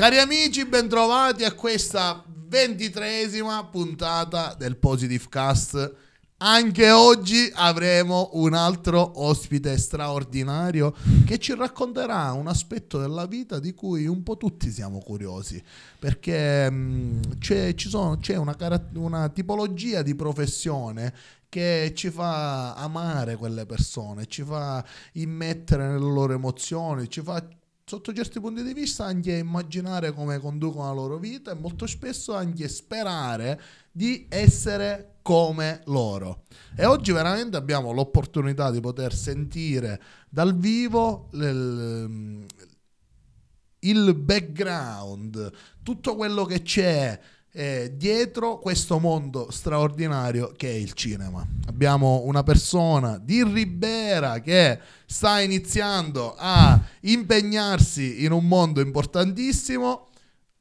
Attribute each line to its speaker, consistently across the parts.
Speaker 1: Cari amici, bentrovati a questa ventitresima puntata del Positive Cast. Anche oggi avremo un altro ospite straordinario che ci racconterà un aspetto della vita di cui un po' tutti siamo curiosi, perché mh, mm, c'è, sono, c'è una, una tipologia di professione che ci fa amare quelle persone, ci fa immettere nelle loro emozioni, ci fa sotto certi punti di vista anche immaginare come conducono la loro vita e molto spesso anche sperare di essere come loro. E oggi veramente abbiamo l'opportunità di poter sentire dal vivo il background, tutto quello che c'è eh, dietro questo mondo straordinario che è il cinema. Abbiamo una persona di Ribera che sta iniziando a impegnarsi in un mondo importantissimo.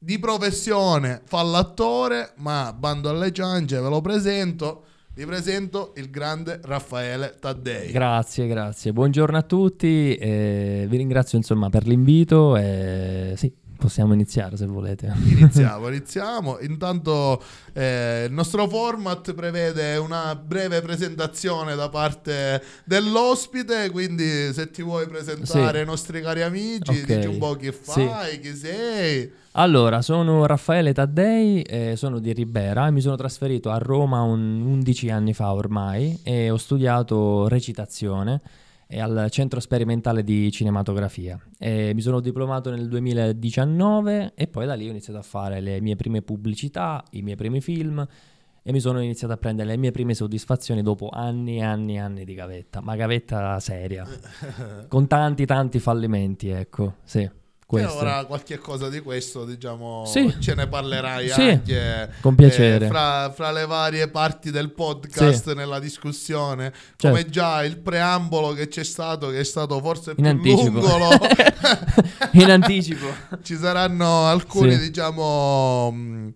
Speaker 1: Di professione fa l'attore, ma bando alle ciance, ve lo presento. Vi presento il grande Raffaele Taddei.
Speaker 2: Grazie, grazie. Buongiorno a tutti. Eh, vi ringrazio insomma per l'invito. E, sì, Possiamo iniziare se volete. Iniziamo,
Speaker 1: iniziamo. Intanto eh, il nostro format prevede una breve presentazione da parte dell'ospite, quindi se ti vuoi presentare sì. ai nostri cari amici, okay. dici un po' chi fai, sì. chi sei.
Speaker 2: Allora, sono Raffaele Taddei, eh, sono di Ribera e mi sono trasferito a Roma un, 11 anni fa ormai e ho studiato recitazione e al Centro Sperimentale di Cinematografia. E mi sono diplomato nel 2019 e poi da lì ho iniziato a fare le mie prime pubblicità, i miei primi film e mi sono iniziato a prendere le mie prime soddisfazioni dopo anni e anni e anni di gavetta, ma gavetta seria, con tanti tanti fallimenti, ecco, sì questo. ora
Speaker 1: qualche cosa di questo, diciamo, sì. ce ne parlerai sì. anche con piacere. Eh, fra, fra, le varie parti del podcast sì. nella discussione, certo. come già il preambolo che c'è stato, che è stato forse in anticipo. Lungolo, in anticipo. Ci saranno alcuni, diciamo,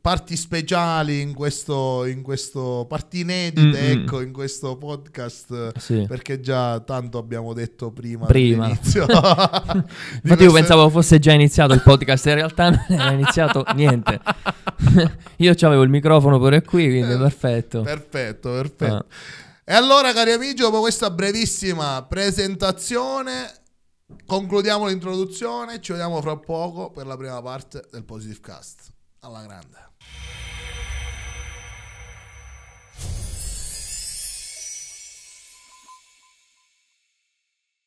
Speaker 1: parti speciali in questo, in questo parti inedite, mm-hmm. ecco, in questo podcast, sì. perché già tanto abbiamo detto prima. Prima. Infatti questo... io pensavo fosse
Speaker 2: già iniziato il podcast, in realtà non è iniziato niente. io avevo il microfono pure qui, quindi eh, perfetto. Perfetto, perfetto. Ah.
Speaker 1: E allora, cari amici, dopo questa brevissima presentazione, concludiamo l'introduzione. Ci vediamo fra poco per la prima parte del Positive Cast alla grande.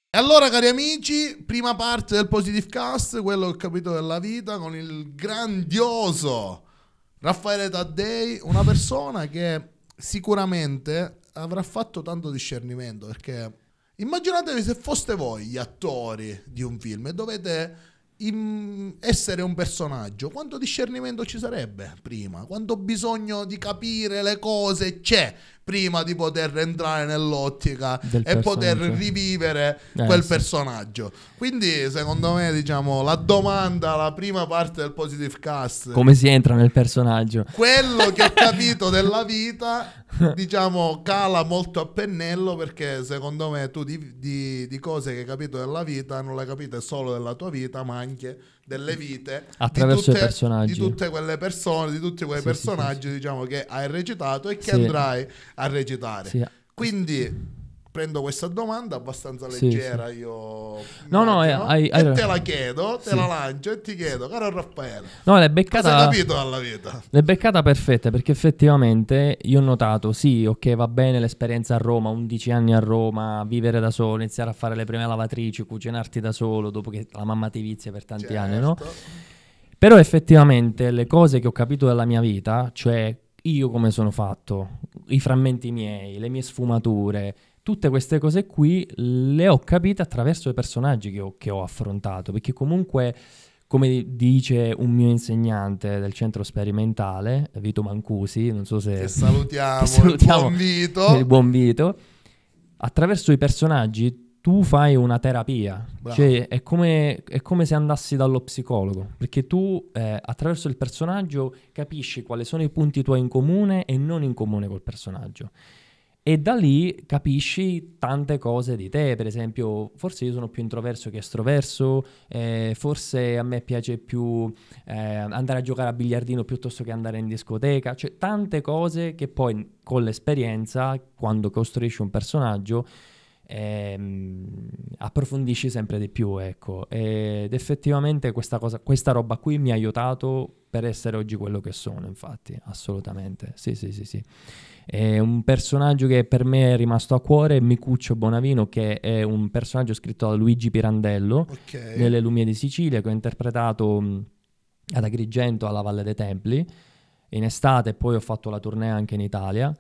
Speaker 1: E allora, cari amici, prima parte del Positive Cast, quello che ho capito della vita, con il grandioso Raffaele Taddei, una persona che sicuramente avrà fatto tanto discernimento, perché immaginatevi se foste voi gli attori di un film e dovete essere un personaggio, quanto discernimento ci sarebbe prima? Quanto bisogno di capire le cose c'è? prima di poter entrare nell'ottica e poter rivivere eh, quel sì. personaggio. Quindi, secondo me, diciamo, la domanda, la prima parte del positive cast. Come
Speaker 2: si entra nel personaggio?
Speaker 1: Quello che ho capito della vita, diciamo, cala molto a pennello perché secondo me tu di, di, di cose che hai capito della vita non le hai capite solo della tua vita, ma anche delle mm. vite attraverso di tutte, i personaggi di tutte quelle persone, di tutti quei sì, personaggi, sì, diciamo, che hai recitato e che andrai a recitare. Quindi prendo questa domanda abbastanza leggera sì, sì. io no no eh, hai, hai... te la chiedo te sì. la lancio e ti chiedo caro
Speaker 2: Raffaele no l'hai beccata cosa hai capito dalla vita l'hai beccata perfetta perché effettivamente io ho notato sì ok va bene l'esperienza a Roma 11 anni a Roma vivere da solo iniziare a fare le prime lavatrici cucinarti da solo dopo che la mamma ti vizia per tanti certo. anni no certo. però effettivamente le cose che ho capito della mia vita cioè io come sono fatto, i frammenti miei, le mie sfumature, tutte queste cose qui le ho capite attraverso i personaggi che ho, che ho affrontato, perché comunque come dice un mio insegnante del centro sperimentale, Vito Mancusi, non so se... Che salutiamo, che salutiamo buon Vito. buon Vito. Attraverso i personaggi tu fai una terapia, Bravo. cioè è come, è come, se andassi dallo psicologo, perché tu eh, attraverso il personaggio capisci quali sono i punti tuoi in comune e non in comune col personaggio e da lì capisci tante cose di te, per esempio forse io sono più introverso che estroverso, eh, forse a me piace più eh, andare a giocare a biliardino piuttosto che andare in discoteca, cioè tante cose che poi con l'esperienza, quando costruisci un personaggio, ehm, approfondisci sempre di più, ecco. Ed effettivamente questa, cosa, questa roba qui mi ha aiutato per essere oggi quello che sono, infatti, assolutamente. Sì, sì, sì, sì. È un personaggio che per me è rimasto a cuore, Micuccio Bonavino, che è un personaggio scritto da Luigi Pirandello okay. nelle Lumie di Sicilia, che ho interpretato ad Agrigento alla Valle dei Templi in estate, poi ho fatto la tournée anche in Italia.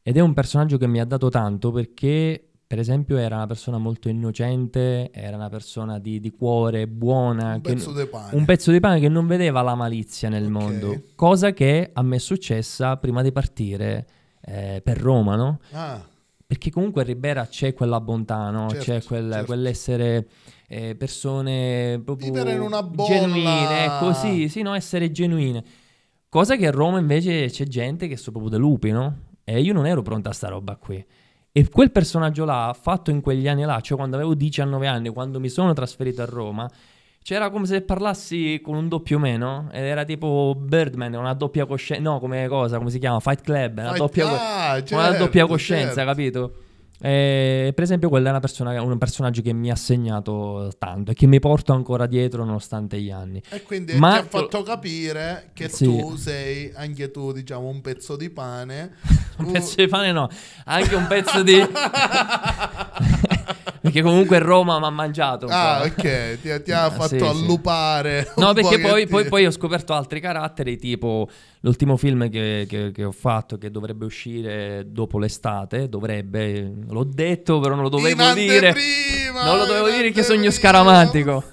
Speaker 2: Ed è un personaggio che mi ha dato tanto perché, per esempio, era una persona molto innocente, era una persona di, di cuore, buona. Un pezzo, di pane. un pezzo di pane. che non vedeva la malizia nel okay. mondo, cosa che a me è successa prima di partire eh, per Roma, no? Ah. Perché comunque a Ribera c'è quella bontà, no? Certo, c'è quel, certo. quell'essere eh, persone proprio Vivere in una bolla. genuine, ecco, sì, sì, no? essere genuine. Cosa che a Roma invece c'è gente che sono proprio dei lupi, no? E io non ero pronta a sta roba qui. E quel personaggio là, fatto in quegli anni là, cioè quando avevo 19 anni, quando mi sono trasferito a Roma, c'era come se parlassi con un doppio meno. Ed era tipo Birdman, una doppia coscienza. No, come cosa? Come si chiama? Fight Club. Una, Fight doppia, ah, co- certo, una doppia certo, coscienza, certo. capito? E, per esempio, quella è una persona, un personaggio che mi ha segnato tanto e che mi porto ancora dietro nonostante gli anni. E quindi Ma... ti ha fatto
Speaker 1: capire che sì. tu sei anche tu, diciamo, un pezzo di pane.
Speaker 2: un pezzo di pane, no, anche un pezzo di. Perché comunque Roma mi ha mangiato. Ah, ok, ti, ti ha fatto sì, allupare. Sì. No, perché poi, poi, poi, ho scoperto altri caratteri, tipo l'ultimo film che, che, che, ho fatto, che dovrebbe uscire dopo l'estate, dovrebbe, l'ho detto, però non lo dovevo dire. Non lo dovevo dire che sogno scaramantico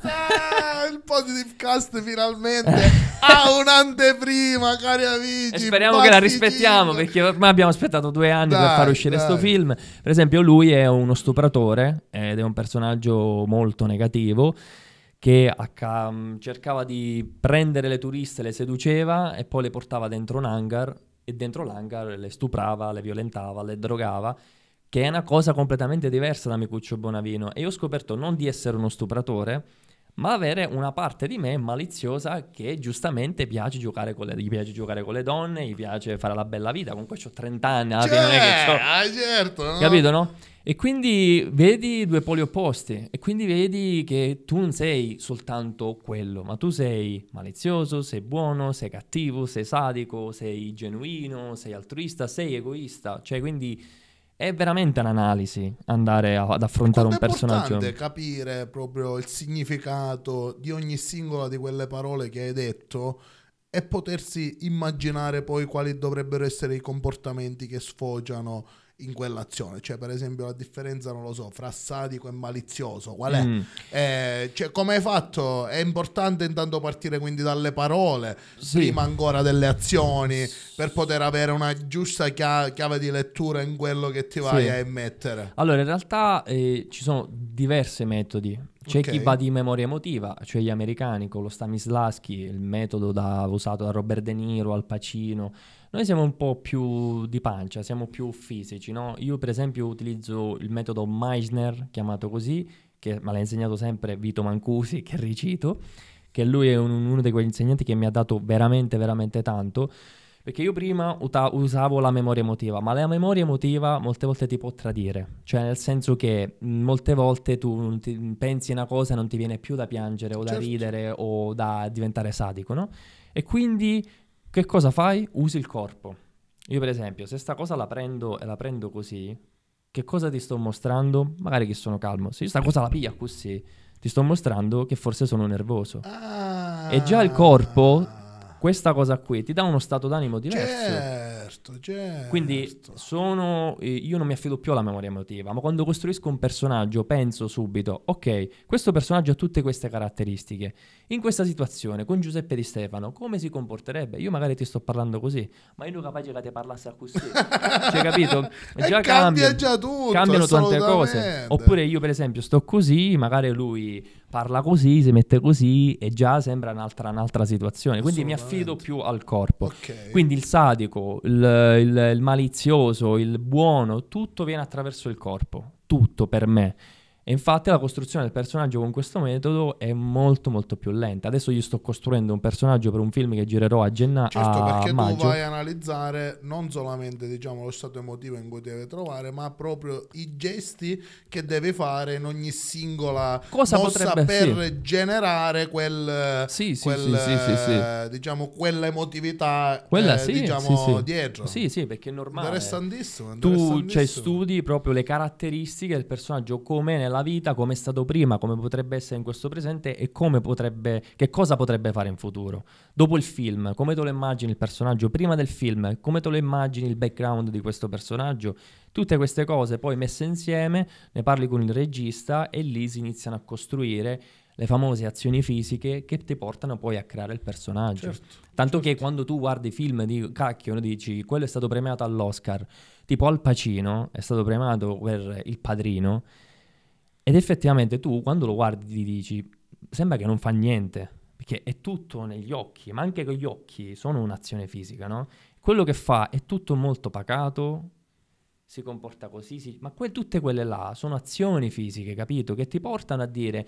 Speaker 1: il Positive Cast finalmente ha eh. ah, un'anteprima, cari amici. E speriamo che la rispettiamo
Speaker 2: perché ormai abbiamo aspettato due anni dai, per far uscire questo film. Per esempio, lui è uno stupratore ed è un personaggio molto negativo che cercava di prendere le turiste, le seduceva e poi le portava dentro un hangar e dentro l'hangar le stuprava, le violentava, le drogava che è una cosa completamente diversa da Micuccio Bonavino e io ho scoperto non di essere uno stupratore, ma avere una parte di me maliziosa che giustamente piace giocare con le, gli piace giocare con le donne, gli piace fare la bella vita, comunque ho 30 anni, alla cioè, non è che cioè, c'ho... certo, no? capito no? E quindi vedi due poli opposti e quindi vedi che tu non sei soltanto quello, ma tu sei malizioso, sei buono, sei cattivo, sei sadico, sei genuino, sei altruista, sei egoista, cioè quindi è veramente un'analisi andare a, ad affrontare un personaggio. È importante
Speaker 1: capire proprio il significato di ogni singola di quelle parole che hai detto e potersi immaginare poi quali dovrebbero essere i comportamenti che sfociano in quell'azione. Cioè, per esempio, la differenza, non lo so, fra sadico e malizioso, qual è? Mm. Eh, cioè, come hai fatto? È importante intanto partire quindi dalle parole, sì. prima ancora delle azioni, per poter avere una giusta chiave di lettura in quello che ti vai sì. a immettere.
Speaker 2: Allora, in realtà eh, ci sono diversi metodi. C'è okay. chi va di memoria emotiva, cioè gli americani con lo Stanislavski, il metodo da, usato da Robert De Niro, Al Pacino, noi siamo un po' più di pancia, siamo più fisici, no? Io per esempio utilizzo il metodo Meissner, chiamato così, che me l'ha insegnato sempre Vito Mancusi, che ricito, che lui è un, uno di quegli insegnanti che mi ha dato veramente, veramente tanto. Perché io prima uta- usavo la memoria emotiva, ma la memoria emotiva molte volte ti può tradire, cioè nel senso che molte volte tu pensi una cosa e non ti viene più da piangere o da certo. ridere o da diventare sadico, no? E quindi che cosa fai? Usi il corpo. Io per esempio, se sta cosa la prendo e la prendo così, che cosa ti sto mostrando? Magari che sono calmo. Se io sta cosa la piglia così, ti sto mostrando che forse sono nervoso. Ah. E già il corpo, questa cosa qui, ti dà uno stato d'animo diverso. C'è certo. Certo, certo. Quindi sono, eh, io non mi affido più alla memoria emotiva, ma quando costruisco un personaggio penso subito, ok, questo personaggio ha tutte queste caratteristiche. In questa situazione, con Giuseppe Di Stefano, come si comporterebbe? Io magari ti sto parlando così, ma io non capace che te parlasse a così. cioè, capito? Già cambia, cambia già tutto. Cambiano tante cose. Oppure io, per esempio, sto così, magari lui parla così, si mette così e già sembra un'altra, un'altra situazione. Quindi mi affido più al corpo. Okay. Quindi il sadico, il il, il, malizioso, il buono, tutto viene attraverso il corpo, tutto per me. E infatti la costruzione del personaggio con questo metodo è molto molto più lenta. Adesso io sto costruendo un personaggio per un film che girerò a gennaio. Certo, perché maggio. tu vai a
Speaker 1: analizzare non solamente diciamo, lo stato emotivo in cui deve trovare, ma proprio i gesti che deve fare in ogni singola cosa potrebbe, per sì. generare quel, sì, sì, quel eh, diciamo quell'emotività Quella, eh, diciamo, dietro. Sì, sì, perché è normale. Interessantissimo, interessantissimo. Tu cioè,
Speaker 2: studi proprio le caratteristiche del personaggio come nella la vita come è stato prima, come potrebbe essere in questo presente e potrebbe, che cosa potrebbe fare in futuro. Dopo il film, come te lo immagini il personaggio prima del film, come te lo immagini il background di questo personaggio, tutte queste cose poi messe insieme, ne parli con il regista e lì si iniziano a costruire le famose azioni fisiche che ti portano poi a creare il personaggio. Certo, Tanto certo. che quando tu guardi film di cacchio, dici quello è stato premiato all'Oscar, tipo Al Pacino è stato premiato per Il Padrino ed effettivamente tu quando lo guardi ti dici, sembra che non fa niente, perché è tutto negli occhi, ma anche con gli occhi sono un'azione fisica, no? Quello che fa è tutto molto pacato, si comporta così, si... ma que- tutte quelle là sono azioni fisiche, capito? Che ti portano a dire,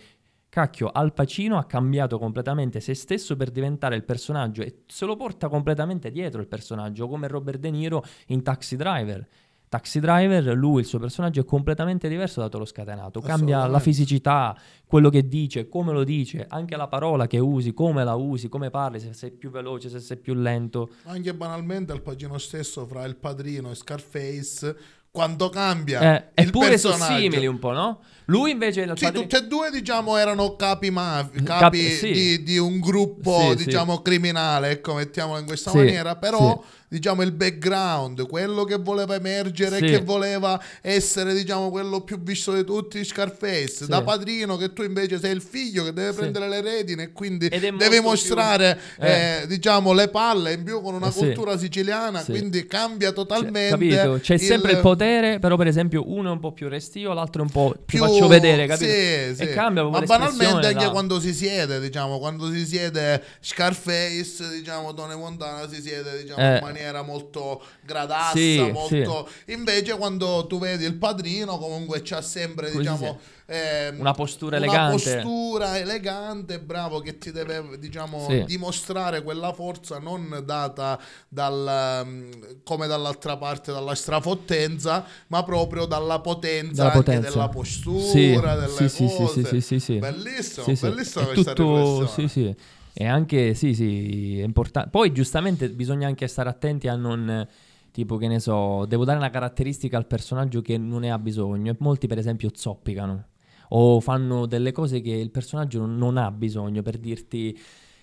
Speaker 2: cacchio, Al Pacino ha cambiato completamente se stesso per diventare il personaggio e se lo porta completamente dietro il personaggio, come Robert De Niro in Taxi Driver, Taxi Driver, lui, il suo personaggio è completamente diverso da Toro Scatenato, cambia la fisicità, quello che dice, come lo dice, anche la parola che usi, come la usi, come parli, se sei più veloce, se sei più lento.
Speaker 1: Anche banalmente al pagino stesso fra il padrino e Scarface, quando cambia eh, il eppure sono simili un
Speaker 2: po' no? lui invece sì padrino...
Speaker 1: tutte e due diciamo erano capi, mafi, capi, capi sì. di, di, un gruppo sì, diciamo sì. criminale ecco mettiamolo in questa maniera però diciamo, il background, quello che voleva emergere, sì. che voleva essere diciamo, quello più visto di tutti, Scarface, sì. da padrino che tu invece sei il figlio che deve sì. prendere le redine e quindi deve mostrare più... eh. Eh, diciamo, le palle, in più con una eh, cultura siciliana, quindi cambia cioè, totalmente. capito? C'è il... sempre il
Speaker 2: potere, però per esempio uno è un po' più restio, l'altro è un po' più... Ti faccio vedere, capito? Sì, E cambia Ma banalmente anche là.
Speaker 1: quando si siede, diciamo, quando si siede Scarface, diciamo, Tone Montana si siede diciamo, eh. in maniera era molto gradassa, sì, molto... Sì. invece quando tu vedi il padrino comunque c'ha sempre Così diciamo, eh, una postura elegante. Una postura elegante, bravo, che ti deve diciamo, sì. dimostrare quella forza non data dal, ehm, come dall'altra parte, dalla strafottenza, ma proprio dalla potenza, dalla potenza. della postura, sì. delle sì, cose. Sì, sì, sì, sì, sì, Bellissimo, bellissima questa tutto, riflessione. Sì,
Speaker 2: sì. E anche, sì, sì, è importante. Poi giustamente bisogna anche stare attenti a non... Tipo che ne so, devo dare una caratteristica al personaggio che non ne ha bisogno. molti per esempio zoppicano o fanno delle cose che il personaggio non ha bisogno per dirti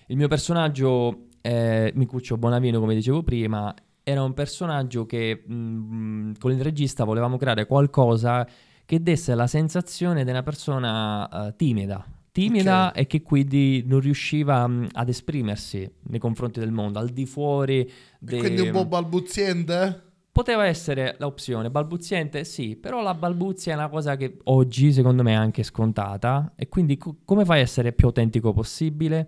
Speaker 2: il mio personaggio eh, Micuccio Bonavino come dicevo prima era un personaggio che mh, mm, con il regista volevamo creare qualcosa che desse la sensazione di una persona uh, timida timida okay. e che quindi non riusciva um, ad esprimersi nei confronti del mondo, al di fuori dei... Quindi un po' balbuziente? Poteva essere l'opzione balbuziente, sì, però la balbuzia è una cosa che oggi secondo me è anche scontata e quindi co- come fai a essere più autentico possibile?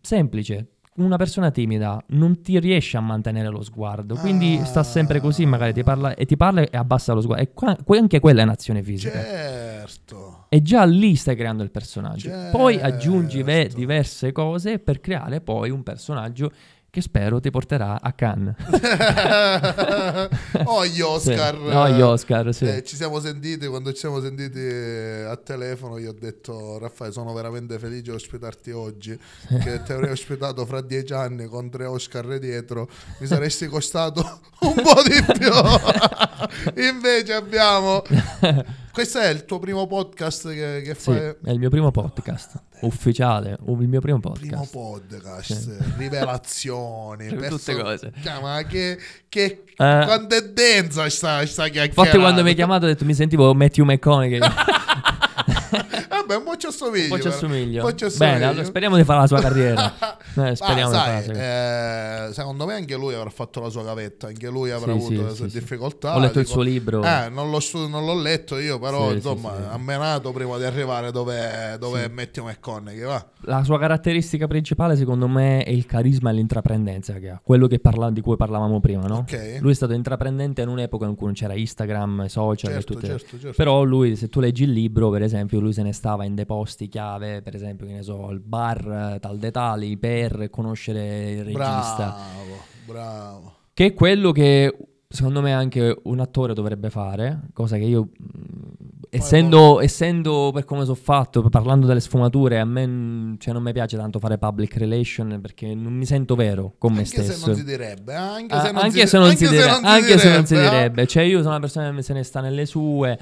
Speaker 2: Semplice, una persona timida non ti riesce a mantenere lo sguardo, quindi ah. sta sempre così, magari ti parla e ti parla e abbassa lo sguardo. E qua, anche quella è un'azione fisica.
Speaker 1: Certo.
Speaker 2: E già lì stai creando il personaggio. Certo. Poi aggiungi ve- certo. diverse cose per creare poi un personaggio che spero ti porterà a Cannes. oh, gli Oscar. Sì. No, gli Oscar, sì. Eh,
Speaker 1: ci siamo sentiti, quando ci siamo sentiti eh, a telefono, gli ho detto, Raffaele, sono veramente felice di ospitarti oggi, che ti avrei ospitato fra dieci anni con tre Oscar dietro, mi saresti costato un po' di più. Invece abbiamo... Questo è il tuo primo podcast che, che sì, fai?
Speaker 2: È il mio primo podcast Grande. Ah, ufficiale, il mio primo podcast. Primo podcast, sì.
Speaker 1: per tutte cose. Cioè, ma che, che eh. quanta densa sta, sta chiacchierata. Infatti quando mi hai chiamato
Speaker 2: ho detto mi sentivo Matthew McConaughey.
Speaker 1: vabbè, un po' ci assomiglio. Un po' ci assomiglio. Po assomiglio. Bene, allora, speriamo di fare la sua carriera.
Speaker 2: Eh, speriamo ah,
Speaker 1: sai, carriera. Eh, secondo me anche lui avrà fatto la sua gavetta, anche lui avrà sì, avuto sì, le sue sì, difficoltà. Ho letto dico, il suo libro. Eh, non, l'ho, non l'ho letto io, però insomma, ha menato prima di arrivare dove, dove metti un McConaughey, va.
Speaker 2: La sua caratteristica principale secondo me è il carisma e l'intraprendenza che ha, quello che parla- di cui parlavamo prima, no? Okay. Lui è stato intraprendente in un'epoca in cui non c'era Instagram, social certo, e tutte. Certo, certo. Però lui, se tu leggi il libro, per esempio, lui se ne sta andava in deposti chiave, per esempio, che ne so, il bar, eh, tal dei tali, per conoscere il regista. Bravo, bravo. Che è quello che secondo me anche un attore dovrebbe fare, cosa che io mm, essendo, essendo, per come sono fatto, parlando delle sfumature, a me mm, cioè, non mi piace tanto fare public relation perché non mi sento vero con anche me stesso. Se non si
Speaker 1: direbbe, anche se non si direbbe, anche eh. se non si direbbe,
Speaker 2: cioè io sono una persona che se ne sta nelle sue.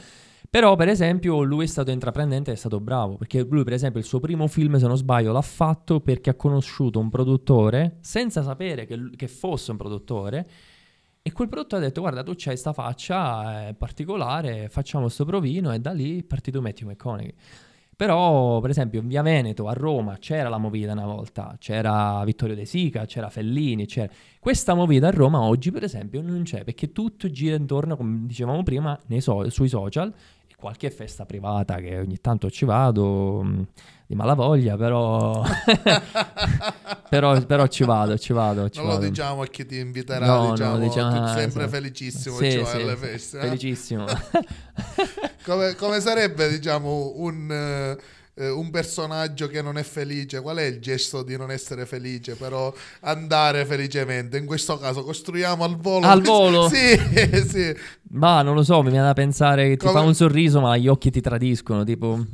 Speaker 2: Però, per esempio, lui è stato intraprendente è stato bravo. Perché lui, per esempio, il suo primo film, se non sbaglio, l'ha fatto perché ha conosciuto un produttore senza sapere che, che fosse un produttore. E quel prodotto ha detto: Guarda, tu c'hai questa faccia eh, particolare, facciamo questo provino. E da lì è partito Matthew McConaughey. Però, per esempio, in via Veneto a Roma c'era la movida una volta, c'era Vittorio De Sica, c'era Fellini, c'era. Questa movida a Roma oggi, per esempio, non c'è perché tutto gira intorno, come dicevamo prima, so- sui social, qualche festa privata che ogni tanto ci vado mm, di malavoglia, però... però, però ci vado, ci vado. Ci non vado. lo diciamo a chi ti inviterà, no, diciamo, no, diciamo, diciamo sempre esatto. felicissimo sì, cioè, sì, alle feste. Eh. Felicissimo. Eh?
Speaker 1: come, come, sarebbe, diciamo, un... Uh eh, un personaggio che non è felice, qual è il gesto di non essere felice, però andare felicemente? In questo caso costruiamo al volo. Al volo? Sì, sì.
Speaker 2: Ma non lo so, mi viene da pensare che ti Come... fa un sorriso ma gli occhi ti tradiscono, tipo...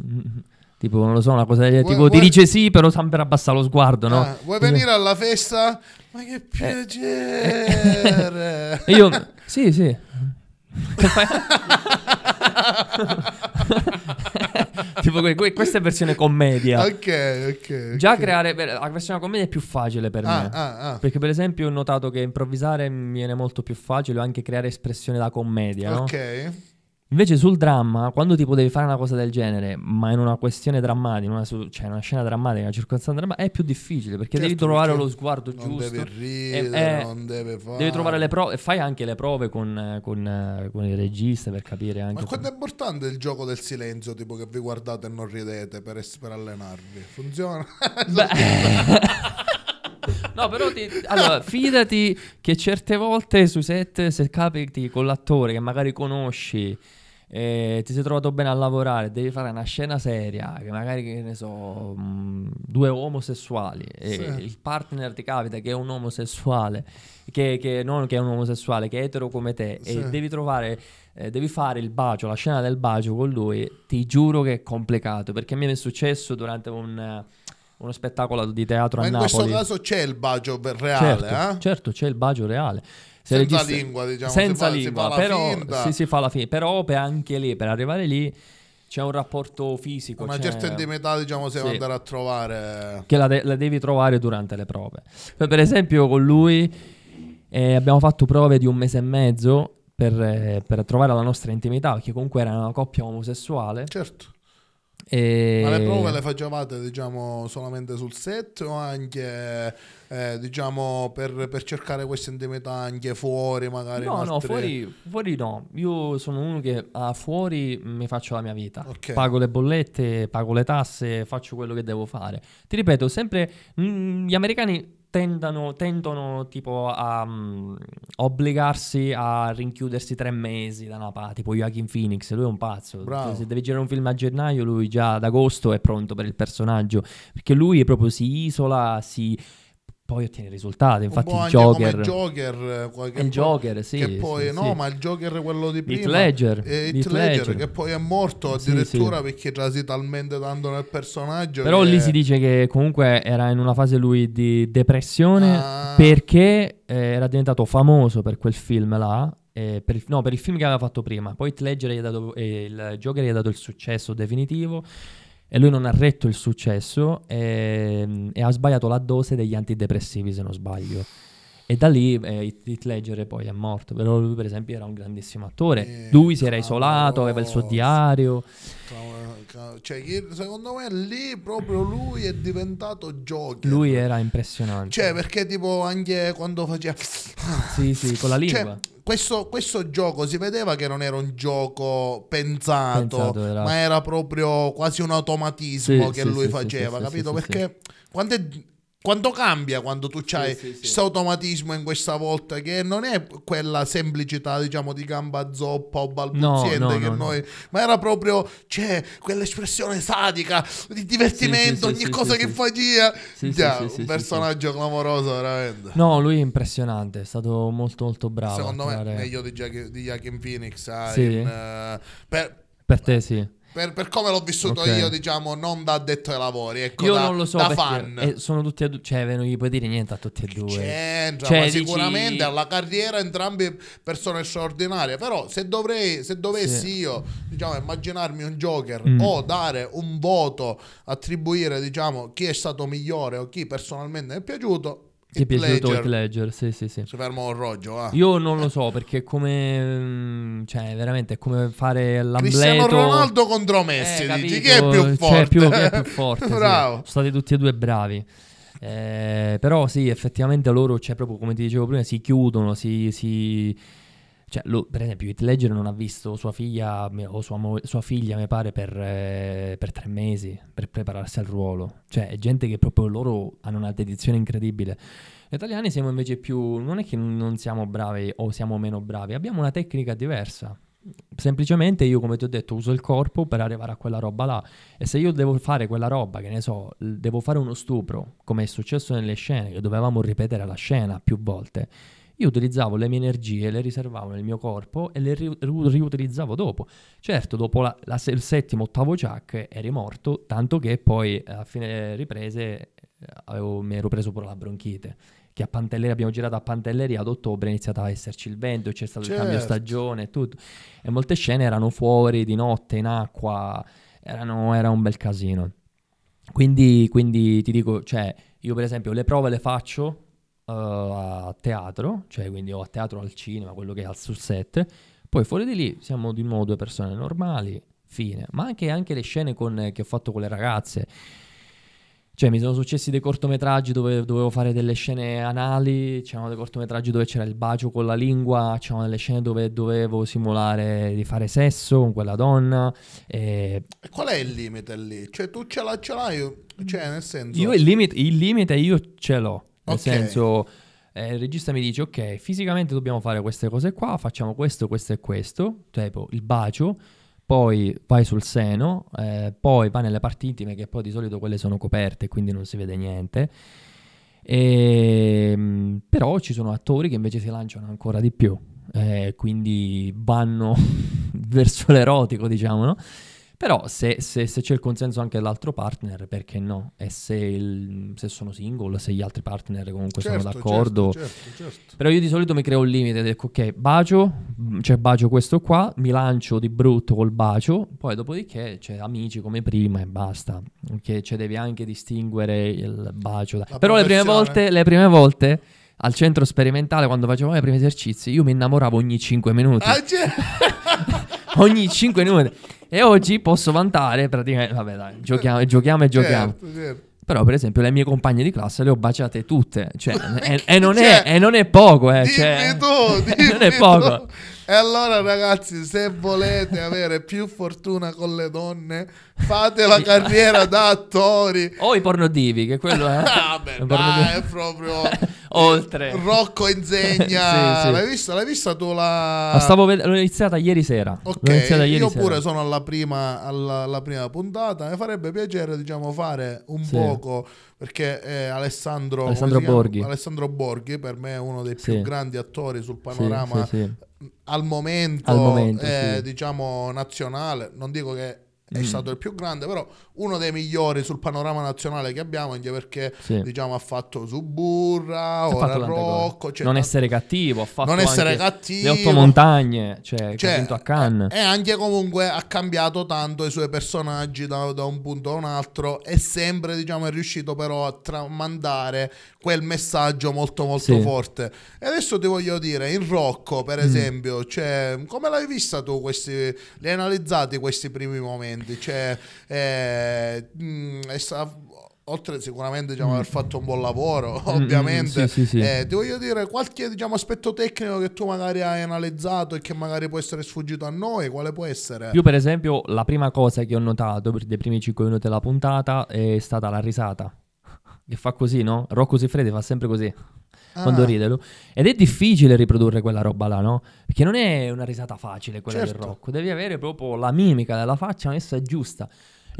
Speaker 2: Tipo, non lo so, una cosa del tipo, vuoi... ti dice sì, però sempre abbassa lo sguardo, no? Ah, vuoi venire
Speaker 1: alla festa? Ma che eh. piacere! Eh, eh, io,
Speaker 2: sì, sì. tipo que- que- questa è versione commedia. Ok, ok. Già ok. creare la versione commedia è più facile per Ah, me. ah, ah. Perché per esempio ho notato che improvvisare mi viene molto più facile o anche creare espressione da commedia, no? Ok. Invece sul dramma, quando tipo devi fare una cosa del genere, ma in una questione drammatica, una, cioè una scena drammatica, una circostanza drammatica, è più difficile perché certo, devi trovare perché lo sguardo non giusto. Deve ridere, è, eh, è, non deve fare. Devi trovare le prove, e fai anche le prove con, con, con il regista per capire anche. Ma quanto è
Speaker 1: importante il gioco del silenzio, tipo che vi guardate e non ridete per, es- per allenarvi? Funziona? No, però ti, allora,
Speaker 2: fidati che certe volte su set, se capiti con l'attore che magari conosci, eh, ti sei trovato bene a lavorare, devi fare una scena seria, che magari che ne so, mh, mm, due omosessuali, e sì. il partner ti capita che è un omosessuale, che, che, non che è un omosessuale, che è etero come te, sì. e devi trovare eh, devi fare il bacio, la scena del bacio con lui, ti giuro che è complicato, perché a me è successo durante un, uno spettacolo di teatro Ma a Napoli. in questo
Speaker 1: caso c'è il bacio
Speaker 2: reale, certo, eh? certo c'è il bacio reale
Speaker 1: senza registra... lingua, diciamo. Senza si lingua, fa, si però finta. sì,
Speaker 2: si fa la fine. Però Opea anche lì, per arrivare lì c'è un rapporto fisico. Una certa intimità, diciamo, se sì. andare a
Speaker 1: trovare.
Speaker 2: Che la, de- la, devi trovare durante le prove. Per esempio, con lui eh, abbiamo fatto prove di un mese e mezzo per, eh, per, trovare la nostra intimità, perché comunque era una coppia omosessuale. Certo. E... Ma le prove le
Speaker 1: facevate diciamo, solamente sul set o anche eh, diciamo, per, per, cercare queste intimità anche fuori magari? No, altre... no, fuori,
Speaker 2: fuori, no. Io sono uno che a ah, fuori mi faccio la mia vita. Okay. Pago le bollette, pago le tasse, faccio quello che devo fare. Ti ripeto, sempre mh, mm, gli americani tendano, tendono tipo a um, obbligarsi a rinchiudersi tre mesi da una parte, tipo Joaquin Phoenix, lui è un pazzo, Bravo. se deve girare un film a gennaio lui già ad agosto è pronto per il personaggio, perché lui proprio si isola, si poi ottiene risultati. Infatti, il Joker. Come Joker è eh, eh, il Joker, sì. Che poi, sì, no, sì. ma il
Speaker 1: Joker è quello di prima. Heath Ledger. Eh, Ledger, Ledger, che poi è morto addirittura sì, perché trasi talmente tanto nel personaggio. Però che... lì si
Speaker 2: dice che comunque era in una fase lui di depressione ah. perché eh, era diventato famoso per quel film là. Eh, per il, no, per il film che aveva fatto prima. Poi Heath Ledger gli ha dato, eh, il Joker gli ha dato il successo definitivo e lui non ha retto il successo e, ehm, e ha sbagliato la dose degli antidepressivi se non sbaglio e da lì eh, Heath Ledger poi è morto, però lui per esempio era un grandissimo attore, e eh, lui si era isolato, aveva il suo diario.
Speaker 1: Cioè, secondo me lì proprio lui è diventato
Speaker 2: Joker. Lui era impressionante. Cioè, perché
Speaker 1: tipo anche quando faceva...
Speaker 2: sì, sì, con la cioè, lingua.
Speaker 1: Cioè, questo, questo, gioco si vedeva che non era un gioco pensato, pensato era... ma era proprio quasi un automatismo sì, che sì, lui sì, faceva, capito? perché quando è quanto cambia quando tu hai questo sì, sì. automatismo in questa volta che non è quella semplicità diciamo di gamba zoppa o balbuziente no, no, che no, noi ma era proprio c'è quell'espressione sadica di divertimento ogni cosa che fai gira yeah, un personaggio clamoroso veramente
Speaker 2: no lui è impressionante è stato molto molto bravo secondo me creare... meglio
Speaker 1: di, Jack, di Joaquin Phoenix ah, in, uh, per,
Speaker 2: per te sì
Speaker 1: per, per come l'ho vissuto okay. io, diciamo, non da addetto ai lavori, ecco, io da, non lo so, da fan. Eh,
Speaker 2: sono tutti e due, cioè, non gli puoi dire niente a tutti e due. C'entra, cioè, dici... sicuramente
Speaker 1: alla carriera entrambi persone straordinarie, però se, dovrei, se dovessi sì. io, diciamo, immaginarmi un Joker mm. o dare un voto, attribuire, diciamo, chi è stato migliore o chi personalmente mi è piaciuto, ti è piaciuto il Heath Ledger? Sì, sì, sì. Si fermò Roggio, ah. Io
Speaker 2: non lo so perché è come. Mm, cioè, veramente è come fare l'ambleto. Cristiano Ronaldo contro Messi. Eh, dici che è più cioè, forte? Cioè, più, chi è più forte. Bravo. Sì. Sono stati tutti e due bravi. Eh, però sì, effettivamente loro, cioè, proprio come ti dicevo prima, si chiudono, si, si cioè, lui, per esempio, Heath Ledger non ha visto sua figlia o sua, mo- sua figlia, mi pare, per, eh, per, tre mesi per prepararsi al ruolo. Cioè, è gente che proprio loro hanno una dedizione incredibile. Gli italiani siamo invece più. Non è che non siamo bravi o siamo meno bravi, abbiamo una tecnica diversa. Semplicemente io, come ti ho detto, uso il corpo per arrivare a quella roba là. E se io devo fare quella roba, che ne so, devo fare uno stupro, come è successo nelle scene, che dovevamo ripetere la scena più volte io utilizzavo le mie energie, le riservavo nel mio corpo e le ri- riutilizzavo dopo. Certo, dopo la, la, il settimo, ottavo chuck eri morto, tanto che poi eh, a fine riprese eh, avevo, mi ero preso pure la bronchite a Pantelleria abbiamo girato a Pantelleria ad ottobre è iniziato a esserci il vento, c'è stato certo. il cambio certo. stagione e tutto. E molte scene erano fuori di notte, in acqua, erano, era un bel casino. Quindi, quindi ti dico, cioè, io per esempio le prove le faccio uh, a teatro, cioè quindi o a teatro al cinema, quello che è al sul set. Poi fuori di lì siamo di nuovo due persone normali, fine. Ma anche, anche le scene con, che ho fatto con le ragazze. Cioè, mi sono successi dei cortometraggi dove dovevo fare delle scene anali, c'erano dei cortometraggi dove c'era il bacio con la lingua, c'erano delle scene dove dovevo simulare di fare sesso con quella donna. E...
Speaker 1: e qual è il limite lì? Cioè, tu ce l'hai, ce l'hai, cioè, nel senso... Io il
Speaker 2: limite, il limite io ce l'ho. Nel okay. senso, eh, il regista mi dice, ok, fisicamente dobbiamo fare queste cose qua, facciamo questo, questo e questo, tipo il bacio, poi vai sul seno, eh, poi vai nelle parti intime che poi di solito quelle sono coperte, quindi non si vede niente. E, ehm, però ci sono attori che invece si lanciano ancora di più, eh, quindi vanno verso l'erotico, diciamo, no? Però se, se, se c'è il consenso anche dell'altro partner, perché no? E se, il, se, sono single, se gli altri partner comunque certo, sono d'accordo. Certo, certo, certo, Però io di solito mi creo un limite, dico ok, bacio, mm, cioè bacio questo qua, mi lancio di brutto col bacio, poi dopodiché c'è cioè, amici come prima e basta. Che cioè, devi anche distinguere il bacio. Da... Però le prime volte... Le prime volte al centro sperimentale quando facevamo i primi esercizi io mi innamoravo ogni 5 minuti ah, cioè. ogni 5 minuti. E oggi posso vantare praticamente, vabbè dai, giochiamo, giochiamo e giochiamo. Certo, certo. Però, per esempio, le mie compagne di classe le ho baciate tutte. Cioè, e, e, non cioè, è, e, non è, poco, eh. Cioè, tu, non è poco.
Speaker 1: E allora ragazzi, se volete avere più fortuna con le donne, fate la carriera
Speaker 2: da attori. O i pornodivi, che quello è... Vabbè, ah, è
Speaker 1: proprio...
Speaker 2: Oltre. Rocco insegna. sì, sì. L'hai
Speaker 1: vista? L'hai vista tu la... la stavo ved-
Speaker 2: l'ho iniziata ieri sera. Ok, iniziata ieri io pure sera.
Speaker 1: sono alla prima, alla, alla prima puntata. Mi farebbe piacere, diciamo, fare un sì. poco perché eh, Alessandro, Alessandro Borghi. Alessandro Borghi per me è uno dei più sì. grandi attori sul panorama sì, sì, al momento, al momento eh, sì. diciamo nazionale non dico che è mm. stato il più grande, però uno dei migliori sul panorama nazionale che abbiamo, anche perché sì. diciamo, ha fatto Suburra, ha ora fatto Rocco.
Speaker 2: Cioè, non essere cattivo, ha fatto non essere cattivo. le otto montagne, cioè, cioè vinto a Cannes. Eh, e
Speaker 1: anche comunque ha cambiato tanto i suoi personaggi da, da un punto a un altro e sempre diciamo, è riuscito però a tramandare quel messaggio molto molto sì. forte. E adesso ti voglio dire, in Rocco per mm. esempio, cioè, come l'hai vista tu questi, li hai analizzati questi primi momenti? veramente. Cioè, eh, mh, mm, è stato oltre sicuramente diciamo, mm. aver fatto un buon lavoro, mm, ovviamente. Mm, sì, sì, sì. Eh, ti voglio dire qualche diciamo, aspetto tecnico che tu magari hai analizzato e che magari può essere sfuggito a noi, quale può essere? Io per
Speaker 2: esempio la prima cosa che ho notato per dei primi 5 minuti della puntata è stata la risata. Che fa così, no? Rocco Siffredi fa sempre così ah. quando ridono. Ed è difficile riprodurre quella roba là, no? Perché non è una risata facile quella certo. del Rocco, devi avere proprio la mimica della faccia messa giusta.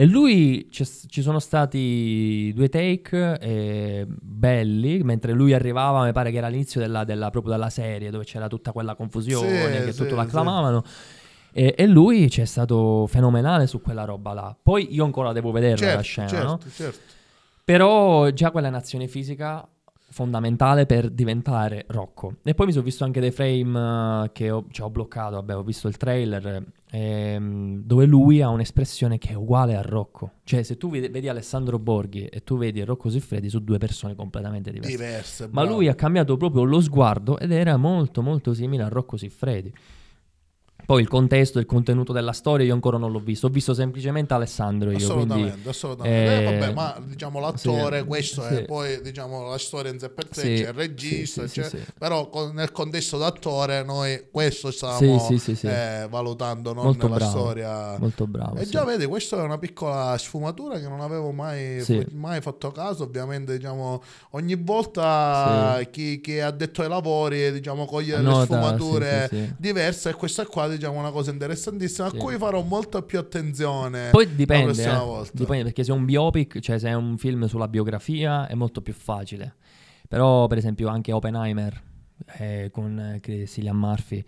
Speaker 2: E lui ci sono stati due take eh, belli, mentre lui arrivava, mi pare che era all'inizio della, della, proprio della serie, dove c'era tutta quella confusione, sì, che sì, tutto l'acclamavano. Sì. E, e, lui c'è stato fenomenale su quella roba là. Poi io ancora devo vederla certo, la scena, certo, no? certo. Però già quella in azione fisica fondamentale per diventare Rocco. E poi mi sono visto anche dei frame eh, che ho, cioè, ho bloccato, vabbè, ho visto il trailer, ehm, dove lui ha un'espressione che è uguale a Rocco. Cioè, se tu vedi, vedi Alessandro Borghi e tu vedi Rocco Siffredi, sono due persone completamente diverse. diverse Ma lui ha cambiato proprio lo sguardo ed era molto molto simile a Rocco Siffredi. Poi il contesto, il contenuto della storia io ancora non l'ho visto, ho visto semplicemente Alessandro io. Assolutamente, quindi, assolutamente. Eh, eh, vabbè, eh, ma
Speaker 1: diciamo l'attore, sì, questo sì. è poi diciamo la storia in sé per sé, sì, c'è il regista, c'è, però con, nel contesto d'attore noi questo stiamo eh, valutando, non molto bravo, storia. Molto bravo. E già vedi, questa è una piccola sfumatura che non avevo mai, mai fatto caso, ovviamente diciamo ogni volta chi, chi, è addetto ai lavori diciamo coglie Nota, le sfumature diverse e questa qua diciamo una cosa interessantissima sì. a cui farò molta più attenzione poi dipende, eh,
Speaker 2: dipende perché se è un biopic cioè se è un film sulla biografia è molto più facile però per esempio anche Oppenheimer eh, con eh, Cillian Murphy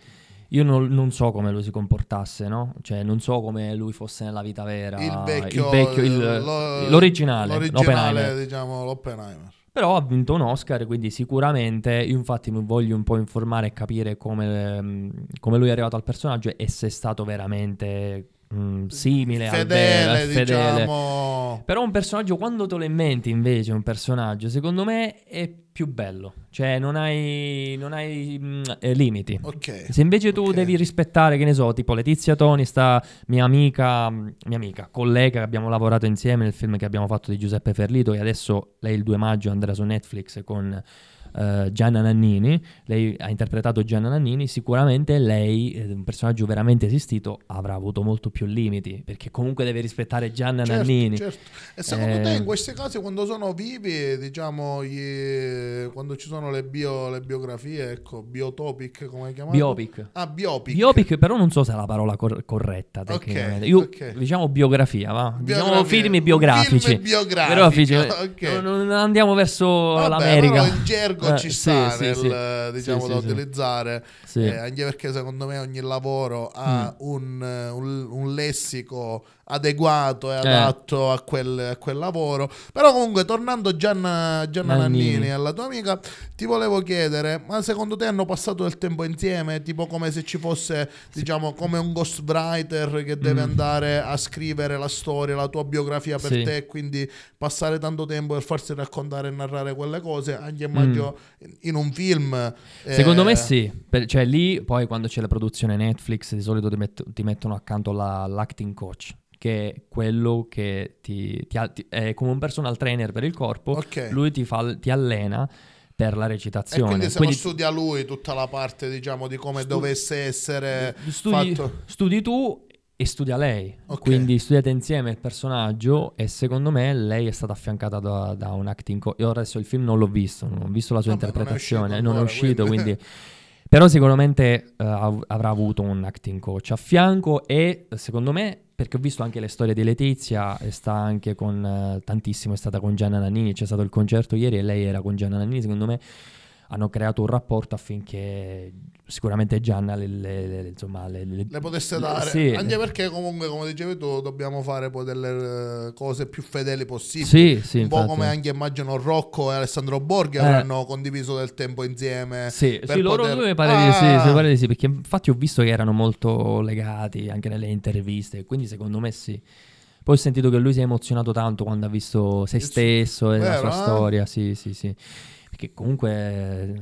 Speaker 2: io non, non, so come lui si comportasse, no? Cioè, non so come lui fosse nella vita vera. Il vecchio, il vecchio il, lo, l'originale, l'originale diciamo,
Speaker 1: l'Oppenheimer.
Speaker 2: Però ha vinto un Oscar, quindi sicuramente io infatti mi voglio un po' informare e capire come, mm, come lui è arrivato al personaggio e se è stato veramente Mm, mm. simile fedele, a Vera, fedele. Diciamo... Però un personaggio, quando te lo inventi invece, un personaggio, secondo me è più bello. Cioè, non hai, non hai mh, mm, eh, limiti. Okay. Se invece tu okay. devi rispettare, che ne so, tipo Letizia Toni, sta mia amica, mia amica, collega che abbiamo lavorato insieme nel film che abbiamo fatto di Giuseppe Ferlito, e adesso lei il 2 maggio andrà su Netflix con uh, Gianna Nannini, lei ha interpretato Gianna Nannini, sicuramente lei, eh, un personaggio veramente esistito, avrà avuto molto più limiti, perché comunque deve rispettare Gianna certo, Nannini. Certo. E secondo eh... te in ehm,
Speaker 1: queste casi quando sono vivi, diciamo, gli... quando ci sono le, bio, le biografie, ecco, biotopic, come chiamate? Biopic.
Speaker 2: Ah, biopic. Biopic però non so se è la parola cor- corretta Okay, Io, okay. Diciamo biografia, va? Diciamo film biografici. Film biografici. Però, okay. non, non andiamo verso Vabbè, l'America. il gergo può eh, ci stare il, diciamo, da utilizzare,
Speaker 1: eh, anche perché secondo me ogni lavoro ha mm. un, un, un lessico adeguato e eh. adatto eh. a, quel, a, quel, lavoro. Però comunque, tornando Gianna, Gianna Nannini. alla tua amica, ti volevo chiedere, ma secondo te hanno passato del tempo insieme? Tipo come se ci fosse, sì. diciamo, come un ghostwriter che deve mm. andare a scrivere la storia, la tua biografia per sì. te, quindi passare tanto tempo per farsi raccontare e narrare quelle cose, anche immagino mm. in un film. Eh. Secondo eh... me sì,
Speaker 2: per, cioè lì poi quando c'è la produzione Netflix di solito ti, met- ti mettono accanto la, l'acting coach che è quello che ti, ti, è come un personal trainer per il corpo, okay. lui ti, fa, ti allena per la recitazione. E quindi se quindi,
Speaker 1: studia lui tutta la parte diciamo di come studi, dovesse essere studi, fatto.
Speaker 2: Studi tu e studia lei. Okay. Quindi studiate insieme il personaggio e secondo me lei è stata affiancata da, da un acting coach. Io adesso il film non l'ho visto, non ho visto la sua ah, no, interpretazione, non è uscito, non è uscito quindi... Però sicuramente uh, avrà avuto un acting coach a fianco e secondo me perché ho visto anche le storie di Letizia, sta anche con eh, tantissimo, è stata con Gianna Nannini, c'è stato il concerto ieri e lei era con Gianna Nannini, secondo me hanno creato un rapporto affinché sicuramente Gianna le, le, le, insomma, le potesse dare. Sì. Anche
Speaker 1: perché comunque, come dicevi tu, dobbiamo fare poi delle eh, cose più fedeli possibili. Sì, sì, un infatti. po' come anche immagino Rocco e Alessandro Borghi eh. avranno condiviso del tempo insieme. Sì, sì loro poter... mi pare, ah. sì, pare di
Speaker 2: sì, perché infatti ho visto che erano molto legati anche nelle interviste, quindi secondo me sì. Poi ho sentito che lui si è emozionato tanto quando ha visto se stesso e Vero, la sua eh? storia, sì, sì, sì perché comunque eh,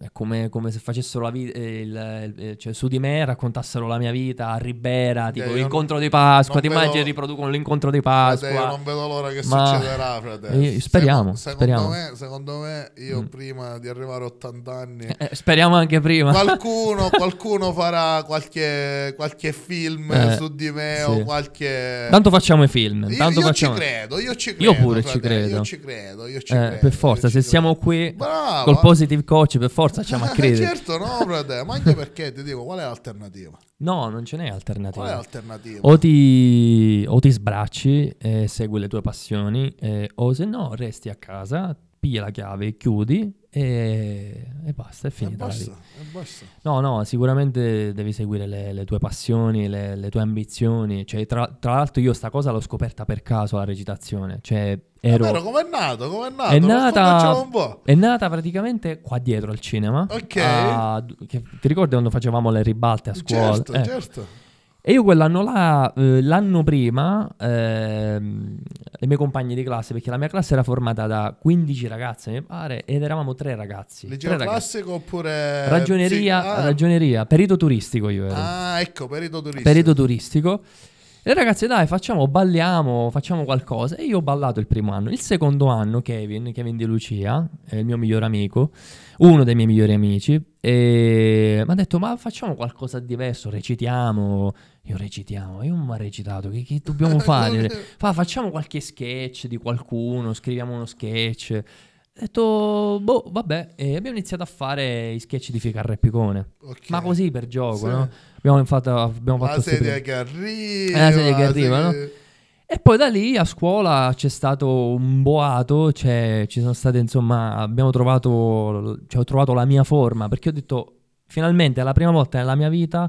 Speaker 2: è come, come se facessero la vita, eh, il, il, eh, cioè su di me raccontassero la mia vita a Ribera, tipo eh, l'incontro di Pasqua, ti immagini vedo, riproducono l'incontro di Pasqua. Frate, non vedo l'ora che Ma succederà, fratello. speriamo, Se, speriamo. Secondo,
Speaker 1: me, secondo me io mm. prima di arrivare a 80 anni... Eh, speriamo anche prima. Qualcuno, qualcuno farà qualche, qualche
Speaker 2: film eh, su di me sì. o qualche... Tanto facciamo i film. io, io facciamo... ci credo, io ci credo. Io pure frate, ci credo. Io ci credo, io ci credo. Per forza, se credo. siamo qui Brava. col eh. positive coach per forza ci a credere. certo, no, frate, ma anche
Speaker 1: perché ti dico, qual è l'alternativa? No,
Speaker 2: non ce n'è alternativa. Qual è l'alternativa? O ti, o ti sbracci e segui le tue passioni, eh, o se no resti a casa, pia la chiave, chiudi e, e basta, è finita. E basta, e basta. No, no, sicuramente devi seguire le, le tue passioni, le, le, tue ambizioni. Cioè, tra, tra, l'altro io sta cosa l'ho scoperta per caso, la recitazione. Cioè, ah, ero... È vero, com'è nato? Com'è nato? È nata, è nata praticamente qua dietro al cinema. Ok. A, che, ti ricordi quando facevamo le ribalte a certo, scuola? Certo, eh. certo e io quell'anno là, eh, l'anno prima, ehm, le mie compagne di classe, perché la mia classe era formata da 15 ragazze, mi pare, ed eravamo tre ragazzi. Leggero
Speaker 1: classico oppure... Ragioneria, sì, ah.
Speaker 2: ragioneria, perito turistico io ero. Ah,
Speaker 1: ecco, perito turistico. Perito
Speaker 2: turistico. Le ragazze, dai, facciamo, balliamo, facciamo qualcosa. E io ho ballato il primo anno. Il secondo anno, Kevin, Kevin Di Lucia, è eh, il mio miglior amico, uno dei miei migliori amici, e mi ha detto ma facciamo qualcosa di diverso, recitiamo, io recitiamo, io non ho recitato, che, che dobbiamo fare? Fa, facciamo qualche sketch di qualcuno, scriviamo uno sketch. Ho detto, boh, vabbè, e abbiamo iniziato a fare i sketch di Ficarra e Picone. Okay. Ma così per gioco, sì. no? Abbiamo, fatto, abbiamo fatto... Eh, la serie che arriva! La serie che arriva, serie... no? E poi da lì a scuola c'è stato un boato, cioè ci sono state insomma, abbiamo trovato, cioè, ho trovato la mia forma perché ho detto finalmente è la prima volta nella mia vita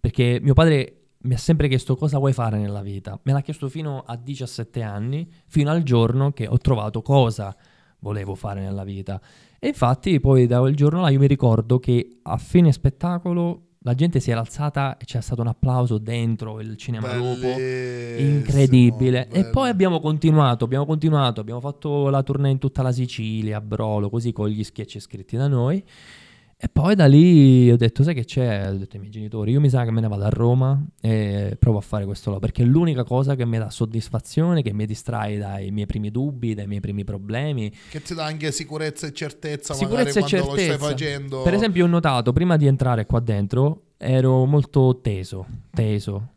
Speaker 2: perché mio padre mi ha sempre chiesto cosa vuoi fare nella vita, me l'ha chiesto fino a 17 anni, fino al giorno che ho trovato cosa volevo fare nella vita. E infatti poi da quel giorno là io mi ricordo che a fine spettacolo la gente si era alzata e c'è stato un applauso dentro il cinema Bellissimo, incredibile. Bello. E poi abbiamo continuato, abbiamo continuato, abbiamo fatto la tournée in tutta la Sicilia, a Brolo, così con gli sketch scritti da noi. E poi da lì ho detto, sai che c'è? Ho detto ai miei genitori, io mi sa che me ne vado a Roma e provo a fare questo lavoro, perché è l'unica cosa che mi dà soddisfazione, che mi distrae dai miei primi dubbi, dai miei primi problemi.
Speaker 1: Che ti dà anche sicurezza e certezza, sicurezza e certezza. lo stai facendo. Per esempio
Speaker 2: ho notato, prima di entrare qua dentro, ero molto teso, teso.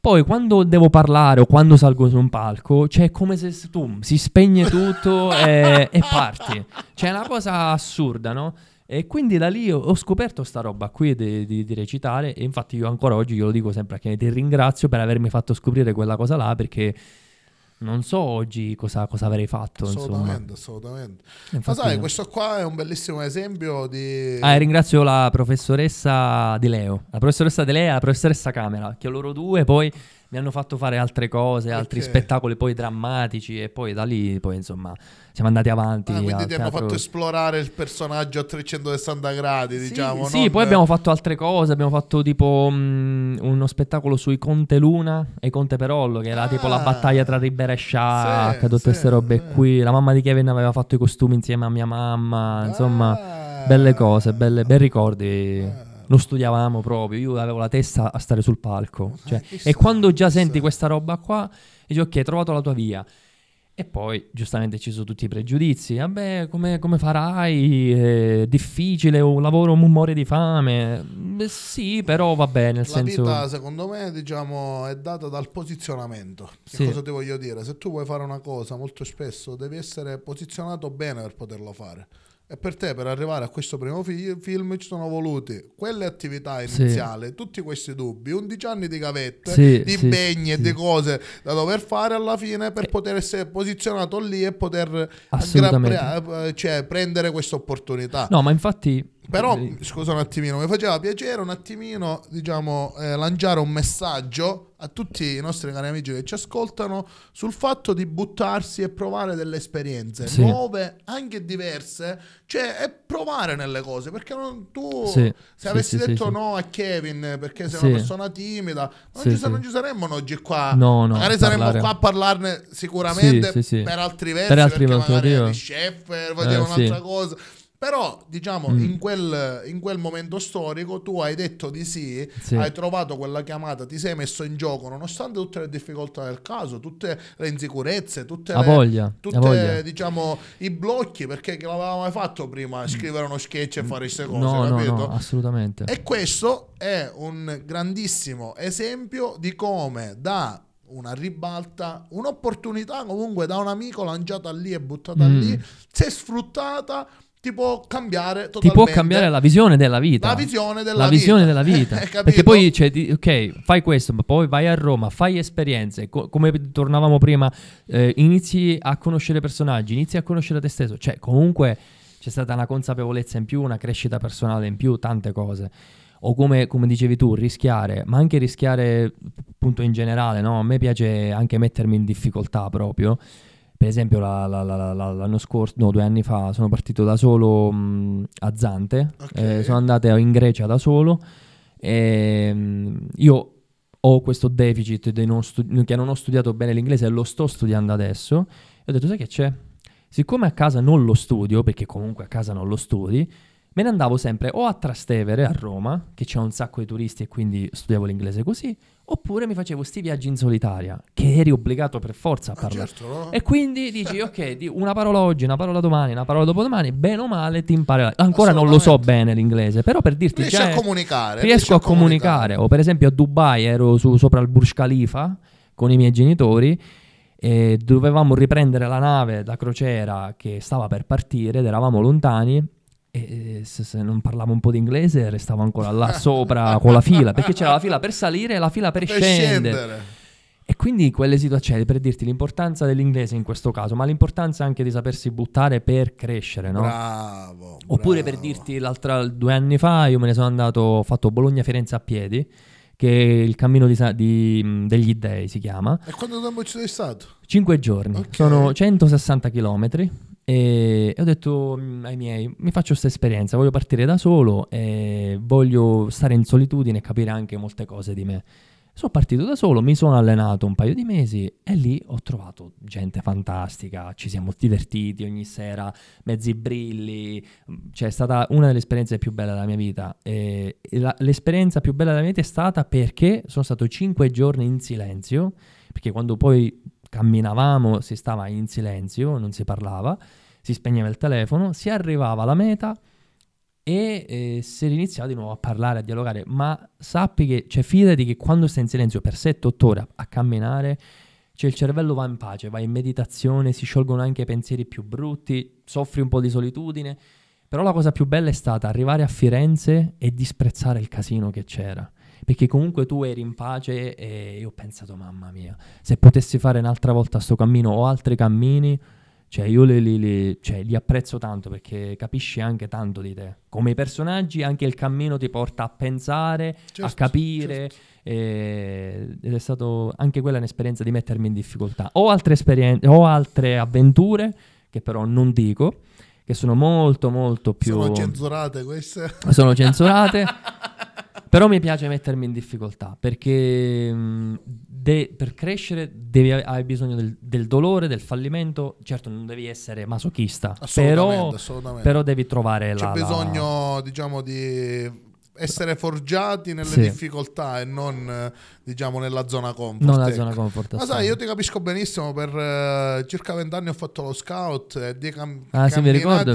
Speaker 2: Poi quando devo parlare o quando salgo su un palco, c'è cioè, come se tu, si spegne tutto e, e parti. C'è cioè, una cosa assurda, no? E quindi da lì ho scoperto sta roba qui di, di, di recitare e infatti io ancora oggi glielo dico sempre a chi ti ringrazio per avermi fatto scoprire quella cosa là perché non so oggi cosa, cosa avrei fatto. Assolutamente,
Speaker 1: insomma. assolutamente. Ma sai, questo qua è un bellissimo esempio
Speaker 2: di... Ah, ringrazio la professoressa Di Leo, la professoressa Di Leo e la professoressa Camera, che loro due poi mi hanno fatto fare altre cose, altri Perché? spettacoli poi drammatici e poi da lì poi insomma siamo andati avanti. Ah, quindi ti hanno fatto
Speaker 1: esplorare il personaggio a 360 gradi, sì, diciamo. Sì, non... poi abbiamo
Speaker 2: fatto altre cose, abbiamo fatto tipo um, uno spettacolo sui Conte Luna e Conte Perollo, che era ah, tipo la ah. battaglia tra Ribera e Sciacca, sì, tutte queste robe sì. qui. La mamma di Kevin aveva fatto i costumi insieme a mia mamma, insomma, ah, belle cose, belle, bei ricordi. Ah lo studiavamo proprio, io avevo la testa a stare sul palco. Ah, cioè, e quando già senti questa roba qua, dici ok, hai trovato la tua via. E poi giustamente ci sono tutti i pregiudizi, vabbè come, come farai, è difficile, un lavoro, un muore di fame, Beh, sì però va bene, nel la senso... vita
Speaker 1: secondo me diciamo è data dal posizionamento, che sì. cosa ti voglio dire? Se tu vuoi fare una cosa molto spesso devi essere posizionato bene per poterlo fare. E per te, per arrivare a questo primo fi- film, ci sono voluti quelle attività iniziali, sì. tutti questi dubbi, 11 anni di gavette, sì, di impegni e di cose da dover fare alla fine per eh. poter essere posizionato lì e poter aggra- eh, cioè, prendere questa opportunità. No, ma infatti però, scusa un attimino, mi faceva piacere un attimino, diciamo, eh, lanciare un messaggio a tutti i nostri cari amici che ci ascoltano sul fatto di buttarsi e provare delle esperienze sì. nuove, anche diverse, cioè e provare nelle cose, perché non, tu sì. se avessi sì, detto no a Kevin perché sei una persona timida, non, ci, non ci, saremmo oggi qua, no, no, magari saremmo parlare. qua a parlarne sicuramente per altri versi, per altri perché altri magari chef faceva eh, un'altra cosa però, diciamo, mm. in, quel, in, quel, momento storico tu hai detto di sì, sì, hai trovato quella chiamata, ti sei messo in gioco nonostante tutte le difficoltà del caso, tutte le insicurezze, tutte le, voglia, tutte, diciamo, i blocchi, perché che l'avevamo mai fatto prima, mm. scrivere uno sketch e fare queste cose, no, capito? No, no, assolutamente. E questo è un grandissimo esempio di come da una ribalta, un'opportunità comunque da un amico lanciata lì e buttata mm. lì, se sfruttata ti può cambiare totalmente. Ti può cambiare la visione della vita. La visione della la vita. Visione della vita. Perché poi
Speaker 2: c'è, cioè, ok, fai questo, ma poi vai a Roma, fai esperienze, co- come tornavamo prima, eh, inizi a conoscere personaggi, inizi a conoscere te stesso, cioè comunque c'è stata una consapevolezza in più, una crescita personale in più, tante cose. O come, come dicevi tu, rischiare, ma anche rischiare appunto in generale, no? A me piace anche mettermi in difficoltà proprio per esempio la, la, la, l'anno scorso, no due anni fa, sono partito da solo mh, a Zante, okay. eh, sono andato in Grecia da solo e ehm, mh, io ho questo deficit studi- che non ho studiato bene l'inglese e lo sto studiando adesso e ho detto sai che c'è? Siccome a casa non lo studio, perché comunque a casa non lo studi, me ne andavo sempre o a Trastevere, a Roma, che c'è un sacco di turisti e quindi studiavo l'inglese così, Oppure mi facevo questi viaggi in solitaria, che eri obbligato per forza a ah, parlare. certo, no? E quindi dici, ok, una parola oggi, una parola domani, una parola dopodomani, bene o male ti impari. Ancora non lo so bene l'inglese, però per dirti... Riesci cioè, a comunicare. Riesco a comunicare. comunicare. O per esempio a Dubai ero su, sopra il Burj Khalifa con i miei genitori e dovevamo riprendere la nave da crociera che stava per partire ed eravamo lontani e se, se, non parlavo un po' di inglese restavo ancora là sopra con la fila, perché c'era la fila per salire e la fila per, per scendere. scendere. E quindi quelle situazioni, cioè, per dirti l'importanza dell'inglese in questo caso, ma l'importanza anche di sapersi buttare per crescere, no? Bravo. Oppure bravo. per dirti l'altra, due anni fa io me ne sono andato, ho fatto Bologna-Firenze a piedi, che è il cammino di, di, mm, degli dèi si chiama. E
Speaker 1: quanto tempo ci sei stato?
Speaker 2: 5 giorni, okay. sono 160 chilometri e ho detto mm, ai miei, mi faccio questa esperienza, voglio partire da solo e voglio stare in solitudine e capire anche molte cose di me. Sono partito da solo, mi sono allenato un paio di mesi e lì ho trovato gente fantastica, ci siamo divertiti ogni sera, mezzi brilli, mm, cioè è stata una delle esperienze più belle della mia vita. E la, l'esperienza più bella della mia vita è stata perché sono stato cinque giorni in silenzio, perché quando poi camminavamo si stava in silenzio, non si parlava si spegneva il telefono, si arrivava alla meta e eh, si riniziava di nuovo a parlare, a dialogare, ma sappi che, cioè fidati che quando stai in silenzio per 7-8 ore a camminare, cioè il cervello va in pace, va in meditazione, si sciolgono anche i pensieri più brutti, soffri un po' di solitudine, però la cosa più bella è stata arrivare a Firenze e disprezzare il casino che c'era perché comunque tu eri in pace e io ho pensato mamma mia se potessi fare un'altra volta sto cammino o altri cammini cioè, io li, li, li, cioè, li, apprezzo tanto perché capisci anche tanto di te. Come i personaggi, anche il cammino ti porta a pensare, certo, a capire. Certo. E... Eh, ed è stato anche quella un'esperienza di mettermi in difficoltà. Ho altre, esperien- ho altre avventure che però non dico, che sono molto, molto più. Sono censurate queste? Sono censurate. Però mi piace mettermi in difficoltà perché mh, mm, de- per crescere devi, hai bisogno del, del, dolore, del fallimento. Certo, non devi essere masochista, assolutamente, però, assolutamente. però devi trovare C'è la. C'è bisogno,
Speaker 1: la... diciamo, di essere forgiati nelle sì. difficoltà e non diciamo, nella zona comfort. Non la ecco. zona comfort. Ma sai, io ti capisco benissimo, per eh, circa vent'anni ho fatto lo scout e eh, di cam- ah, sì, mi ricordo,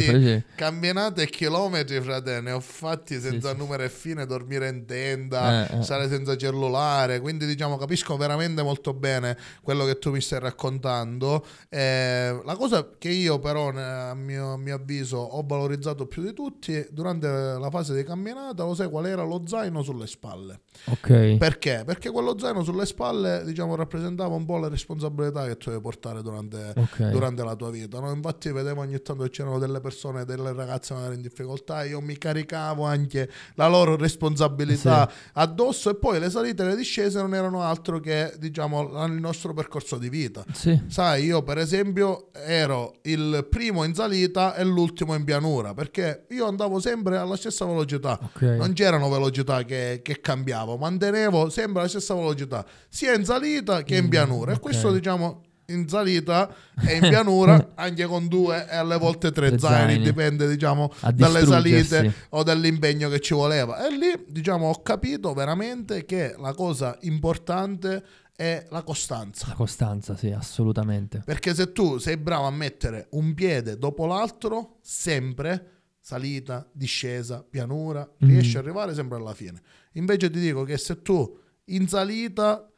Speaker 1: campionate e chilometri, frate, ne ho fatti senza sì, numero e fine, dormire in tenda, eh, eh. stare senza cellulare, quindi diciamo capisco veramente molto bene quello che tu mi stai raccontando. Eh, la cosa che io però, a mio, a mio avviso, ho valorizzato più di tutti durante la fase di camminata, lo sai qual era lo zaino sulle spalle. Okay. Perché? Perché quello zaino sulle spalle diciamo, rappresentava un po' la responsabilità che tu devi portare durante, okay. durante la tua vita. No? Infatti vedevo ogni tanto che c'erano delle persone, delle ragazze magari in difficoltà, io mi caricavo anche la loro responsabilità sì. addosso e poi le salite e le discese non erano altro che diciamo, il nostro percorso di vita. Sì. Sai, io per esempio ero il primo in salita e l'ultimo in pianura perché io andavo sempre alla stessa velocità, okay. non c'erano velocità che, che cambiavano miglioravo, mantenevo sempre la stessa velocità sia in salita che in mm, pianura. okay. E questo diciamo in salita e in pianura anche con due e alle volte tre, tre zaini, zaini, dipende diciamo dalle salite o dall'impegno che ci voleva. E lì diciamo ho capito veramente che la cosa importante è la costanza.
Speaker 2: La costanza, sì, assolutamente.
Speaker 1: Perché se tu sei bravo a mettere un piede dopo l'altro, sempre salita, discesa, pianura, mm. riesci ad arrivare sempre alla fine. Invece ti dico che se tu in salita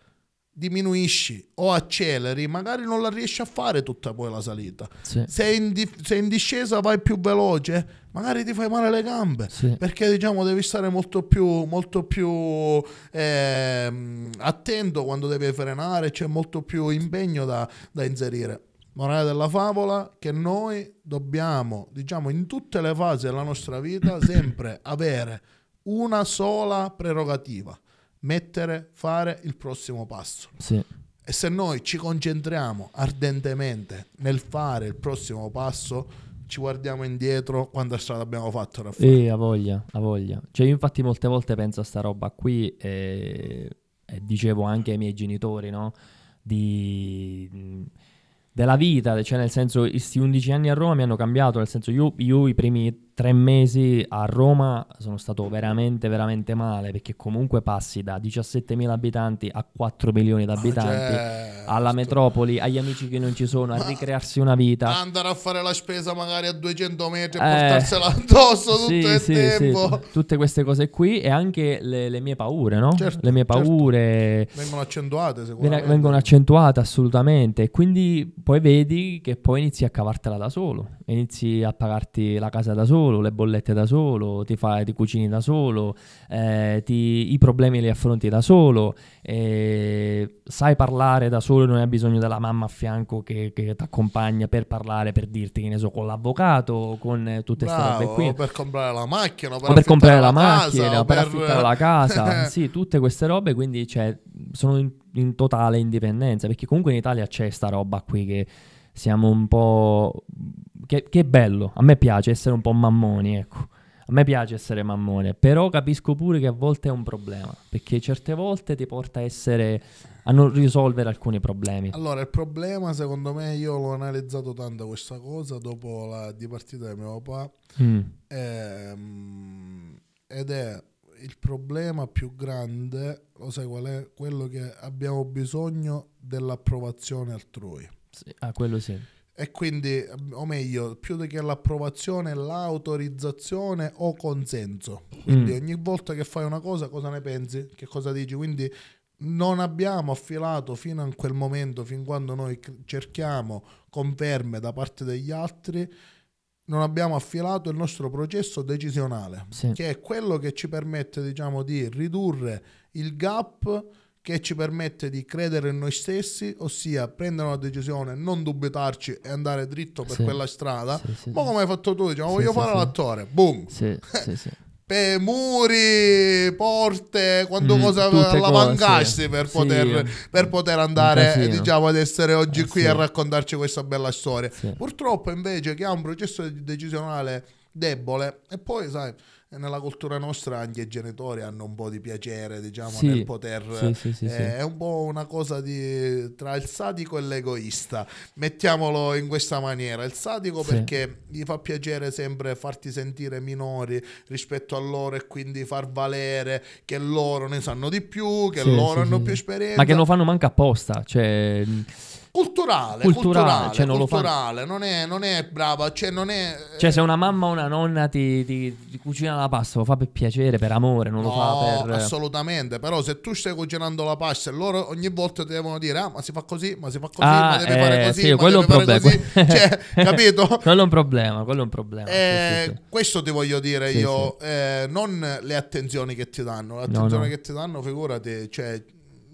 Speaker 1: diminuisci o acceleri, magari non la riesci a fare tutta poi la salita. Sì. Se, in di- se, in discesa vai più veloce, magari ti fai male le gambe, sì. perché diciamo devi stare molto più, molto più eh, attento quando devi frenare, c'è molto più impegno da, da inserire morale della favola, che noi dobbiamo, diciamo, in tutte le fasi della nostra vita, sempre avere una sola prerogativa, mettere, fare il prossimo passo. Sì. E se noi ci concentriamo ardentemente nel fare il prossimo passo, ci guardiamo indietro quanta strada abbiamo fatto. Raffaele. E a
Speaker 2: voglia, a voglia. Cioè, io infatti molte volte penso a sta roba qui e, e dicevo anche ai miei genitori, no? Di della vita, cioè nel senso questi 11 anni a Roma mi hanno cambiato, nel senso io, io i primi tre mesi a Roma sono stato veramente, veramente male perché comunque passi da 17.000 abitanti a 4 milioni di ah, abitanti ah, alla metropoli, agli amici che non ci sono, a Ma ricrearsi una vita.
Speaker 1: Andare a fare la spesa magari a 200 metri e eh, portarsela addosso tutto sì, il sì, tempo.
Speaker 2: Sì, tutte queste cose qui e anche le, le mie paure, no? Certo, le mie certo. paure... Certo. Vengono accentuate sicuramente. Vengono accentuate assolutamente. Quindi poi vedi che poi inizi a cavartela da solo, inizi a pagarti la casa da solo solo, le bollette da solo, ti, fa, ti cucini da solo, eh, ti, i problemi li affronti da solo, eh, sai parlare da solo e non hai bisogno della mamma a fianco che, che ti accompagna per parlare, per dirti che ne so, con l'avvocato, con tutte queste cose qui. O per comprare la macchina, per o per comprare la, la macchina, casa, o per, per affittare la casa, sì, tutte queste robe, quindi cioè, sono in, in totale indipendenza, perché comunque in Italia c'è sta roba qui che siamo un po' che, che, bello, a me piace essere un po' mammoni, ecco. A me piace essere mammone, però capisco pure che a volte è un problema, perché certe volte ti porta a essere a non risolvere alcuni problemi.
Speaker 1: Allora, il problema, secondo me, io l'ho analizzato tanto questa cosa dopo la dipartita di mio papà. Mm. Ehm, ed è il problema più grande, lo sai qual è? Quello che abbiamo bisogno dell'approvazione altrui. Sì, ah, quello sì e quindi, o meglio, più che l'approvazione, l'autorizzazione o consenso. Quindi mm. ogni volta che fai una cosa, cosa ne pensi? Che cosa dici? Quindi non abbiamo affilato fino a quel momento, fin quando noi cerchiamo conferme da parte degli altri, non abbiamo affilato il nostro processo decisionale, sì. che è quello che ci permette, diciamo, di ridurre il gap che ci permette di credere in noi stessi, ossia prendere una decisione, non dubitarci e andare dritto per sì. quella strada. Sì, sì, Ma come hai fatto tu, diciamo, voglio fare l'attore, boom.
Speaker 3: Sì, sì,
Speaker 1: per muri, porte, quando mm, cosa alavancasti per, sì, poter, per poter andare diciamo, ad essere oggi eh, qui sì. a raccontarci questa bella storia. Sì. Purtroppo invece che ha un processo decisionale debole e poi sai nella cultura nostra anche i genitori hanno un po' di piacere, diciamo, sì, nel poter... Sì, sì, eh, è un po' una cosa di, tra il sadico e l'egoista, mettiamolo in questa maniera. Il sadico perché gli fa piacere sempre farti sentire minori rispetto a loro e quindi far valere che loro ne sanno di più, che loro hanno più esperienza. Ma che non lo
Speaker 2: fanno manca apposta, cioè...
Speaker 1: Culturale, culturale, culturale, cioè non, culturale non, è, non, è, brava, cioè non è...
Speaker 2: Cioè se una mamma o una nonna ti, ti, ti, cucina la pasta lo fa per piacere, per amore, non no, lo fa per...
Speaker 1: assolutamente, però se tu stai cucinando la pasta e loro ogni volta ti devono dire ah ma si fa così, ma si fa così, ah, ma devi eh, fare così, sì, quello è un problema. cioè, capito? quello è un problema, quello è un problema. Eh, sì, sì. Questo ti voglio dire io, eh, non le attenzioni che ti danno, le attenzioni no, no. che ti danno figurati, cioè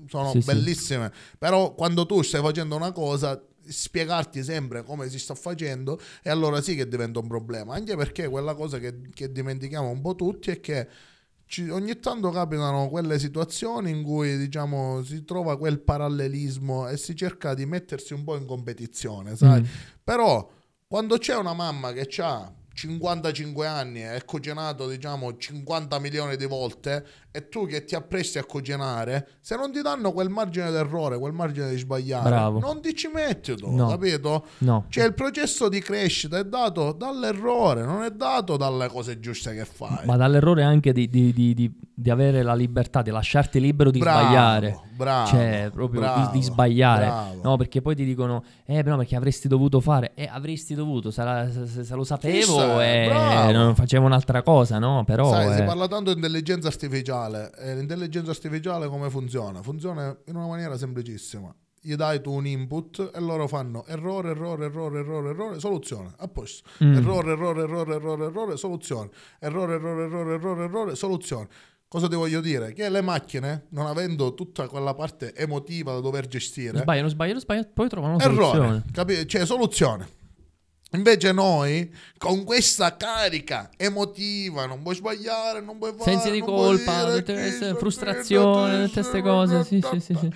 Speaker 1: sono sì, bellissime, sì. però quando tu stai facendo una cosa spiegarti sempre come si sta facendo e allora sì che diventa un problema, anche perché quella cosa che, che dimentichiamo un po' tutti è che ci, ogni tanto capitano quelle situazioni in cui diciamo si trova quel parallelismo e si cerca di mettersi un po' in competizione, sai? Mm. Però quando c'è una mamma che ha 55 anni è cogenato diciamo 50 milioni di volte e tu che ti appresti a cogenare se non ti danno quel margine d'errore quel margine di sbagliare Bravo. non ti ci metti tu no. capito? No. cioè il processo di crescita è dato dall'errore non è dato dalle cose giuste che fai
Speaker 2: ma dall'errore anche di, di, di, di avere la libertà di lasciarti libero di bravo, sbagliare bravo cioè proprio bravo, di, sbagliare bravo. no perché poi ti dicono eh no perché avresti dovuto fare e eh, avresti dovuto se, se, se lo sapevo non facevo un'altra cosa, no? Però Sai, eh... si parla
Speaker 1: tanto di intelligenza artificiale. E l'intelligenza artificiale come funziona? Funziona in una maniera semplicissima. Gli dai tu un input e loro fanno errore, errore, errore, errore, errore, soluzione. A posto. Mm. Errore, errore, errore, errore, errore, soluzione. Errore, errore, errore, errore, errore, soluzione. Cosa ti voglio dire? Che le macchine, non avendo tutta quella parte emotiva da dover gestire, sbagliano,
Speaker 2: sbagliano, sbagliano, poi trovano una errore, soluzione. Errore, capi- cioè soluzione.
Speaker 1: Invece noi, con questa carica emotiva, non puoi
Speaker 2: sbagliare, non puoi fare... Sensi di colpa, dire, frustrazione, tutte queste cose, sì, sì, sì, sì.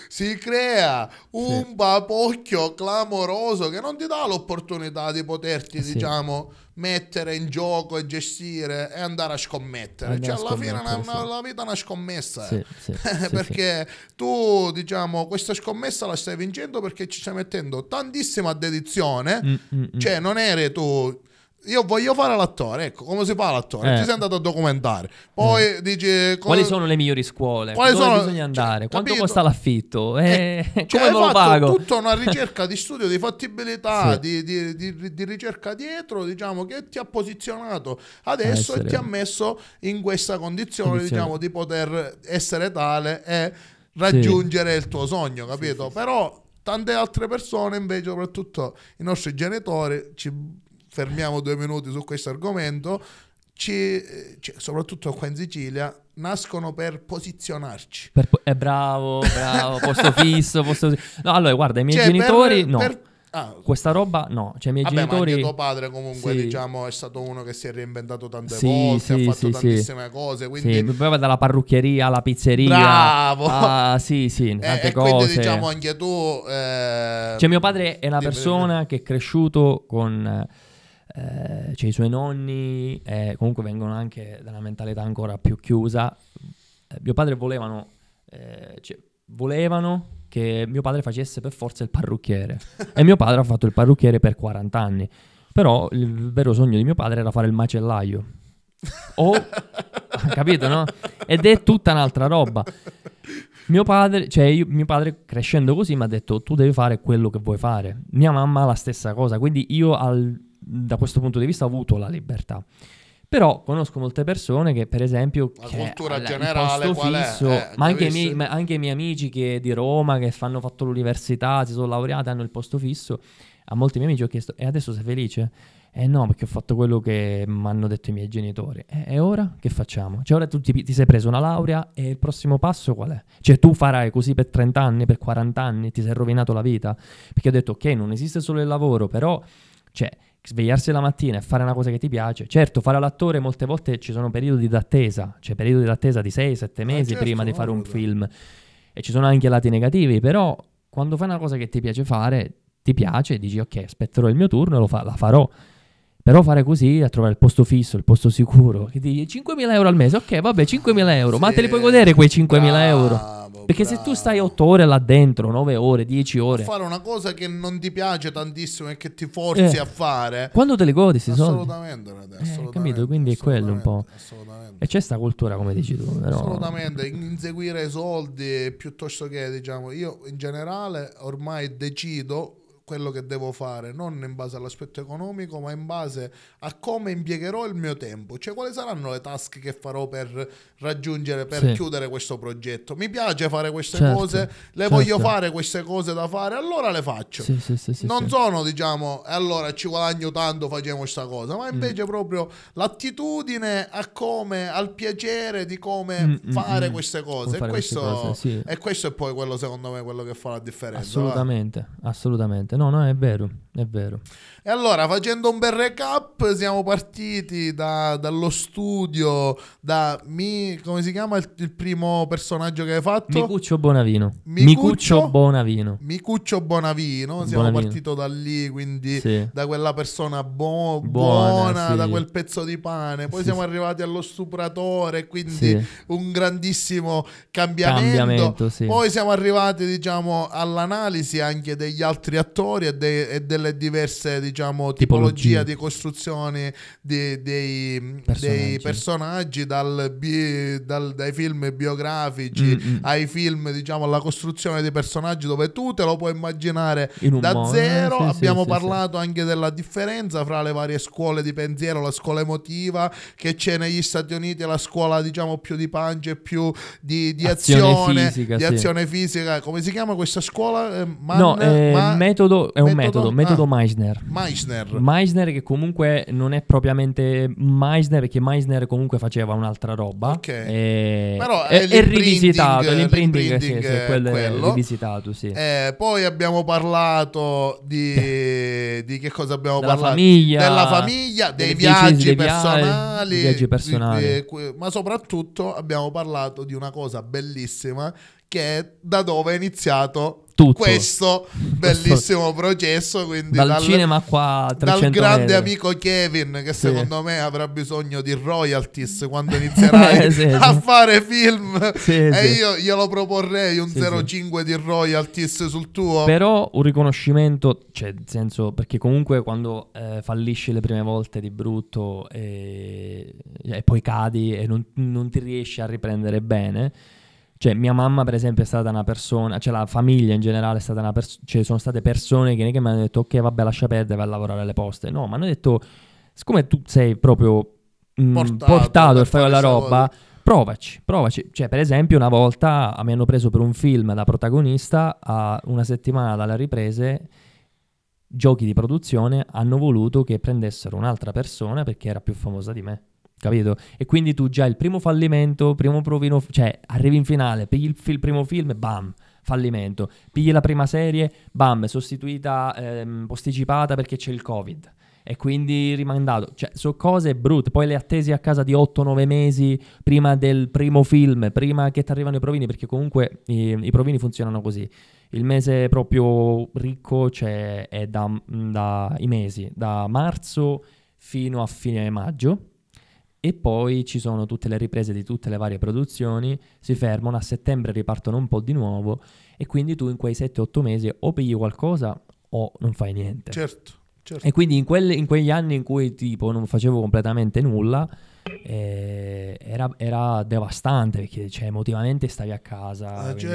Speaker 1: Si crea un sì. papocchio clamoroso che non ti dà l'opportunità di poterti, sì. diciamo mettere in gioco e gestire e andare a scommettere. Andare cioè, alla fine una, sì. la vita è una scommessa. Sì, sì, perché tu, diciamo, questa scommessa la stai vincendo perché ci stai mettendo tantissima dedizione. Mm, mm, mm. cioè, non eri tu io voglio fare l'attore, ecco, come si fa l'attore? Eh. Ti sei andato
Speaker 2: a documentare. Poi
Speaker 1: mm. eh. dici... Quali
Speaker 2: sono le migliori scuole? Quali Dove sono... bisogna andare? Cioè, Quanto capito? costa l'affitto? Eh, eh, cioè, come lo pago? tutta una ricerca
Speaker 1: di studio, di fattibilità, sì. di, di, di, di, ricerca dietro, diciamo, che ti ha posizionato adesso essere... e ti ha messo in questa condizione, condizione. diciamo, di poter essere tale e raggiungere sì. il tuo sogno, capito? Sì, Però tante altre persone invece, soprattutto i nostri genitori, ci fermiamo due minuti su questo argomento, ci, cioè, soprattutto qua in Sicilia, nascono per posizionarci.
Speaker 2: Per po- eh, bravo, bravo, posto fisso, posto... No, allora, guarda, i miei cioè, genitori per, no. Per... Ah, questa roba no, cioè i miei vabbè, genitori... Ma tuo padre comunque sì.
Speaker 1: diciamo è stato uno che si è reinventato tante sì, volte, sì, ha fatto sì, tantissime cose, quindi... Sì, poi
Speaker 2: dalla parrucchieria alla pizzeria... Bravo! Ah, sì, sì, eh, tante e, cose. quindi diciamo anche tu... Eh... Cioè mio padre è una persona che è cresciuto con eh, cioè i suoi nonni eh, comunque vengono anche da una mentalità ancora più chiusa. Eh, mio padre volevano, eh, cioè, volevano che mio padre facesse per forza il parrucchiere e mio padre ha fatto il parrucchiere per 40 anni, però il vero sogno di mio padre era fare il macellaio. O, capito, no? Ed è tutta un'altra roba. Mio padre, cioè io, mio padre, crescendo così mi ha detto tu devi fare quello che vuoi fare. Mia mamma la stessa cosa, quindi io al da questo punto di vista ho avuto la libertà. Però conosco molte persone che, per esempio, la che cultura alla, generale qual fisso, è? Eh, ma, anche miei, anche i miei amici che, di Roma che hanno fatto l'università, si sono laureati, hanno il posto fisso. A molti miei amici ho chiesto: e adesso sei felice? Eh no, perché ho fatto quello che mi hanno detto i miei genitori. E, eh, e ora che facciamo? Cioè, ora tu ti, ti, sei preso una laurea e il prossimo passo qual è? Cioè, tu farai così per 30 anni, per 40 anni, ti sei rovinato la vita. Perché ho detto, ok, non esiste solo il lavoro, però, cioè, svegliarsi la mattina e fare una cosa che ti piace. Certo, fare l'attore molte volte ci sono periodi d'attesa, cioè periodi d'attesa di 6-7 ah, mesi certo, prima di fare un film. E ci sono anche lati negativi, però quando fai una cosa che ti piace fare, ti piace, dici ok, aspetterò il mio turno e fa- la farò. Però fare così a trovare il posto fisso, il posto sicuro, che dici 5.000 euro al mese, ok vabbè 5.000 euro, sì, ma te li puoi godere quei 5.000 euro? Perché bravo. se tu stai 8 ore là dentro, 9 ore, 10 ore... fare
Speaker 1: una cosa che non ti piace tantissimo e che ti forzi eh, a fare... Quando te li godi si sono... Assolutamente,
Speaker 2: soldi? assolutamente, eh, capito? Quindi è quello un po'. assolutamente. E c'è sta cultura come dici tu. Però... Assolutamente,
Speaker 1: inseguire i soldi piuttosto che diciamo, io in generale ormai decido quello che devo fare, non in base all'aspetto economico, ma in base a come impiegherò il mio tempo, cioè quali saranno le task che farò per raggiungere, per sì. chiudere questo progetto. Mi piace fare queste certo, cose, le certo. voglio fare queste cose da fare, allora le faccio. Sì, sì, non sono, diciamo, allora ci guadagno tanto, facciamo questa cosa, ma mm. invece mm. proprio l'attitudine a come, al piacere di come mm, mm, mm. fare mm, queste cose. Fare e, questo, queste cose e questo è poi quello, secondo me, quello che fa la differenza. Assolutamente,
Speaker 2: va? assolutamente. No, no, è vero. È vero.
Speaker 1: E allora, facendo un bel recap, siamo partiti da, dallo studio, da mi, come si chiama il, il, primo personaggio che hai fatto?
Speaker 2: Micuccio Bonavino. Micuccio, Micuccio Bonavino.
Speaker 1: Micuccio Bonavino, siamo Bonavino. partiti da lì, quindi sì. da quella persona bo- buona, buona sì. da quel pezzo di pane. Poi sì, siamo arrivati allo stupratore, quindi un grandissimo cambiamento. cambiamento Poi siamo arrivati, diciamo, all'analisi anche degli altri attori e, de- e delle le diverse diciamo, tipologie di costruzione di, dei, personaggi, dei personaggi dal bi, dal, dai film biografici Mm-mm. ai film, diciamo, alla costruzione dei personaggi dove tu te lo puoi immaginare da modo. Eh, zero. Sì, Abbiamo sì, parlato sì, anche della differenza fra le varie scuole di pensiero, la scuola emotiva che c'è negli Stati Uniti, la scuola diciamo più di pancia e più di, di azione, azione, fisica, di azione fisica. Come si chiama questa scuola? Eh, man, no, eh, man, metodo, è un metodo, metodo, metodo ah, Meissner.
Speaker 2: Meissner. Meissner che comunque non è propriamente Meissner, perché Meissner comunque faceva un'altra roba. Ok. E, eh, Però è, eh, è, è rivisitato, l'imprinting, l'imprinting sì, sì, quello, quello. è rivisitato, sì.
Speaker 1: Eh, poi abbiamo parlato di, di che cosa abbiamo Della parlato? Famiglia, Della famiglia, dei, dei viaggi, dei personali, viaggi personali. Di, di, ma soprattutto abbiamo parlato di una cosa bellissima che è da dove è iniziato tutto. questo bellissimo questo... processo. Quindi dal, dal cinema
Speaker 2: qua dal grande euro. amico
Speaker 1: Kevin, che sì. secondo me avrà bisogno di royalties quando inizierai eh, sì, a fare film. e io glielo proporrei un 0,5 di royalties sul tuo. Però
Speaker 2: un riconoscimento, cioè, nel senso, perché comunque quando eh, fallisci le prime volte di brutto e, e poi cadi e non, non ti riesci a riprendere bene cioè, mia mamma, per esempio, è stata una persona, cioè la famiglia in generale è stata una persona, cioè sono state persone che, che mi hanno detto, ok, vabbè, lascia perdere, vai a lavorare alle poste. No, ma hanno detto, siccome tu sei proprio mh, mm, portato, portato fare quella roba, provaci, provaci. Cioè, per esempio, una volta ah, mi hanno preso per un film da protagonista, a una settimana dalle riprese, giochi di produzione hanno voluto che prendessero un'altra persona perché era più famosa di me capito? E quindi tu già il primo fallimento, primo provino, cioè arrivi in finale, pigli il, il primo film, bam, fallimento, pigli la prima serie, bam, sostituita, ehm, posticipata perché c'è il covid e quindi rimandato. Cioè, sono cose brutte. Poi le attese a casa di 8-9 mesi prima del primo film, prima che ti arrivano i provini, perché comunque i, i, provini funzionano così. Il mese proprio ricco cioè, è da, da i mesi, da marzo fino a fine maggio e poi ci sono tutte le riprese di tutte le varie produzioni, si fermano, a settembre ripartono un po' di nuovo e quindi tu in quei 7-8 mesi o pigli qualcosa o non fai niente. Certo. certo. E quindi in, quelle, in, quegli anni in cui tipo non facevo completamente nulla eh, era, era, devastante perché cioè, emotivamente stavi a casa. Ah, quindi,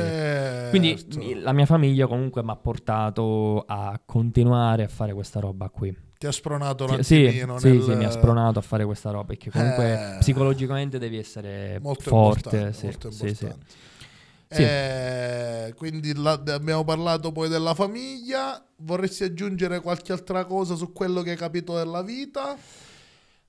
Speaker 2: certo. quindi la mia famiglia comunque mi ha portato a continuare a fare questa roba qui ti ha spronato la sì, attimino. Sì, nel... sì, mi ha spronato a fare questa roba, perché comunque eh, psicologicamente devi essere molto forte. sì, molto importante. Sì, eh,
Speaker 1: quindi la, abbiamo parlato poi della famiglia, vorresti aggiungere qualche altra cosa su quello che hai capito della vita?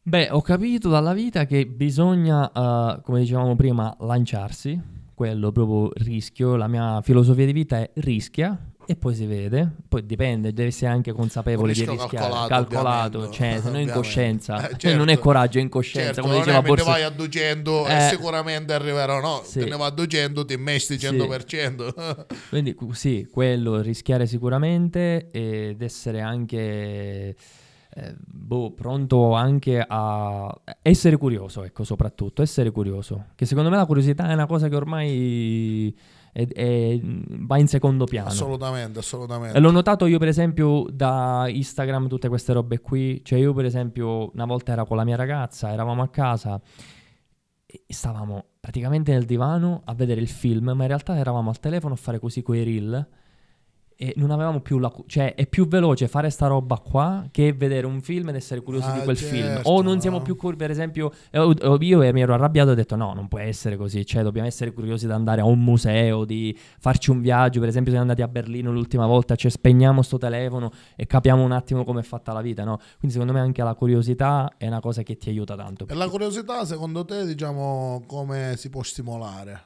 Speaker 2: Beh, ho capito dalla vita che bisogna, uh, come dicevamo prima, lanciarsi, quello proprio rischio, la mia filosofia di vita è rischia, e poi si vede, poi dipende, devi essere anche consapevole di rischiare, calcolato, calcolato cioè se no è incoscienza, eh, certo. non è eh, certo. coraggio, è incoscienza, certo, come diceva Borsi. Se vai a
Speaker 1: 200 eh, sicuramente arriverò, no, sì. te ne va a 200, ti mesti 100%.
Speaker 2: Sì. Quindi sì, quello, rischiare sicuramente ed essere anche... Eh, boh, pronto anche a essere curioso, ecco, soprattutto essere curioso, che secondo me la curiosità è una cosa che ormai e, e va in secondo piano. Assolutamente, assolutamente. L'ho notato io per esempio da Instagram tutte queste robe qui, cioè io per esempio una volta ero con la mia ragazza, eravamo a casa e stavamo praticamente nel divano a vedere il film, ma in realtà eravamo al telefono a fare così quei reel e non avevamo più la... cioè è più veloce fare sta roba qua che vedere un film ed essere curiosi ah, di quel certo, film. O certo. non siamo più curiosi, per esempio, io mi ero arrabbiato e ho detto no, non può essere così, cioè dobbiamo essere curiosi di andare a un museo, di farci un viaggio, per esempio siamo andati a Berlino l'ultima volta, cioè spegniamo sto telefono e capiamo un attimo come è fatta la vita, no? Quindi secondo me anche la curiosità è una cosa che ti aiuta tanto. E
Speaker 1: la curiosità secondo te diciamo come si può stimolare?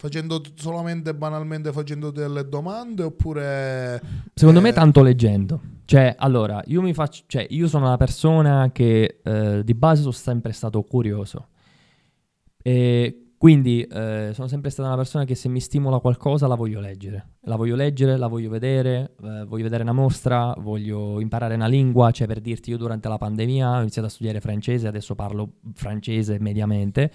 Speaker 1: Facendo solamente banalmente facendo delle
Speaker 2: domande oppure... Secondo eh... me tanto leggendo. Cioè, allora, io mi faccio... Cioè, io sono una persona che eh, di base sono sempre stato curioso. E quindi eh, sono sempre stata una persona che se mi stimola qualcosa la voglio leggere. La voglio leggere, la voglio vedere, eh, voglio vedere una mostra, voglio imparare una lingua, cioè per dirti io durante la pandemia ho iniziato a studiare francese, adesso parlo francese mediamente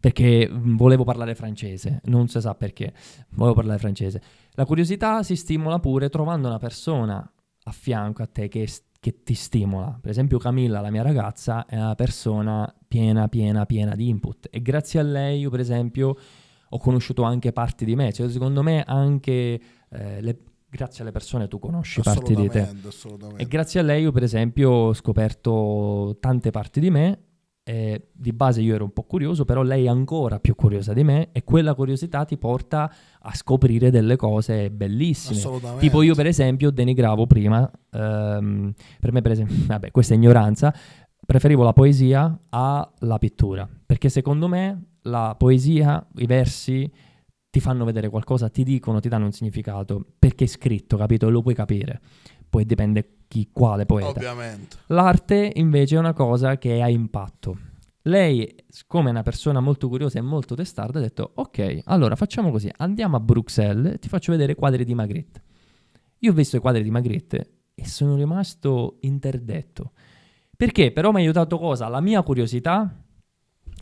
Speaker 2: perché mm, volevo parlare francese, non si sa perché, volevo parlare francese. La curiosità si stimola pure trovando una persona a fianco a te che, che ti stimola. Per esempio Camilla, la mia ragazza, è una persona piena, piena, piena di input e grazie a lei io per esempio ho conosciuto anche parti di me, cioè secondo me anche eh, le, grazie alle persone tu conosci parti di te. E grazie a lei io per esempio ho scoperto tante parti di me eh, di base io ero un po' curioso, però lei è ancora più curiosa di me e quella curiosità ti porta a scoprire delle cose bellissime. Tipo io per esempio denigravo prima, ehm, per me per esempio, vabbè questa è ignoranza, preferivo la poesia alla pittura, perché secondo me la poesia, i versi ti fanno vedere qualcosa, ti dicono, ti danno un significato, perché è scritto, capito? E lo puoi capire poi dipende chi, quale poeta. Ovviamente. L'arte invece è una cosa che ha impatto. Lei, come una persona molto curiosa e molto testarda, ha detto ok, allora facciamo così, andiamo a Bruxelles e ti faccio vedere i quadri di Magritte. Io ho visto i quadri di Magritte e sono rimasto interdetto. Perché però mi ha aiutato cosa? La mia curiosità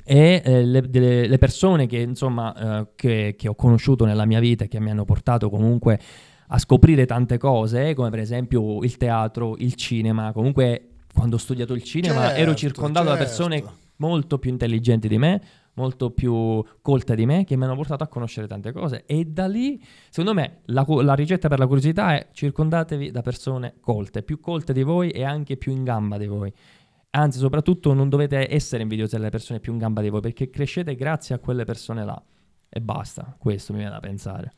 Speaker 2: e eh, le, delle, le, persone che, insomma, eh, che, che ho conosciuto nella mia vita e che mi hanno portato comunque a scoprire tante cose, come per esempio il teatro, il cinema. Comunque, quando ho studiato il cinema, certo, ero circondato certo. da persone certo. molto più intelligenti di me, molto più colte di me, che mi hanno portato a conoscere tante cose. E da lì, secondo me, la, la ricetta per la curiosità è circondatevi da persone colte, più colte di voi e anche più in gamba di voi. Anzi, soprattutto non dovete essere invidiosi delle persone più in gamba di voi, perché crescete grazie a quelle persone là. E basta, questo mi viene da pensare.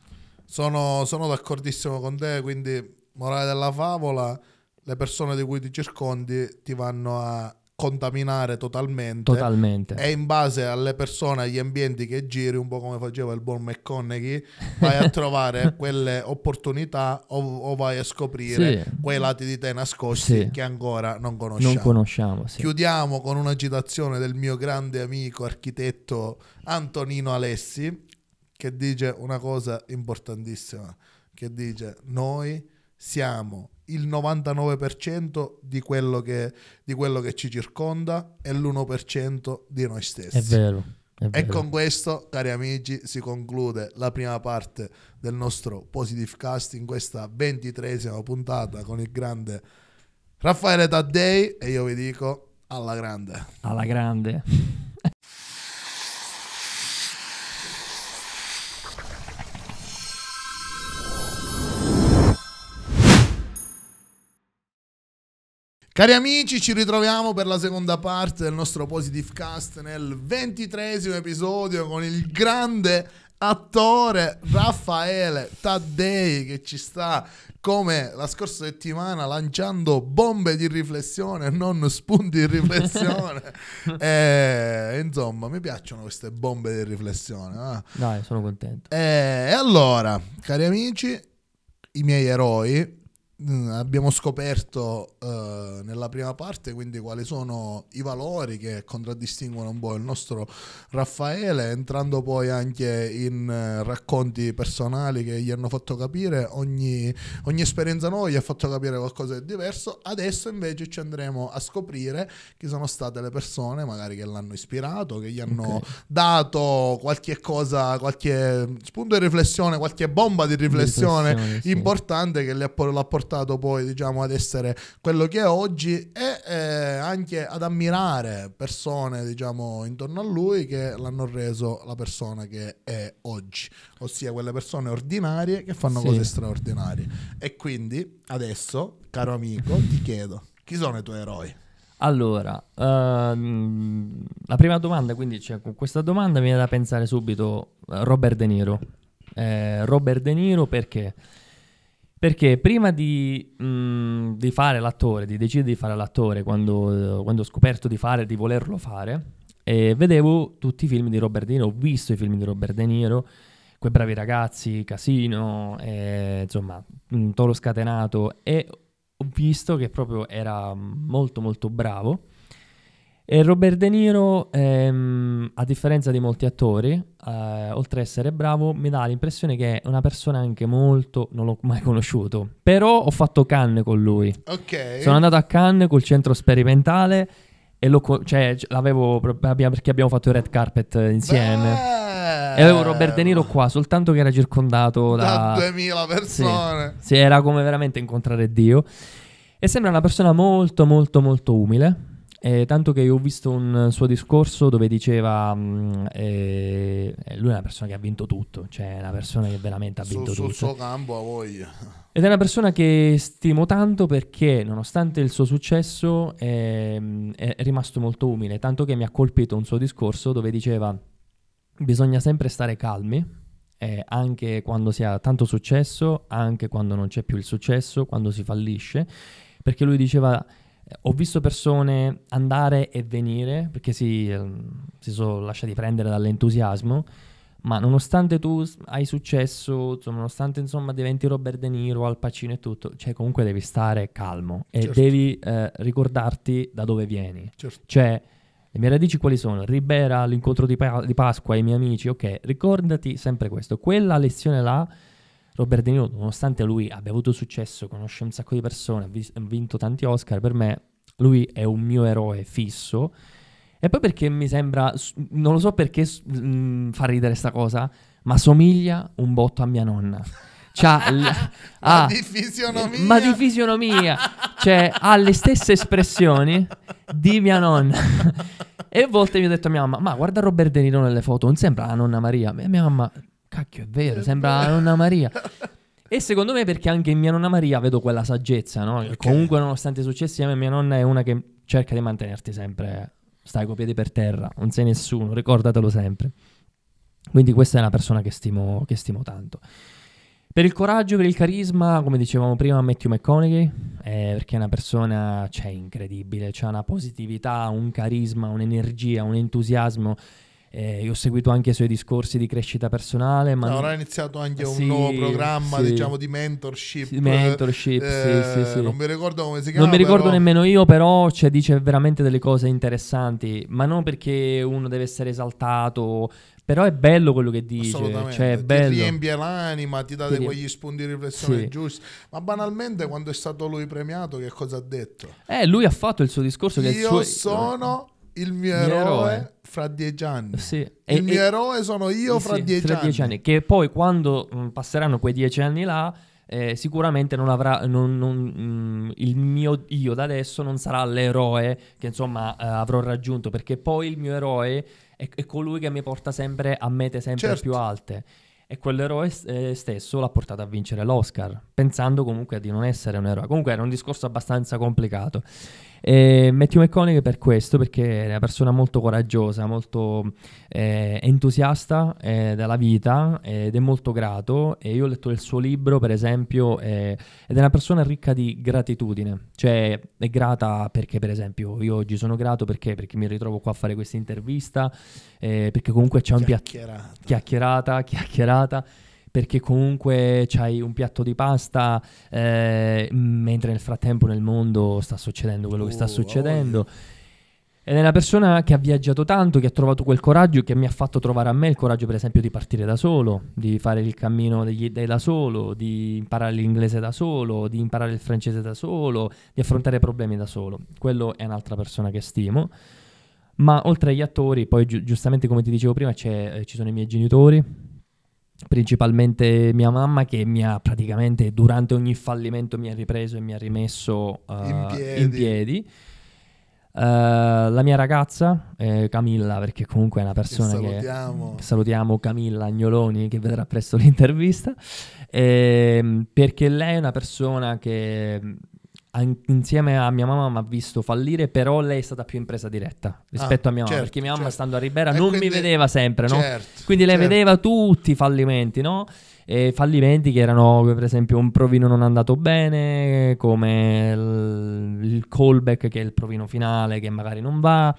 Speaker 2: Sono, sono d'accordissimo con te, quindi morale della favola, le persone
Speaker 1: di cui ti circondi ti vanno a contaminare totalmente. Totalmente. E in base alle persone, agli ambienti che giri, un po' come faceva il buon McConaughey, vai a trovare quelle opportunità o, o vai a scoprire sì. quei lati di te nascosti sì. che ancora non conosciamo. Non conosciamo sì. Chiudiamo con una citazione del mio grande amico architetto Antonino Alessi, che dice una cosa importantissima, che dice noi siamo il 99% di quello, che, di quello che ci circonda e l'1% di noi stessi. È vero. E con questo, cari amici, si conclude la prima parte del nostro Positive Cast in questa ventitresima puntata con il grande Raffaele Taddei e io vi dico alla grande. Alla grande. Cari amici, ci ritroviamo per la seconda parte del nostro Positive Cast nel ventitresimo episodio con il grande attore Raffaele Taddei che ci sta come la scorsa settimana lanciando bombe di riflessione non spunti di riflessione e, eh, insomma mi piacciono queste bombe di riflessione ah. dai
Speaker 2: sono contento e, eh, e allora
Speaker 1: cari amici i miei eroi Mm, abbiamo scoperto uh, nella prima parte quindi quali sono i valori che contraddistinguono un po' il nostro Raffaele entrando poi anche in uh, racconti personali che gli hanno fatto capire ogni, ogni esperienza nuova gli ha fatto capire qualcosa di diverso adesso invece ci andremo a scoprire chi sono state le persone magari che l'hanno ispirato che gli hanno okay. dato qualche cosa qualche spunto di riflessione qualche bomba di riflessione, di riflessione importante sì. che le ha portato portato poi diciamo, ad essere quello che è oggi e eh, anche ad ammirare persone diciamo, intorno a lui che l'hanno reso la persona che è oggi, ossia quelle persone ordinarie che fanno sì. cose straordinarie. E quindi adesso, caro amico, ti chiedo, chi sono i tuoi eroi?
Speaker 2: Allora, ehm, la prima domanda, quindi cioè, con questa domanda mi viene da pensare subito eh, Robert De Niro. Eh, Robert De Niro perché? Perché prima di, mh, mm, di, fare l'attore, di decidere di fare l'attore, quando, quando ho scoperto di, fare, di volerlo fare, eh, vedevo tutti i film di Robert De Niro, ho visto i film di Robert De Niro, Quei bravi ragazzi, Casino, eh, insomma, mm, Toro Scatenato, e ho visto che proprio era molto molto bravo e Robert De Niro, ehm, a differenza di molti attori, eh, oltre ad essere bravo, mi dà l'impressione che è una persona anche molto... non l'ho mai conosciuto, però ho fatto canne con lui. Ok. Sono andato a canne col centro sperimentale e lo, cioè, l'avevo perché abbiamo fatto il red carpet insieme. Beh. E avevo Robert De Niro qua, soltanto che era circondato da, da 2000 persone. Sì, sì, era come veramente incontrare Dio. E sembra una persona molto, molto, molto umile. Eh, tanto che ho visto un suo discorso dove diceva mh, mm, eh, eh, lui è una persona che ha vinto tutto, cioè è una persona che veramente ha vinto sul, tutto. Sul suo campo a voglia. Ed è una persona che stimo tanto perché nonostante il suo successo è, mm, è rimasto molto umile, tanto che mi ha colpito un suo discorso dove diceva bisogna sempre stare calmi. Eh, anche quando si ha tanto successo, anche quando non c'è più il successo, quando si fallisce, perché lui diceva ho visto persone andare e venire perché si, ehm, si sono lasciati prendere dall'entusiasmo, ma nonostante tu hai successo, insomma, nonostante insomma, diventi Robert De Niro, Al Pacino e tutto, cioè comunque devi stare calmo e certo. devi eh, ricordarti da dove vieni. Certo. Cioè, le mie radici quali sono? Ribera, l'incontro di, pa- di Pasqua, i miei amici, ok, ricordati sempre questo. Quella lezione là Robert De Niro, nonostante lui abbia avuto successo, conosce un sacco di persone, ha, vinto tanti Oscar, per me lui è un mio eroe fisso. E poi perché mi sembra, non lo so perché mh, mm, fa ridere sta cosa, ma somiglia un botto a mia nonna. C'ha l- ma, ah, di fisionomia. ma di fisionomia, cioè ha le stesse espressioni di mia nonna. e a volte mi ho detto a mia mamma, ma guarda Robert De Niro nelle foto, non sembra la nonna Maria. E mia mamma, Cacchio, è vero, sembra la nonna Maria. E secondo me perché anche in mia nonna Maria vedo quella saggezza, no? Okay. Comunque nonostante i successi, mia nonna è una che cerca di mantenerti sempre, stai coi piedi per terra, non sei nessuno, ricordatelo sempre. Quindi questa è una persona che stimo, che stimo tanto. Per il coraggio, per il carisma, come dicevamo prima, Matthew McConaughey, eh, perché è una persona, cioè, incredibile, ha una positività, un carisma, un'energia, un entusiasmo eh, ho seguito anche i suoi discorsi di crescita personale. Ma no, ha iniziato
Speaker 1: anche un sì, nuovo programma, sì. diciamo, di mentorship. Sì, mentorship, eh, sì, Non mi ricordo come si chiama. Non mi ricordo però... nemmeno
Speaker 2: io, però cioè, dice veramente delle cose interessanti. Ma non perché uno deve essere esaltato, però è bello quello che dice. Cioè, è bello. Ti riempie
Speaker 1: l'anima, ti dà ti quegli spunti di riflessione sì. giusti. Ma banalmente, quando è stato lui premiato, che cosa ha detto?
Speaker 2: Eh, lui ha fatto il suo discorso. Io che Io suo... sono
Speaker 1: il mio eroe, eroe fra dieci
Speaker 2: anni. Sì. Il e, mio e... eroe sono io sì, fra, dieci, fra anni. dieci, anni. Che poi quando mh, mm, passeranno quei dieci anni là, eh, sicuramente non avrà, non, non, mh, mm, il mio io da adesso non sarà l'eroe che insomma eh, avrò raggiunto, perché poi il mio eroe è, è, colui che mi porta sempre a mete sempre certo. più alte. E quell'eroe eh, stesso l'ha portato a vincere l'Oscar, pensando comunque di non essere un eroe. Comunque era un discorso abbastanza complicato. E Matthew McConaughey per questo, perché è una persona molto coraggiosa, molto eh, entusiasta eh, della vita ed è molto grato. E io ho letto il suo libro, per esempio, eh, ed è una persona ricca di gratitudine. Cioè è grata perché, per esempio, io oggi sono grato perché, perché mi ritrovo qua a fare questa intervista, eh, perché comunque c'è un piacere. chiacchierata, chiacchierata. chiacchierata perché comunque c'hai un piatto di pasta eh, mentre nel frattempo nel mondo sta succedendo quello oh, che sta oh, succedendo. Oh. Ed è una persona che ha viaggiato tanto, che ha trovato quel coraggio, che mi ha fatto trovare a me il coraggio, per esempio, di partire da solo, di fare il cammino degli, dei da solo, di imparare l'inglese da solo, di imparare il francese da solo, di affrontare problemi da solo. Quello è un'altra persona che stimo. Ma oltre agli attori, poi gi- giustamente come ti dicevo prima, eh, ci sono i miei genitori, principalmente mia mamma che mi ha praticamente durante ogni fallimento mi ha ripreso e mi ha rimesso uh, in piedi. In piedi. Uh, la mia ragazza eh, Camilla, perché comunque è una persona che salutiamo, che salutiamo Camilla Agnoloni che vedrà presto l'intervista, eh, perché lei è una persona che insieme a mia mamma mi ha visto fallire, però lei è stata più impresa diretta rispetto ah, a mia mamma, certo, perché mia mamma certo. stando a Ribera e non quindi... mi vedeva sempre, no? Certo, quindi lei certo. vedeva tutti i fallimenti, no? E fallimenti che erano per esempio un provino non andato bene, come il callback che è il provino finale che magari non va,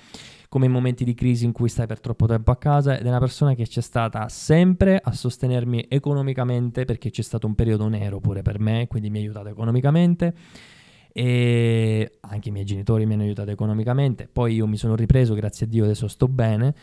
Speaker 2: come i momenti di crisi in cui stai per troppo tempo a casa ed è una persona che c'è stata sempre a sostenermi economicamente perché c'è stato un periodo nero pure per me, quindi mi ha aiutato economicamente e anche i miei genitori mi hanno aiutato economicamente, poi io mi sono ripreso, grazie a Dio adesso sto bene,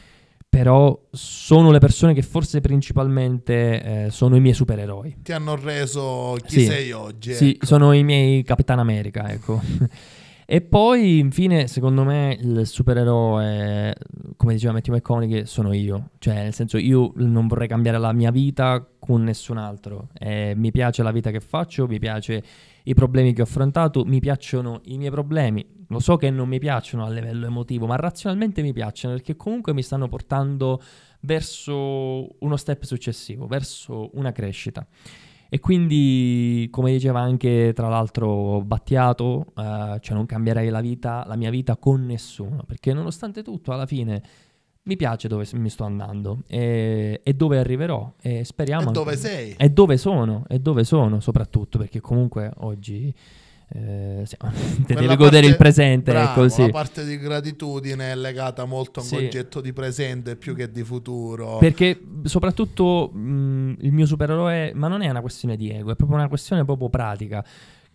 Speaker 2: però sono le persone che forse principalmente eh, sono i miei supereroi. Ti hanno reso chi sì, sei oggi. Sì, ecco. sono i miei Capitan America, ecco. e poi, infine, secondo me il supereroe, come diceva Matthew McConaughey, sono io. Cioè, nel senso, io non vorrei cambiare la mia vita con nessun altro. Eh, mi piace la vita che faccio, mi piace i problemi che ho affrontato, mi piacciono i miei problemi. Lo so che non mi piacciono a livello emotivo, ma razionalmente mi piacciono perché comunque mi stanno portando verso uno step successivo, verso una crescita. E quindi, come diceva anche tra l'altro Battiato, eh, cioè non cambierei la vita, la mia vita con nessuno, perché nonostante tutto, alla fine mi piace dove mi sto andando e, e dove arriverò e speriamo... E dove anche, sei? E dove sono, e dove sono soprattutto, perché comunque oggi... Eh, sì, devi godere il presente bravo, così. la
Speaker 1: parte di gratitudine è legata molto a un sì. concetto di presente più che di futuro perché
Speaker 2: soprattutto mh, il mio supereroe ma non è una questione di ego è proprio una questione proprio pratica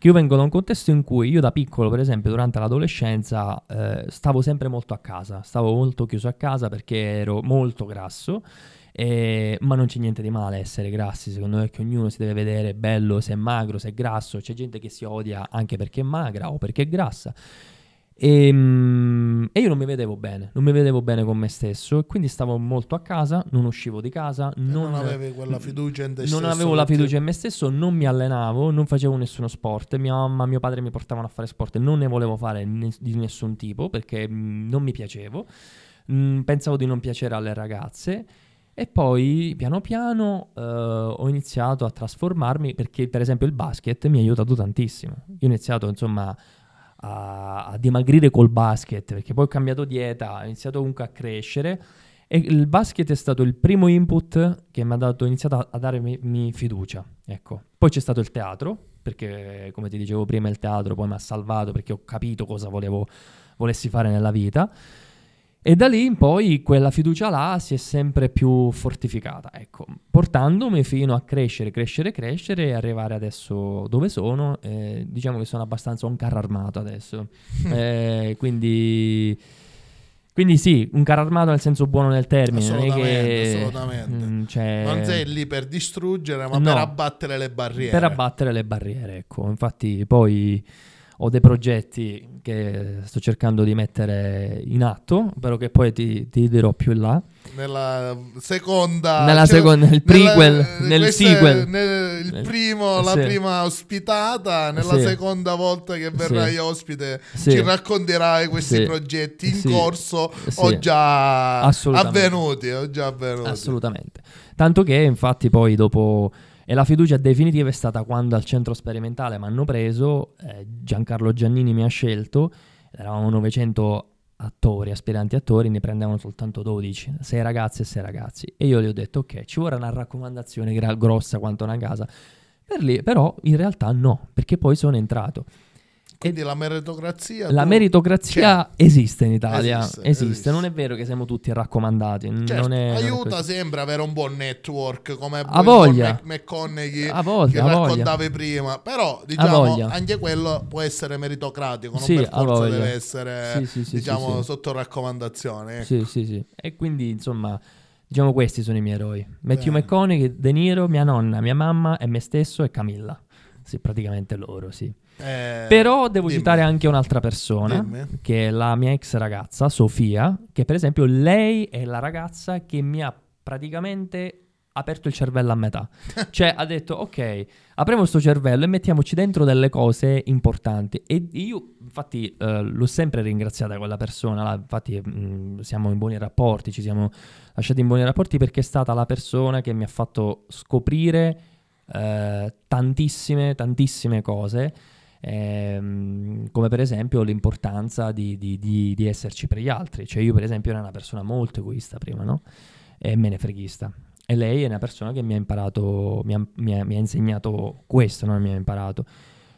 Speaker 2: che io vengo da un contesto in cui io da piccolo, per esempio, durante l'adolescenza eh, stavo sempre molto a casa, stavo molto chiuso a casa perché ero molto grasso, eh, ma non c'è niente di male essere grassi, secondo me che ognuno si deve vedere bello se è magro, se è grasso, c'è gente che si odia anche perché è magra o perché è grassa. E, ehm, e, io non mi vedevo bene, non mi vedevo bene con me stesso e quindi stavo molto a casa, non uscivo di casa, non, non, avevi quella fiducia in te non avevo la fiducia in me stesso, non mi allenavo, non facevo nessuno sport, mia mamma e mio padre mi portavano a fare sport, e non ne volevo fare ne- di nessun tipo perché mm, non mi piacevo, mm, pensavo di non piacere alle ragazze. E poi piano piano uh, ho iniziato a trasformarmi perché per esempio il basket mi ha aiutato tantissimo. Io ho iniziato insomma a, a dimagrire col basket, perché poi ho cambiato dieta, ho iniziato comunque a crescere e il basket è stato il primo input che mi ha dato, iniziato a, a darmi fiducia. Ecco. Poi c'è stato il teatro, perché come ti dicevo prima il teatro poi mi ha salvato perché ho capito cosa volevo, volessi fare nella vita. E da lì in poi quella fiducia là si è sempre più fortificata, ecco, portandomi fino a crescere, crescere, crescere e arrivare adesso dove sono. Eh, diciamo che sono abbastanza un carro armato adesso. eh, quindi, quindi, sì, un carro armato nel senso buono del termine. Assolutamente, che, assolutamente. Mm, cioè... Non sei lì
Speaker 1: per distruggere, ma no, per abbattere le barriere. Per
Speaker 2: abbattere le barriere, ecco. Infatti poi ho dei progetti che sto cercando di mettere in atto, però che poi ti, ti dirò più in là.
Speaker 1: Nella seconda... Nella cioè, seconda, nel prequel, nella, nel sequel. Nel, il primo, eh, la sì. prima ospitata, nella sì. seconda volta che verrai sì. ospite ci racconterai questi progetti in corso o già avvenuti, o già avvenuti.
Speaker 2: Assolutamente. Tanto che infatti poi dopo e la fiducia definitiva è stata quando al centro sperimentale mi hanno preso, eh, Giancarlo Giannini mi ha scelto, eravamo 900 attori, aspiranti attori, ne prendevano soltanto 12, 6 ragazze e 6 ragazzi. E io gli ho detto, ok, ci vorrà una raccomandazione grossa quanto una casa. Per lì, però in realtà no, perché poi sono entrato.
Speaker 1: Quindi la meritocrazia... La
Speaker 2: meritocrazia c'è. esiste in Italia, esiste, esiste. esiste, Non è vero che siamo tutti raccomandati. Certo, è, aiuta sempre avere un buon network come a voglia. McConaughey a voglia, che a raccontavi voglia. prima. Però diciamo anche
Speaker 1: quello può essere meritocratico, non sì, per forza deve essere sì, sì, sì, diciamo, sotto raccomandazione. Ecco. Sì, sì, sì. E quindi
Speaker 2: insomma... Diciamo questi sono i miei eroi. Matthew Beh. McConaughey, De Niro, mia nonna, mia mamma e me stesso e Camilla. Sì, praticamente loro, sì. Eh, Però devo dimmi. citare anche un'altra persona, dimmi. che è la mia ex ragazza, Sofia, che per esempio lei è la ragazza che mi ha praticamente aperto il cervello a metà. cioè ha detto, ok, apriamo questo cervello e mettiamoci dentro delle cose importanti. E io, infatti, eh, l'ho sempre ringraziata quella persona, là. infatti mh, mm, siamo in buoni rapporti, ci siamo lasciati in buoni rapporti perché è stata la persona che mi ha fatto scoprire eh, tantissime, tantissime cose ehm, come per esempio l'importanza di, di, di, di, esserci per gli altri. Cioè io per esempio ero una persona molto egoista prima, no? E me ne freghista. E lei è una persona che mi ha imparato, mi ha, mi ha, mi ha insegnato questo, non mi ha imparato.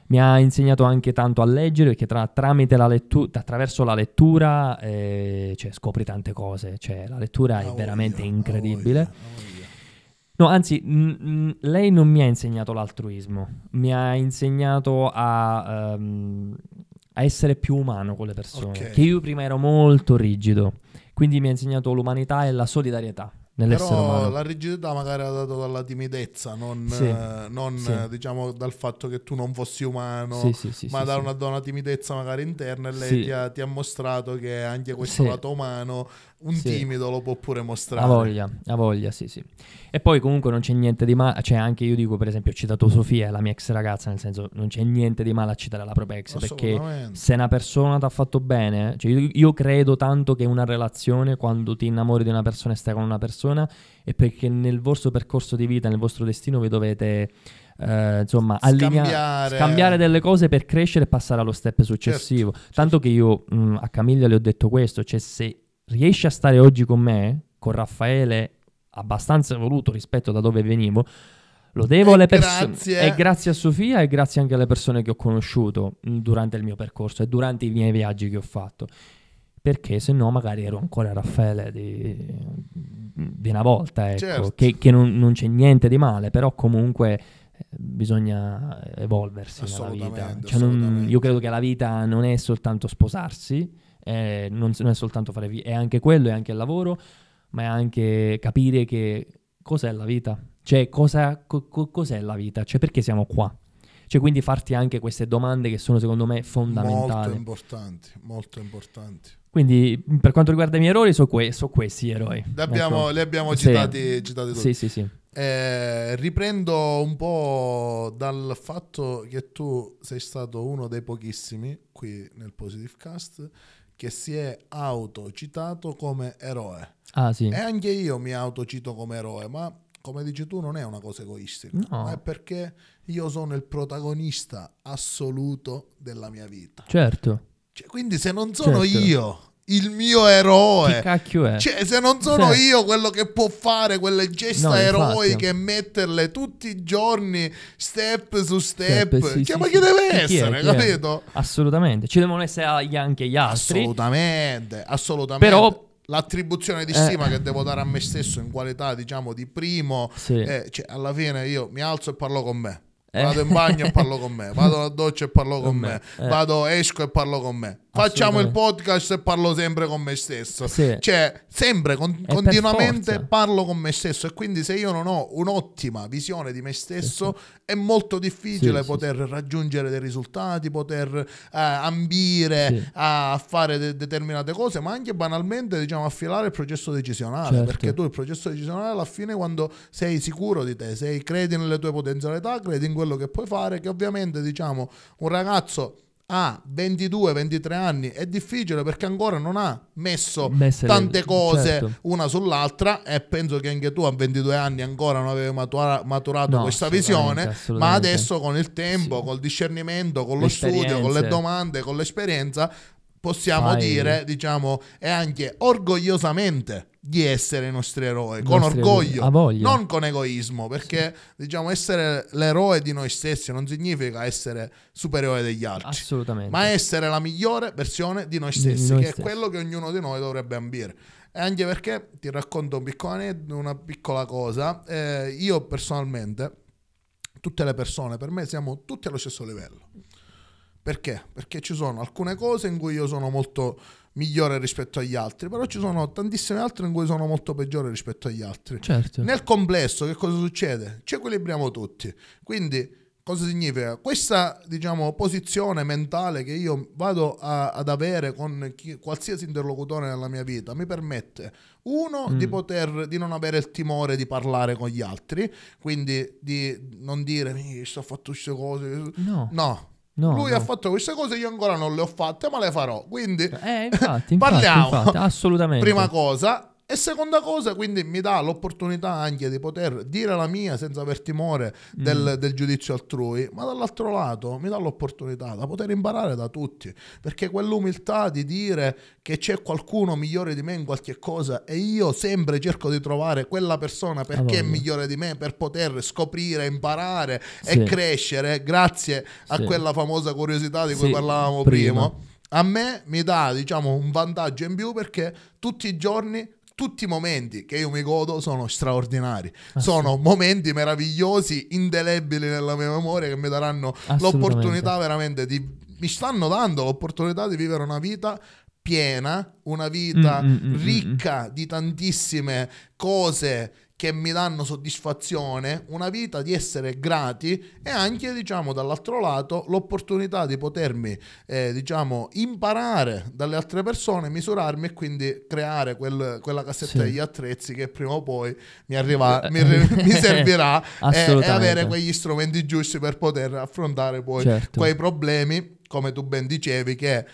Speaker 2: Mi ha insegnato anche tanto a leggere perché tra, tramite la lettura, attraverso la lettura eh, cioè, scopri tante cose, cioè, la lettura è veramente incredibile. No, anzi, mh, mh, lei non mi ha insegnato l'altruismo, mi ha insegnato a, um, a essere più umano con le persone, okay. che io prima ero molto rigido, quindi mi ha insegnato l'umanità e la solidarietà nell'essere Però umano. la
Speaker 1: rigidità magari era data dalla timidezza, non, sì, eh, non sì. diciamo dal fatto che tu non fossi umano, sì, ma da una, da, una, timidezza magari interna e lei ti ha, ti, ha, mostrato che anche questo lato umano un timido lo può pure mostrare. Ha voglia,
Speaker 2: ha voglia, sì sì. E poi comunque non c'è niente di male, cioè anche io dico per esempio ho citato Sofia, la mia ex ragazza, nel senso non c'è niente di male a citare la propria ex, perché se una persona ti ha fatto bene, cioè io, io credo tanto che una relazione quando ti innamori di una persona e stai con una persona persona e perché nel vostro percorso di vita, nel vostro destino vi dovete eh, insomma allineare, cambiare delle cose per crescere e passare allo step certo, successivo. Certo, Tanto certo. che io mh, mm, a Camiglia le ho detto questo, cioè se riesci a stare oggi con me, con Raffaele abbastanza evoluto rispetto da dove venivo, lo devo e alle persone e grazie a Sofia e grazie anche alle persone che ho conosciuto mm, durante il mio percorso e durante i miei viaggi che ho fatto perché se no magari ero ancora Raffaele di, di una volta, ecco, certo. che, che non, non, c'è niente di male, però comunque eh, bisogna evolversi nella vita. Cioè non, io credo che la vita non è soltanto sposarsi, eh, non, non, è soltanto fare vita, è anche quello, è anche il lavoro, ma è anche capire che cos'è la vita, cioè cosa, co, co, cos'è la vita, cioè perché siamo qua. Cioè, quindi farti anche queste domande che sono secondo me fondamentali. Molto
Speaker 1: importanti, molto importanti.
Speaker 2: Quindi per quanto riguarda i miei errori, so, que- so questi eroi. Li abbiamo, ecco. li abbiamo citati, citati tutti. Sì, sì, sì.
Speaker 1: Eh, riprendo un po' dal fatto che tu sei stato uno dei pochissimi qui nel Positive Cast che si è autocitato come eroe. Ah, sì. E anche io mi autocito come eroe, ma come dici tu non è una cosa egoistica, no. è perché io sono il protagonista assoluto della mia vita.
Speaker 2: Certo.
Speaker 1: Cioè, quindi se non sono certo. io
Speaker 2: il mio eroe, cioè, se non sono certo. io
Speaker 1: quello che può fare quelle gesta no, eroiche e metterle tutti i giorni, step su step, step sì, cioè, sì, ma chi sì. deve essere, chi capito? Chi
Speaker 2: assolutamente, ci devono essere
Speaker 1: anche gli altri. Assolutamente, assolutamente. Però l'attribuzione di eh. stima eh. che devo dare a me stesso in qualità diciamo di primo sì. eh, cioè, alla fine io mi alzo e parlo con me Vado in bagno e parlo con me, vado alla doccia e parlo con, con me, me. Eh. vado esco e parlo con me facciamo il podcast e parlo sempre con me stesso. Sì. Cioè, sempre, con, continuamente parlo con me stesso e quindi se io non ho un'ottima visione di me stesso sì, è molto difficile poter raggiungere dei risultati, poter eh, ambire a fare de- determinate cose, ma anche banalmente diciamo affilare il processo decisionale, certo. perché tu il processo decisionale alla fine quando sei sicuro di te, sei, credi nelle tue potenzialità, credi in quello che puoi fare, che ovviamente diciamo un ragazzo ha 22-23 anni è difficile perché ancora non ha messo Messe tante cose certo. una sull'altra e penso che anche tu a 22 anni ancora non avevi matura- maturato no, questa visione ma adesso con il tempo sì. col discernimento con lo studio con le domande con l'esperienza possiamo Fai. dire, diciamo, e anche orgogliosamente di essere i nostri eroi, con nostri orgoglio, eroi. non con egoismo, perché sì. diciamo essere l'eroe di noi stessi non significa essere superiore degli altri, assolutamente, ma essere la migliore versione di noi stessi, di noi che stessi. è quello che ognuno di noi dovrebbe ambire. E anche perché ti racconto un piccone, una piccola cosa, eh, io personalmente, tutte le persone, per me siamo tutti allo stesso livello. Perché? Perché ci sono alcune cose in cui io sono molto migliore rispetto agli altri, però ci sono tantissime altre in cui sono molto peggiore rispetto agli altri. Certo. Nel complesso che cosa succede? Ci equilibriamo tutti. Quindi cosa significa? Questa diciamo, posizione mentale che io vado a, ad avere con chi, qualsiasi interlocutore nella mia vita mi permette, uno, mm. di, poter, di non avere il timore di parlare con gli altri, quindi di non dire, sto fatto queste cose, no. no No, Lui no. ha fatto queste cose, io ancora non le ho fatte, ma le farò. Quindi eh, infatti, infatti, parliamo. Infatti, assolutamente. Prima cosa, e seconda cosa, quindi mi dà l'opportunità anche di poter dire la mia senza aver timore del, mm. del, giudizio altrui, ma dall'altro lato mi dà l'opportunità da poter imparare da tutti, perché quell'umiltà di dire che c'è qualcuno migliore di me in qualche cosa e io sempre cerco di trovare quella persona perché allora. è migliore di me per poter scoprire, imparare sì. e crescere grazie a sì. quella famosa curiosità di cui sì, parlavamo prima. prima. A me mi dà diciamo, un vantaggio in più perché tutti i giorni tutti i momenti che io mi godo sono straordinari. Ah, sono momenti meravigliosi, indelebili nella mia memoria, che mi daranno l'opportunità veramente di... Mi stanno dando l'opportunità di vivere una vita piena, una vita mm, mm, mm, mm, mm. ricca mm, di tantissime cose che mi danno soddisfazione, una vita di essere grati e anche, diciamo, dall'altro lato l'opportunità di potermi, eh, diciamo, imparare dalle altre persone, misurarmi e quindi creare quel, quella cassetta sì. degli attrezzi che prima o poi mi, arriva, eh. mi, mi servirà e, eh, e, avere quegli strumenti giusti per poter affrontare poi certo. quei problemi, come tu ben dicevi, che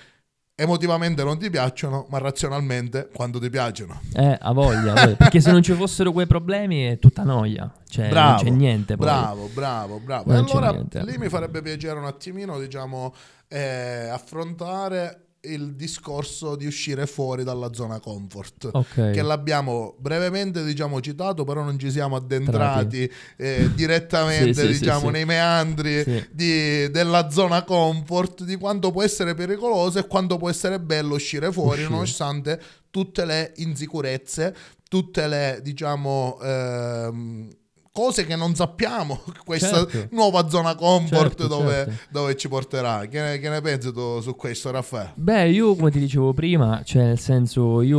Speaker 1: emotivamente non ti piacciono, ma razionalmente quando ti piacciono.
Speaker 2: Eh, a voglia, perché se non ci fossero quei problemi è tutta noia, cioè bravo, non c'è niente. Poi. Bravo, bravo,
Speaker 1: bravo. Non e allora niente, lì mi farebbe piacere un attimino, diciamo, eh, affrontare il discorso di uscire fuori dalla zona comfort okay. che l'abbiamo brevemente diciamo citato però non ci siamo addentrati eh, direttamente sì, diciamo sì, nei sì. meandri di, della zona comfort di quanto può essere pericoloso e quanto può essere bello uscire fuori uscire. nonostante tutte le insicurezze tutte le diciamo ehm, cose che non sappiamo questa certo. nuova zona comfort certo, dove, certo. dove, ci porterà che ne, che ne pensi tu su questo Raffaele? Beh
Speaker 2: io come ti dicevo prima cioè nel senso io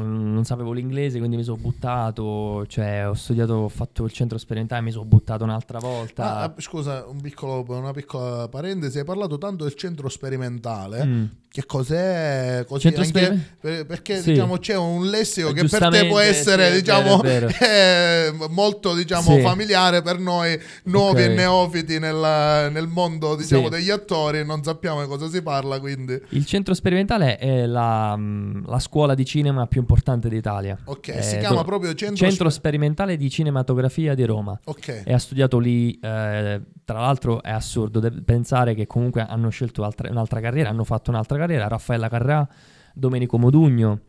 Speaker 2: non sapevo l'inglese quindi mi sono buttato cioè ho studiato ho fatto il centro sperimentale mi sono buttato un'altra volta ah,
Speaker 1: ah scusa un piccolo, una piccola parentesi hai parlato tanto del centro sperimentale mm che cos'è così anche, perché sì. diciamo, c'è un lessico eh, che per te può essere sì, diciamo, vero, vero. Eh, molto diciamo, sì. familiare per noi nuovi okay. e neofiti nel, nel mondo diciamo, degli attori non sappiamo di cosa si parla quindi.
Speaker 2: il centro sperimentale è la, mm, la scuola di cinema più importante d'Italia ok eh, si chiama proprio centro... centro... sperimentale di cinematografia di Roma ok e ha studiato lì eh, tra l'altro è assurdo pensare che comunque hanno scelto altre, un'altra carriera hanno fatto un'altra carriera, Raffaella Carrà, Domenico Modugno.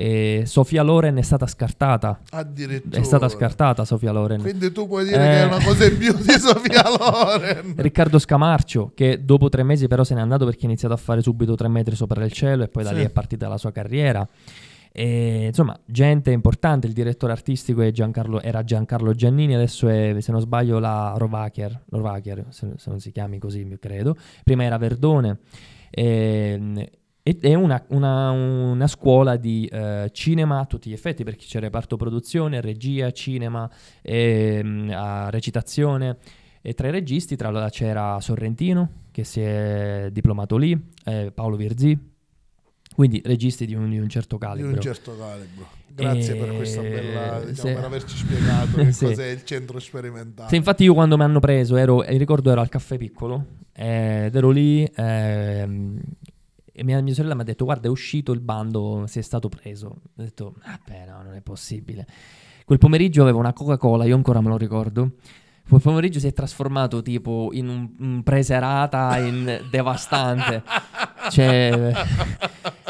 Speaker 2: Eh, Sofia Loren è stata scartata. Addirittura. È stata scartata Sofia Loren. Quindi tu puoi dire eh... che è una eh. cosa in più di Sofia Loren. Riccardo Scamarcio, che dopo tre mesi però se n'è andato perché ha iniziato a fare subito tre metri sopra il cielo e poi da lì è partita la sua carriera. E, insomma, gente importante. Il direttore artistico Giancarlo, era Giancarlo Giannini, adesso è, se non sbaglio, la Rovacher, Rovacher se, se non si chiami così, credo. Prima era Verdone. Ehm, e, è una, una, una, scuola di uh, cinema a tutti gli effetti, perché c'è reparto produzione, regia, cinema, e, um, recitazione. E tra i registi tra c'era Sorrentino, che si è diplomato lì, eh, Paolo Virzì, quindi registi di un, di un, certo calibro. Di un certo calibro.
Speaker 1: Grazie per questa ehm, bella, diciamo, se... per averci spiegato che sì. cos'è il centro sperimentale.
Speaker 2: Se infatti io quando mi hanno preso, ero, ricordo ero al caffè piccolo, eh, ed ero lì ehm, e mia, mia, sorella mi ha detto guarda è uscito il bando, si è stato preso. Ho detto vabbè no, non è possibile. Quel pomeriggio avevo una Coca-Cola, io ancora me lo ricordo, Quel pomeriggio si è trasformato tipo in un, un preserata in devastante. Cioè,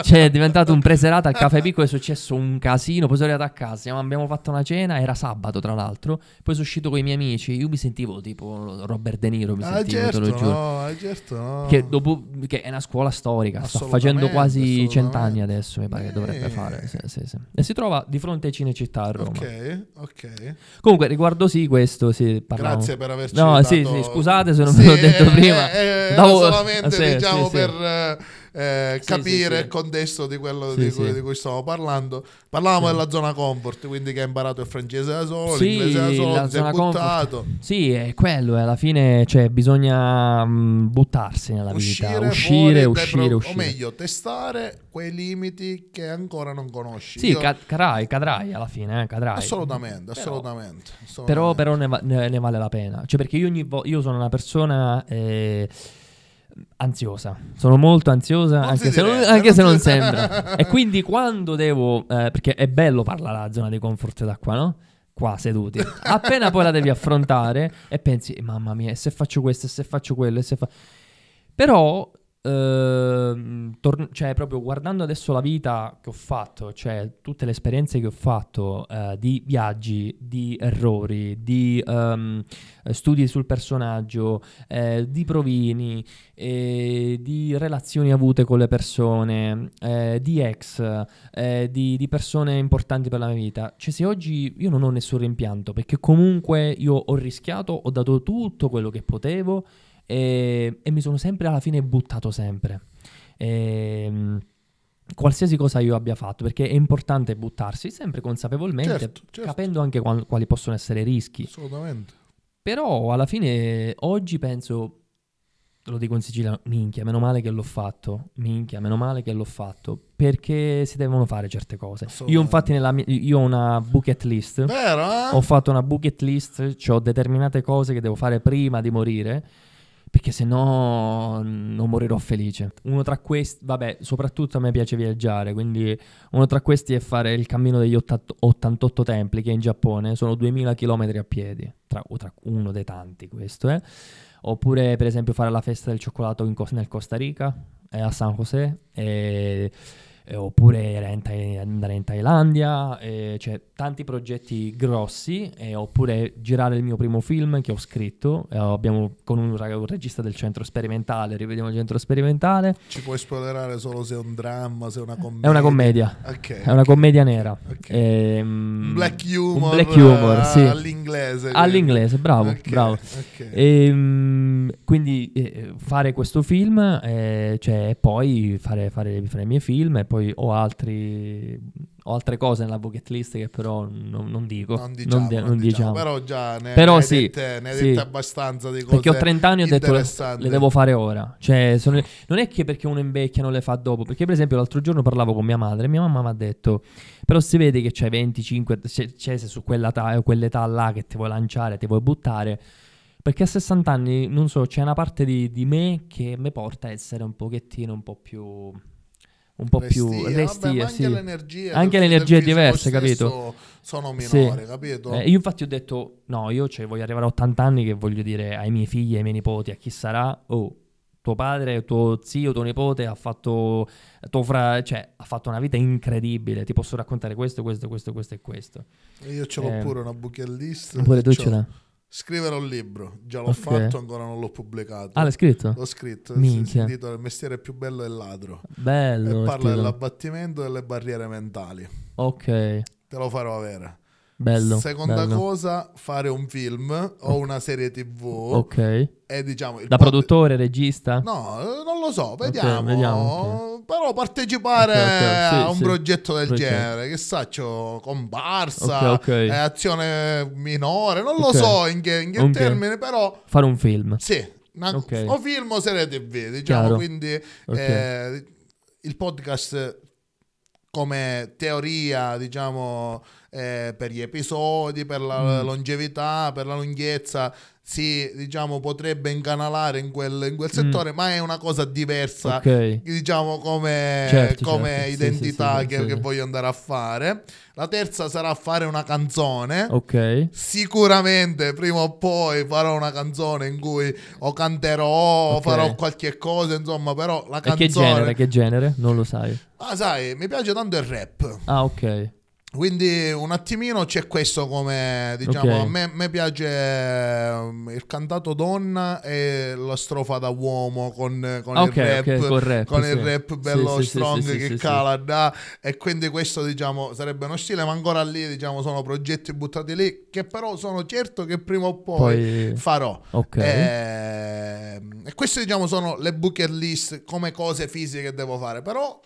Speaker 2: cioè, è diventato un preserata al caffè picco. è successo un casino, poi sono arrivato a casa, abbiamo fatto una cena, era sabato tra l'altro, poi sono uscito con i miei amici, io mi sentivo tipo Robert De Niro, mi ah, sentivo, certo, te lo certo, giuro. No, eh, certo, no. Che, dopo, che è una scuola storica, sta facendo quasi cent'anni adesso, mi pare che dovrebbe eh. fare. Sì, sì, sì. E si trova di fronte a Cinecittà a Roma.
Speaker 1: Ok, ok.
Speaker 2: Comunque riguardo sì questo, si parlando Grazie per averci No, sì, sì, scusate se non sì, ve l'ho detto eh, prima. Era eh, eh, Davo... solamente, ah, sì, diciamo, sì, per... Eh,
Speaker 1: eh, sì, capire sì, il contesto di quello di cui, di, cui, stiamo parlando. Parlavamo della zona comfort, quindi che ha imparato il francese da solo, l'inglese da solo, si è buttato.
Speaker 2: Comfort. Sì, è quello, alla fine cioè, bisogna mh, mm, buttarsi nella uscire vita, uscire, uscire, pro- uscire. O
Speaker 1: meglio, testare quei limiti che ancora non conosci. Sì, Io...
Speaker 2: cadrai, cadrai alla fine, eh, cadrai. Assolutamente,
Speaker 1: assolutamente. Però, assolutamente. però,
Speaker 2: però ne, va- ne, ne, vale la pena. Cioè, perché io, vo- io sono una persona... Eh, ansiosa, sono molto ansiosa non anche, se, dirette, non, anche non, se non sembra. e quindi quando devo, eh, perché è bello parlare alla zona di comfort da qua, no? Qua seduti, appena poi la devi affrontare e pensi, eh, mamma mia, se faccio questo, se faccio quello, se fa... Però eh, tor- cioè, proprio guardando adesso la vita che ho fatto, cioè tutte le esperienze che ho fatto eh, di viaggi, di errori, di ehm, studi sul personaggio, eh, di provini, eh, di relazioni avute con le persone, eh, di ex, eh, di, di, persone importanti per la mia vita. Cioè, se oggi io non ho nessun rimpianto, perché comunque io ho rischiato, ho dato tutto quello che potevo e, ehm, e mi sono sempre alla fine buttato sempre. E, ehm, qualsiasi cosa io abbia fatto, perché è importante buttarsi sempre consapevolmente, certo, certo. capendo anche qual- quali possono essere i rischi.
Speaker 1: Assolutamente.
Speaker 2: Però alla fine oggi penso, lo dico in Sicilia, minchia, meno male che l'ho fatto, minchia, meno male che l'ho fatto, perché si devono fare certe cose. Io infatti nella mia, io ho una bucket list, Vero, eh? ho fatto una bucket list, cioè ho determinate cose che devo fare prima di morire perché sennò non morirò felice. Uno tra questi, vabbè, soprattutto a me piace viaggiare, quindi uno tra questi è fare il cammino degli 88 templi che in Giappone sono 2000 km a piedi, tra, tra uno dei tanti questo, eh. Oppure per esempio fare la festa del cioccolato co- nel Costa Rica, eh, a San José. Eh, eh, oppure andare in Thailandia, eh, cioè tanti progetti grossi, eh, oppure girare il mio primo film che ho scritto, eh, abbiamo con un, un, regista del centro sperimentale, rivediamo il centro sperimentale.
Speaker 1: Ci puoi spoilerare solo se è un
Speaker 2: dramma, se è una commedia? È una commedia, okay, è una commedia okay, nera. Okay. Um, black humor, black humor uh, sì. all'inglese. All'inglese, bravo, bravo. E, um, quindi eh, fare questo film eh, cioè, e poi fare, fare, fare i miei film e poi poi ho, altri, ho altre cose nella bucket list che però non, non dico. Non diciamo, non, de- non diciamo. diciamo, Però già ne, però ne hai, sì, dette, ne hai sì. dette abbastanza di cose Perché ho 30 anni e ho detto le, le devo fare ora. Cioè, sono, non è che perché uno invecchia non le fa dopo. Perché per esempio l'altro giorno parlavo con mia madre e mia mamma mi ha detto però si vede che c'hai 25, c'è, c'è su quella ta- quell'età là che ti vuoi lanciare, ti vuoi buttare. Perché a 60 anni, non so, c'è una parte di, di me che mi porta a essere un pochettino un po' più un po' restia, più restia, vabbè, sì. anche l'energia anche l'energia è diversa capito sono minore sì. capito eh, io infatti ho detto no io cioè, voglio arrivare a 80 anni che voglio dire ai miei figli ai miei nipoti a chi sarà oh tuo padre, tuo zio, tuo nipote ha fatto, tuo fra... cioè, ha fatto una vita incredibile. Ti posso raccontare questo, questo, questo, questo e questo. Io ce l'ho eh, pure una bucket
Speaker 1: Pure tu cioè, ce l'hai scrivere un libro. Già l'ho okay. fatto, ancora non l'ho pubblicato. Ah, l'hai scritto? L'ho scritto. Minchia. Il titolo Il mestiere più bello è ladro. Bello. E parla dell'abbattimento delle barriere mentali.
Speaker 2: Ok. Te
Speaker 1: lo farò avere.
Speaker 2: Bello, Seconda bello.
Speaker 1: cosa, fare un film o una serie tv. Ok. E diciamo... da pod...
Speaker 2: produttore, regista?
Speaker 1: No, non lo so, vediamo. Okay, vediamo
Speaker 2: okay.
Speaker 1: Però partecipare okay, sì, a un sì. progetto del progetto. genere, che saccio, comparsa, eh, azione minore, non lo so in che, in che termine, però... Fare un film. Sì, una... o film o serie tv, diciamo, Chiaro. quindi... Eh, il podcast come teoria, diciamo, eh, per gli episodi, per la mm. longevità, per la lunghezza, si diciamo, potrebbe incanalare in quel, in quel mm. settore, mm. ma è una cosa diversa, okay. diciamo, come, certo, come certo. identità sì, che, sì. che, voglio andare a fare. La terza sarà fare una canzone.
Speaker 2: Okay.
Speaker 1: Sicuramente prima o poi farò una canzone in cui o canterò, okay. farò qualche cosa, insomma, però la canzone... E che genere,
Speaker 2: che genere? Non lo sai.
Speaker 1: Ma ah, sai, mi piace tanto il rap.
Speaker 2: Ah, ok.
Speaker 1: Quindi un attimino c'è questo come diciamo, okay. a me, me, piace ehm, il cantato donna e la strofa da uomo con, con ah, okay, il, rap, okay, rap, con sì. il rap bello sì, strong sì, che cala da, e quindi questo diciamo sarebbe uno stile, ma ancora lì diciamo sono progetti buttati lì che però sono certo che prima o poi, poi... farò. E... Ehm, e queste diciamo sono le bucket list come cose fisiche che devo fare, però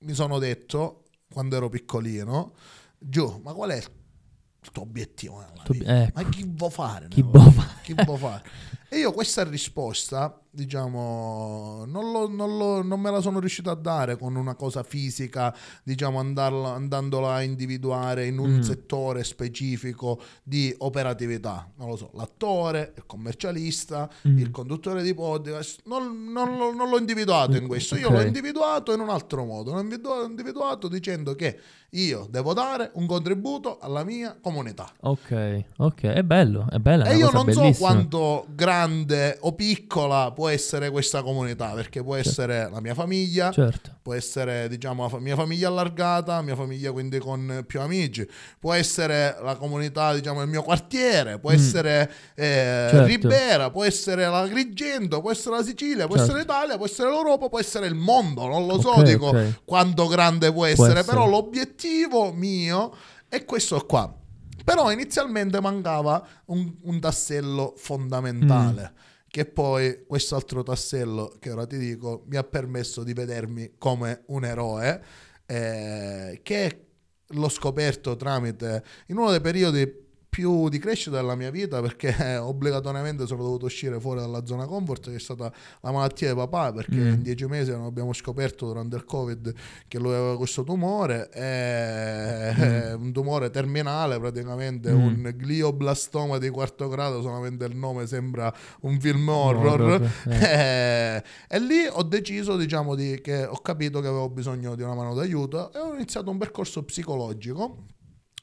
Speaker 1: mi sono detto quando ero piccolino, Giù, ma qual è il tuo obiettivo? Tuo, ecco. Ma chi vuoi fare? Chi vuoi fare? chi può fare? E io questa risposta, diciamo, non, lo, non, lo, non, me la sono riuscito a dare con una cosa fisica, diciamo, andarla, andandola a individuare in un mm. settore specifico di operatività. Non lo so, l'attore, il commercialista, mm. il conduttore di podcast, non, non l'ho individuato in questo, io okay. l'ho individuato in un altro modo, l'ho individuato, dicendo che io devo dare un contributo alla mia comunità.
Speaker 2: Ok, ok, è bello, è bella. E io non so
Speaker 1: quanto grande o piccola può essere questa comunità, perché può certo. essere la mia famiglia, certo. può essere diciamo, la mia famiglia allargata, mia famiglia quindi con più amici, può essere la comunità, diciamo, il mio quartiere, può mm. essere eh, certo. Ribera, può essere la Grigento, può essere la Sicilia, può essere certo. l'Italia, può essere l'Europa, può essere il mondo, non lo okay, so, dico okay. quanto grande può essere, può essere, però l'obiettivo mio è questo qua però inizialmente mancava un, un tassello fondamentale. Mm che poi quest'altro tassello che ora ti dico mi ha permesso di vedermi come un eroe eh, che l'ho scoperto tramite in uno dei periodi più di crescita della mia vita perché obbligatoriamente sono dovuto uscire fuori dalla zona comfort che è stata la malattia di papà perché mm. in dieci mesi non abbiamo scoperto durante il covid che lui aveva questo tumore e, mm. un tumore terminale praticamente mm. un glioblastoma di quarto grado solamente il nome sembra un film horror no, proprio, eh. e, e, lì ho deciso diciamo di, che ho capito che avevo bisogno di una mano d'aiuto e ho iniziato un percorso psicologico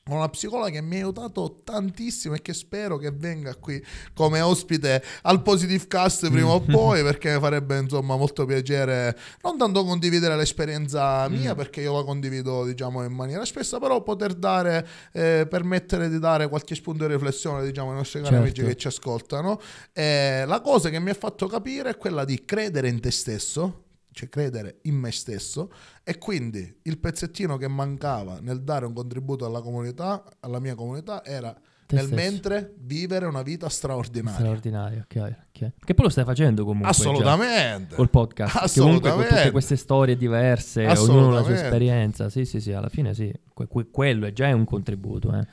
Speaker 1: con una psicologa che mi ha aiutato tantissimo e che spero che venga qui come ospite al Positive Cast prima o mm. poi perché mi farebbe insomma molto piacere non tanto condividere l'esperienza mia mm. perché io la condivido diciamo in maniera spessa però poter dare eh, permettere di dare qualche spunto di riflessione diciamo ai nostri cari certo. amici che ci ascoltano eh, la cosa che mi ha fatto capire è quella di credere in te stesso cioè credere in me stesso e quindi il pezzettino che mancava nel dare un contributo alla comunità, alla mia comunità, era nel stesso. mentre vivere una vita straordinaria.
Speaker 2: Straordinaria, ok. okay. Che poi lo stai facendo comunque. Assolutamente. Già, col podcast. Assolutamente. Comunque con tutte queste storie diverse, ognuno la sua esperienza. Sì, sì, sì, alla fine sì. Que- que- quello è già un contributo. Eh.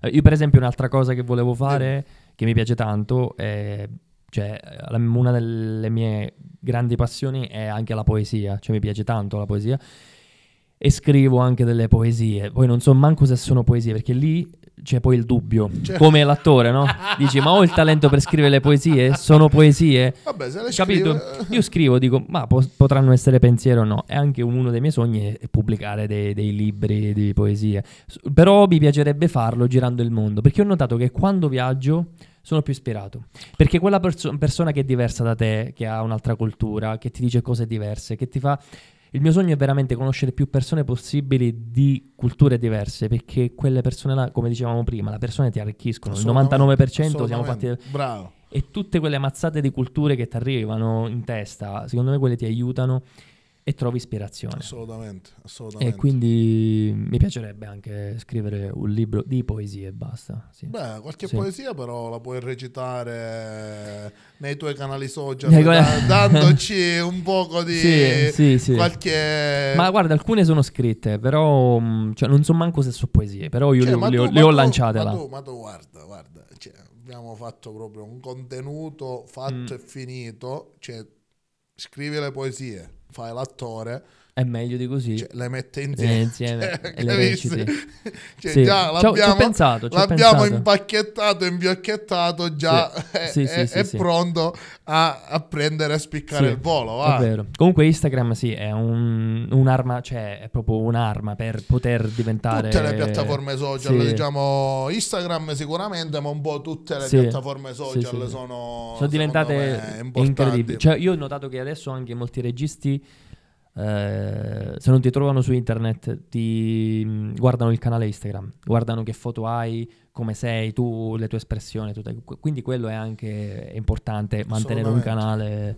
Speaker 2: eh. Io per esempio un'altra cosa che volevo fare, sì. che mi piace tanto, è cioè, una delle mie grandi passioni è anche la poesia, cioè mi piace tanto la poesia e scrivo anche delle poesie. Poi non so manco se sono poesie, perché lì c'è poi il dubbio, cioè... come l'attore, no? Dici, ma ho il talento per scrivere le poesie? Sono poesie? Vabbè, se le Capito? Scrive... Io scrivo, dico, ma po- potranno essere pensiero o no? È anche uno dei miei sogni è pubblicare dei, dei libri di poesie. Però mi piacerebbe farlo girando il mondo, perché ho notato che quando viaggio sono più ispirato. Perché quella perso- persona che è diversa da te, che ha un'altra cultura, che ti dice cose diverse, che ti fa... Il mio sogno è veramente conoscere più persone possibili di culture diverse, perché quelle persone là, come dicevamo prima, le persone ti arricchiscono, il 99% siamo fatti... Bravo. E tutte quelle mazzate di culture che ti arrivano in testa, secondo me quelle ti aiutano e trovi ispirazione. Assolutamente, assolutamente. E quindi mi piacerebbe anche scrivere un libro di poesie e basta. Sì.
Speaker 1: Beh, qualche sì. poesia però la puoi recitare nei tuoi canali social, da, dandoci un poco di sì, qualche... Ma guarda,
Speaker 2: alcune sono scritte, però mm, cioè, non so manco se sono poesie, però io cioè, le, le, ho, ho lanciate ma
Speaker 1: ma tu, guarda, guarda, cioè, abbiamo fatto proprio un contenuto fatto mm. e finito, cioè scrivi le poesie fai l'attore
Speaker 2: è meglio di così.
Speaker 1: Cioè, eh, cioè le mette insieme. Eh, insieme cioè, e le reciti. Cioè, sì. già l'abbiamo, ci ho pensato, ci l'abbiamo pensato. impacchettato, imbiocchettato, già sì. È, sì, è, è, pronto a, a, prendere e spiccare il volo. Va. È vero.
Speaker 2: Comunque Instagram sì, è un, un'arma, cioè è proprio un'arma per poter diventare... Tutte le piattaforme social,
Speaker 1: diciamo Instagram sicuramente, ma un po' tutte le piattaforme social sono...
Speaker 2: Sono diventate me, incredibili. Cioè, io ho notato che adesso anche molti registi eh, se non ti trovano su internet, ti mm, guardano il canale Instagram, guardano che foto hai, come sei tu, le tue espressioni, tutte. quindi quello è anche importante, mantenere un canale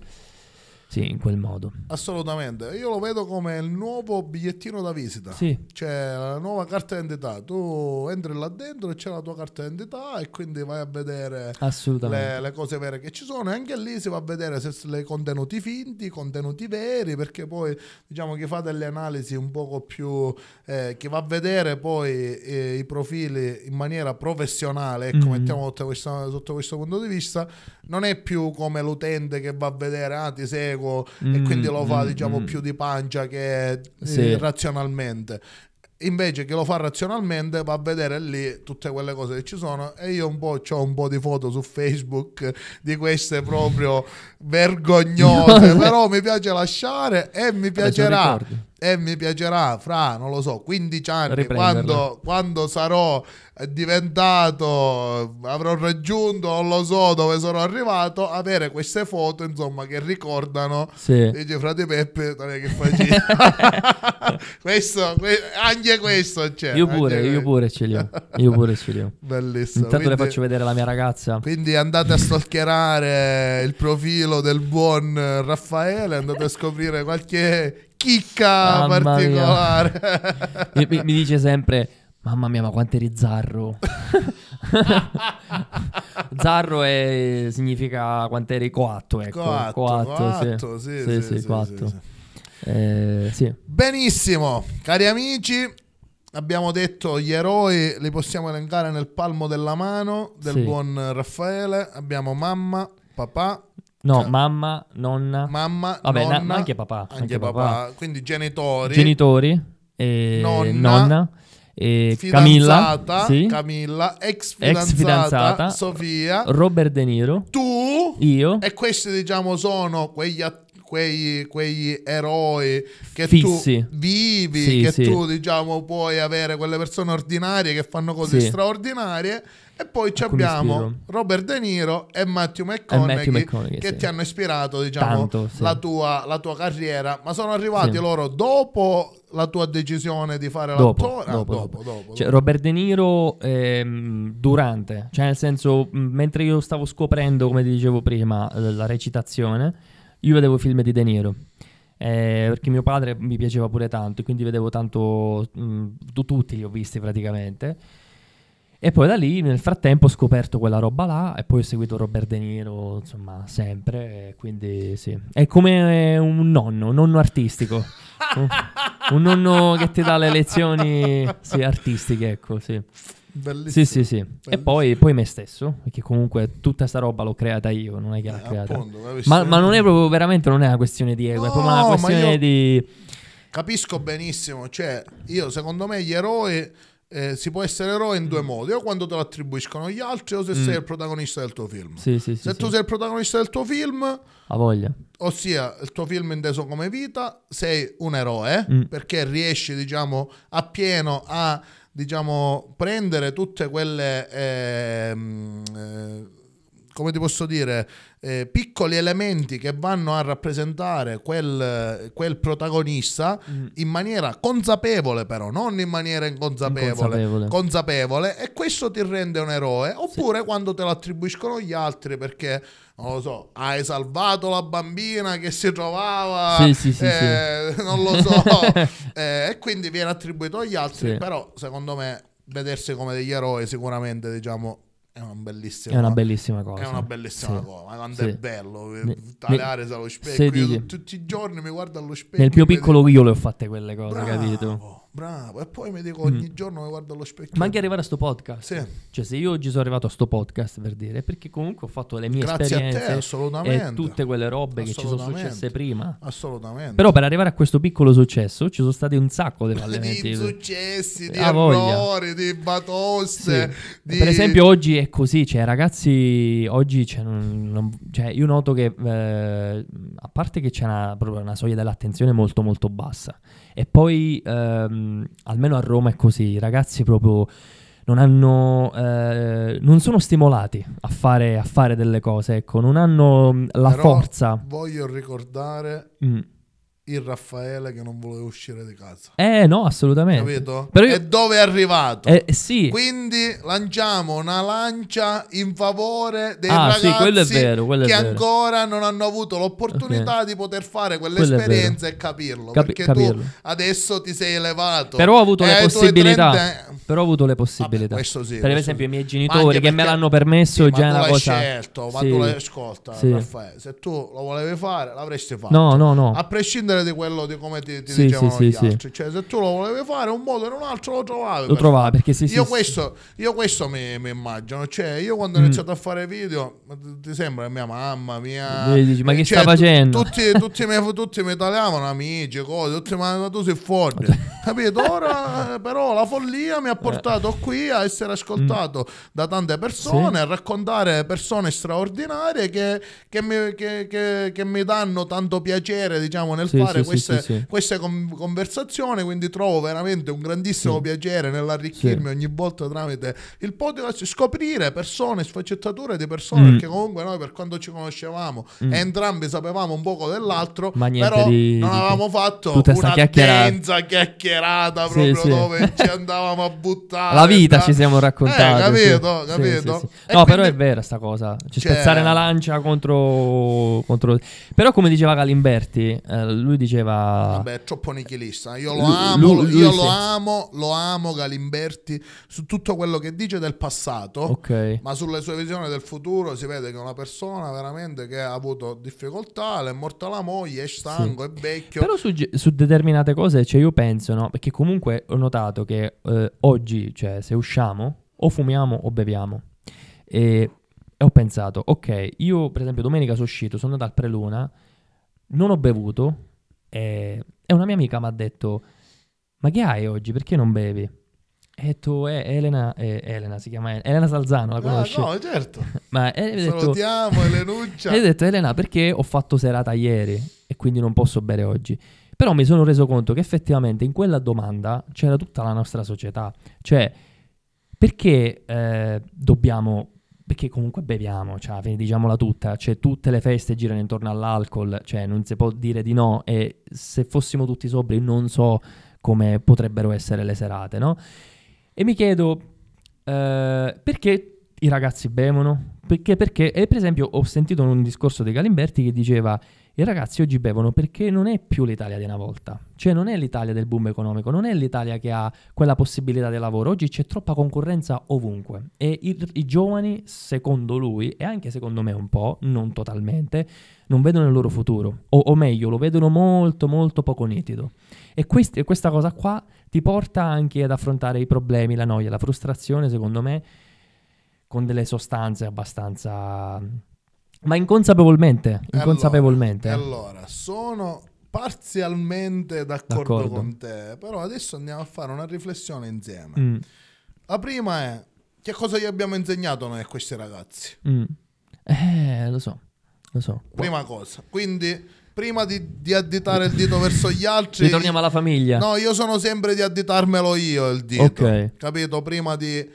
Speaker 2: sì, in quel modo.
Speaker 1: Assolutamente. Io lo vedo come il nuovo bigliettino da visita. Sì. Cioè la nuova carta d'identità. Tu entri là dentro e c'è la tua carta d'identità e quindi vai a vedere le, le, cose vere che ci sono. E anche lì si va a vedere se sono contenuti finti, contenuti veri, perché poi diciamo che fa delle analisi un poco più... Eh, che va a vedere poi eh, i profili in maniera professionale, ecco, mm mettiamo sotto questo, sotto questo punto di vista, non è più come l'utente che va a vedere, ah ti seguo cieco mm, e quindi lo fa mm, diciamo mm. più di pancia che sì. razionalmente invece che lo fa razionalmente va a vedere lì tutte quelle cose che ci sono e io un po' ho un po' di foto su Facebook di queste proprio vergognose però mi piace lasciare e mi piacerà e mi piacerà fra non lo so 15 anni quando, quando sarò è diventato, avrò raggiunto, non lo so dove sono arrivato, avere queste foto insomma che ricordano, sì. dice frate Peppe, che facevi? questo, anche questo c'è. Io pure, io
Speaker 2: pure ce li ho, io pure ce li ho. Bellissimo. Intanto quindi, le faccio vedere la mia ragazza.
Speaker 1: Quindi andate a stalkerare il profilo del buon Raffaele, andate a scoprire qualche chicca Mamma particolare. mi, mi
Speaker 2: dice sempre Mamma mia, ma quanto eri zarro. zarro è, significa quanto eri coatto, ecco. Coatto, coatto, sì. Sì, sì, sì, sì, coatto. sì, sì. Eh, sì.
Speaker 1: Benissimo, cari amici, abbiamo detto gli eroi li possiamo elencare nel palmo della mano del buon Raffaele. Abbiamo mamma, papà,
Speaker 2: No, cioè, mamma, nonna. Mamma, Vabbè, nonna, na- anche papà. Anche, anche papà. papà. Quindi genitori. Genitori. nonna. nonna eh, Camilla, sì.
Speaker 1: Camilla ex, fidanzata, ex fidanzata, Sofia,
Speaker 2: Robert De Niro,
Speaker 1: tu, io. E questi diciamo sono quegli attori. Quegli, quegli, eroi che Fissi. tu vivi, sì, che sì. tu diciamo puoi avere quelle persone ordinarie che fanno cose sì. straordinarie e poi ci abbiamo Robert De Niro e Matthew McConaughey, e Matthew McConaughey che sì. ti hanno ispirato diciamo, Tanto, sì. la, tua, la, tua, carriera, ma sono arrivati sì. loro dopo la tua decisione di fare dopo, l'attore? Dopo, ah, dopo, dopo.
Speaker 2: Cioè, Robert De Niro ehm, durante, cioè nel senso mentre io stavo scoprendo, come ti dicevo prima, la recitazione, io vedevo film di De Niro. Eh, perché mio padre mi piaceva pure tanto, quindi vedevo tanto mh, tutti li ho visti praticamente. E poi da lì nel frattempo ho scoperto quella roba là e poi ho seguito Robert De Niro, insomma, sempre, quindi sì. È come un nonno, un nonno artistico. un, nonno che ti dà le lezioni sì, artistiche, ecco, sì. Bellissimo. Sì, sì, sì. Bellissimo. E poi, poi, me stesso, perché comunque tutta sta roba l'ho creata io, non è che l'ha eh, creata. Appunto, ma, ma, non è proprio veramente non è una questione di ego, no, è proprio una questione io... di
Speaker 1: capisco benissimo, cioè io secondo me gli eroi eh, si può essere eroe in due mm. modi, o quando te lo attribuiscono gli altri, o se mm. sei il protagonista del tuo film.
Speaker 2: Sì, sì, se sì, tu sei
Speaker 1: il protagonista del tuo film, a voglia. Ossia, il tuo film inteso come vita, sei un eroe mm. perché riesci, diciamo, appieno a diciamo, prendere tutte quelle. Ehm, eh, eh, come ti posso dire, eh, piccoli elementi che vanno a rappresentare quel, quel protagonista mm. in maniera consapevole, però, non in maniera inconsapevole, inconsapevole. Consapevole, e questo ti rende un eroe. Oppure sì. quando te lo attribuiscono gli altri perché non lo so, hai salvato la bambina che si trovava, sì, sì, sì, eh, non lo so, eh, e quindi viene attribuito agli altri, però secondo me vedersi come degli eroi sicuramente diciamo è una bellissima, è una bellissima cosa. È una bellissima sì. cosa. Quanto sì. è bello eh, tagliare allo specchio. Dici, tutti i giorni mi guardo allo specchio. Nel mio piccolo vedo... io le
Speaker 2: ho fatte quelle cose, Bravo. capito?
Speaker 1: bravo. E poi mi dico ogni mm. giorno mi guardo allo specchio.
Speaker 2: Ma anche arrivare a sto podcast. Sì. Cioè, se io oggi sono arrivato a sto podcast per dire, perché comunque ho fatto le mie Grazie esperienze a te, e tutte quelle robe che ci sono successe prima. Assolutamente. Però per arrivare a questo piccolo successo ci sono stati un sacco di fallimenti. di successi, di errori,
Speaker 1: di batoste. Sì. Di... Per esempio
Speaker 2: oggi è così, cioè ragazzi, oggi cioè, non, non, cioè, io noto che eh, a parte che c'è una, proprio una soglia dell'attenzione molto molto bassa. E poi, ehm, almeno a Roma è così, i ragazzi proprio non hanno... Eh, non sono stimolati a fare, a fare, delle cose, ecco, non hanno mm, la Però forza.
Speaker 1: Voglio ricordare... Mm il Raffaele che non voleva uscire di casa.
Speaker 2: Eh no, assolutamente. Capito? Però io... E dove è arrivato? Eh, eh, sì.
Speaker 1: Quindi lanciamo una lancia in favore dei ah, ragazzi sì, vero, che ancora non hanno avuto l'opportunità okay. di poter fare quell'esperienza e
Speaker 2: capirlo. Capi- perché capirlo. tu
Speaker 1: adesso ti sei elevato. Però ho avuto eh, le possibilità. 30...
Speaker 2: Però ho avuto le possibilità. Vabbè, sì, per esempio i miei genitori che me l'hanno permesso sì, già è una cosa... Scelto, ma tu l'hai ascolta, Raffaele.
Speaker 1: Se tu lo volevi fare l'avresti fatto. No, no, no. A prescindere prescindere di quello di come ti, ti sì, dicevano sì, gli sì, altri. Cioè, se tu lo volevi fare un modo o un altro lo trovavi. Lo trovavi perché sì, io, questo, io questo mi, mi, immagino. Cioè, io quando ho mm. iniziato a fare video, ti sembra mia mamma, mia. Dici, ma eh, che cioè, sta facendo? Tutti, tutti, mi, tutti mi tagliavano amici, cose, tutti, ma, ma tu sei forte. Capito? Ora, però, la follia mi ha eh. portato qui a essere ascoltato mm. da tante persone, a raccontare persone straordinarie che, che, mi, che, che mi danno tanto piacere, diciamo, nel fare queste, queste conversazioni, quindi trovo veramente un grandissimo piacere nell'arricchirmi ogni volta tramite il podcast, scoprire persone, sfaccettature di persone, mm. perché comunque noi per quanto ci conoscevamo mm. entrambi sapevamo un poco dell'altro, Ma però di, non avevamo fatto una densa
Speaker 2: chiacchierata proprio sì, dove ci andavamo a buttare. La vita da... Eh. ci siamo raccontati. Eh, capito, sì. capito. No, quindi... però è vera sta cosa, cioè, cioè... spezzare la lancia contro... contro... Però come diceva Galimberti, eh, lui diceva... Vabbè, è
Speaker 1: troppo nichilista. Io lo amo, lui, lui, io lui lo, amo lo amo Galimberti su tutto quello che dice del passato, okay. ma sulle sue visioni del futuro si vede che è una persona veramente che ha avuto difficoltà, le è morta la moglie, è stanco, sì. è vecchio.
Speaker 2: Però su, su, determinate cose, cioè io penso, no? Perché comunque ho notato che eh, oggi, cioè se usciamo, o fumiamo o beviamo. E e ho pensato, ok, io per esempio domenica sono uscito, sono andato al Preluna, non ho bevuto, e, una mia amica mi ha detto, ma che hai oggi? Perché non bevi? E tu, eh, Elena, eh, Elena si chiama Elena, Elena Salzano, la ah, conosci? Ah, no, certo. ma eh, Salutiamo Elenuccia. E ho detto, Elena, perché ho fatto serata ieri e quindi non posso bere oggi? Però mi sono reso conto che effettivamente in quella domanda c'era tutta la nostra società. Cioè, perché eh, dobbiamo perché comunque beviamo, cioè, diciamola tutta, cioè, tutte le feste girano intorno all'alcol, cioè, non si può dire di no e se fossimo tutti sobri non so come potrebbero essere le serate, no? E mi chiedo eh, perché i ragazzi bevono? Perché, perché, e per esempio ho sentito un discorso di Galimberti che diceva i ragazzi oggi bevono perché non è più l'Italia di una volta, cioè non è l'Italia del boom economico, non è l'Italia che ha quella possibilità di lavoro, oggi c'è troppa concorrenza ovunque e i, i giovani, secondo lui e anche secondo me un po', non totalmente, non vedono il loro futuro, o, o meglio lo vedono molto molto poco nitido e quest- questa cosa qua ti porta anche ad affrontare i problemi, la noia, la frustrazione secondo me con delle sostanze abbastanza ma inconsapevolmente, inconsapevolmente. Allora, eh.
Speaker 1: allora sono parzialmente d'accordo, d'accordo, con te, però adesso andiamo a fare una riflessione insieme. Mm. La prima è che cosa gli abbiamo insegnato noi a questi ragazzi?
Speaker 2: Mm. Eh, lo so, lo so. Prima
Speaker 1: cosa, quindi prima di, di, additare il dito verso gli altri. Ritorniamo alla
Speaker 2: famiglia. No, io
Speaker 1: sono sempre di additarmelo io il dito. Ok. Capito? Prima di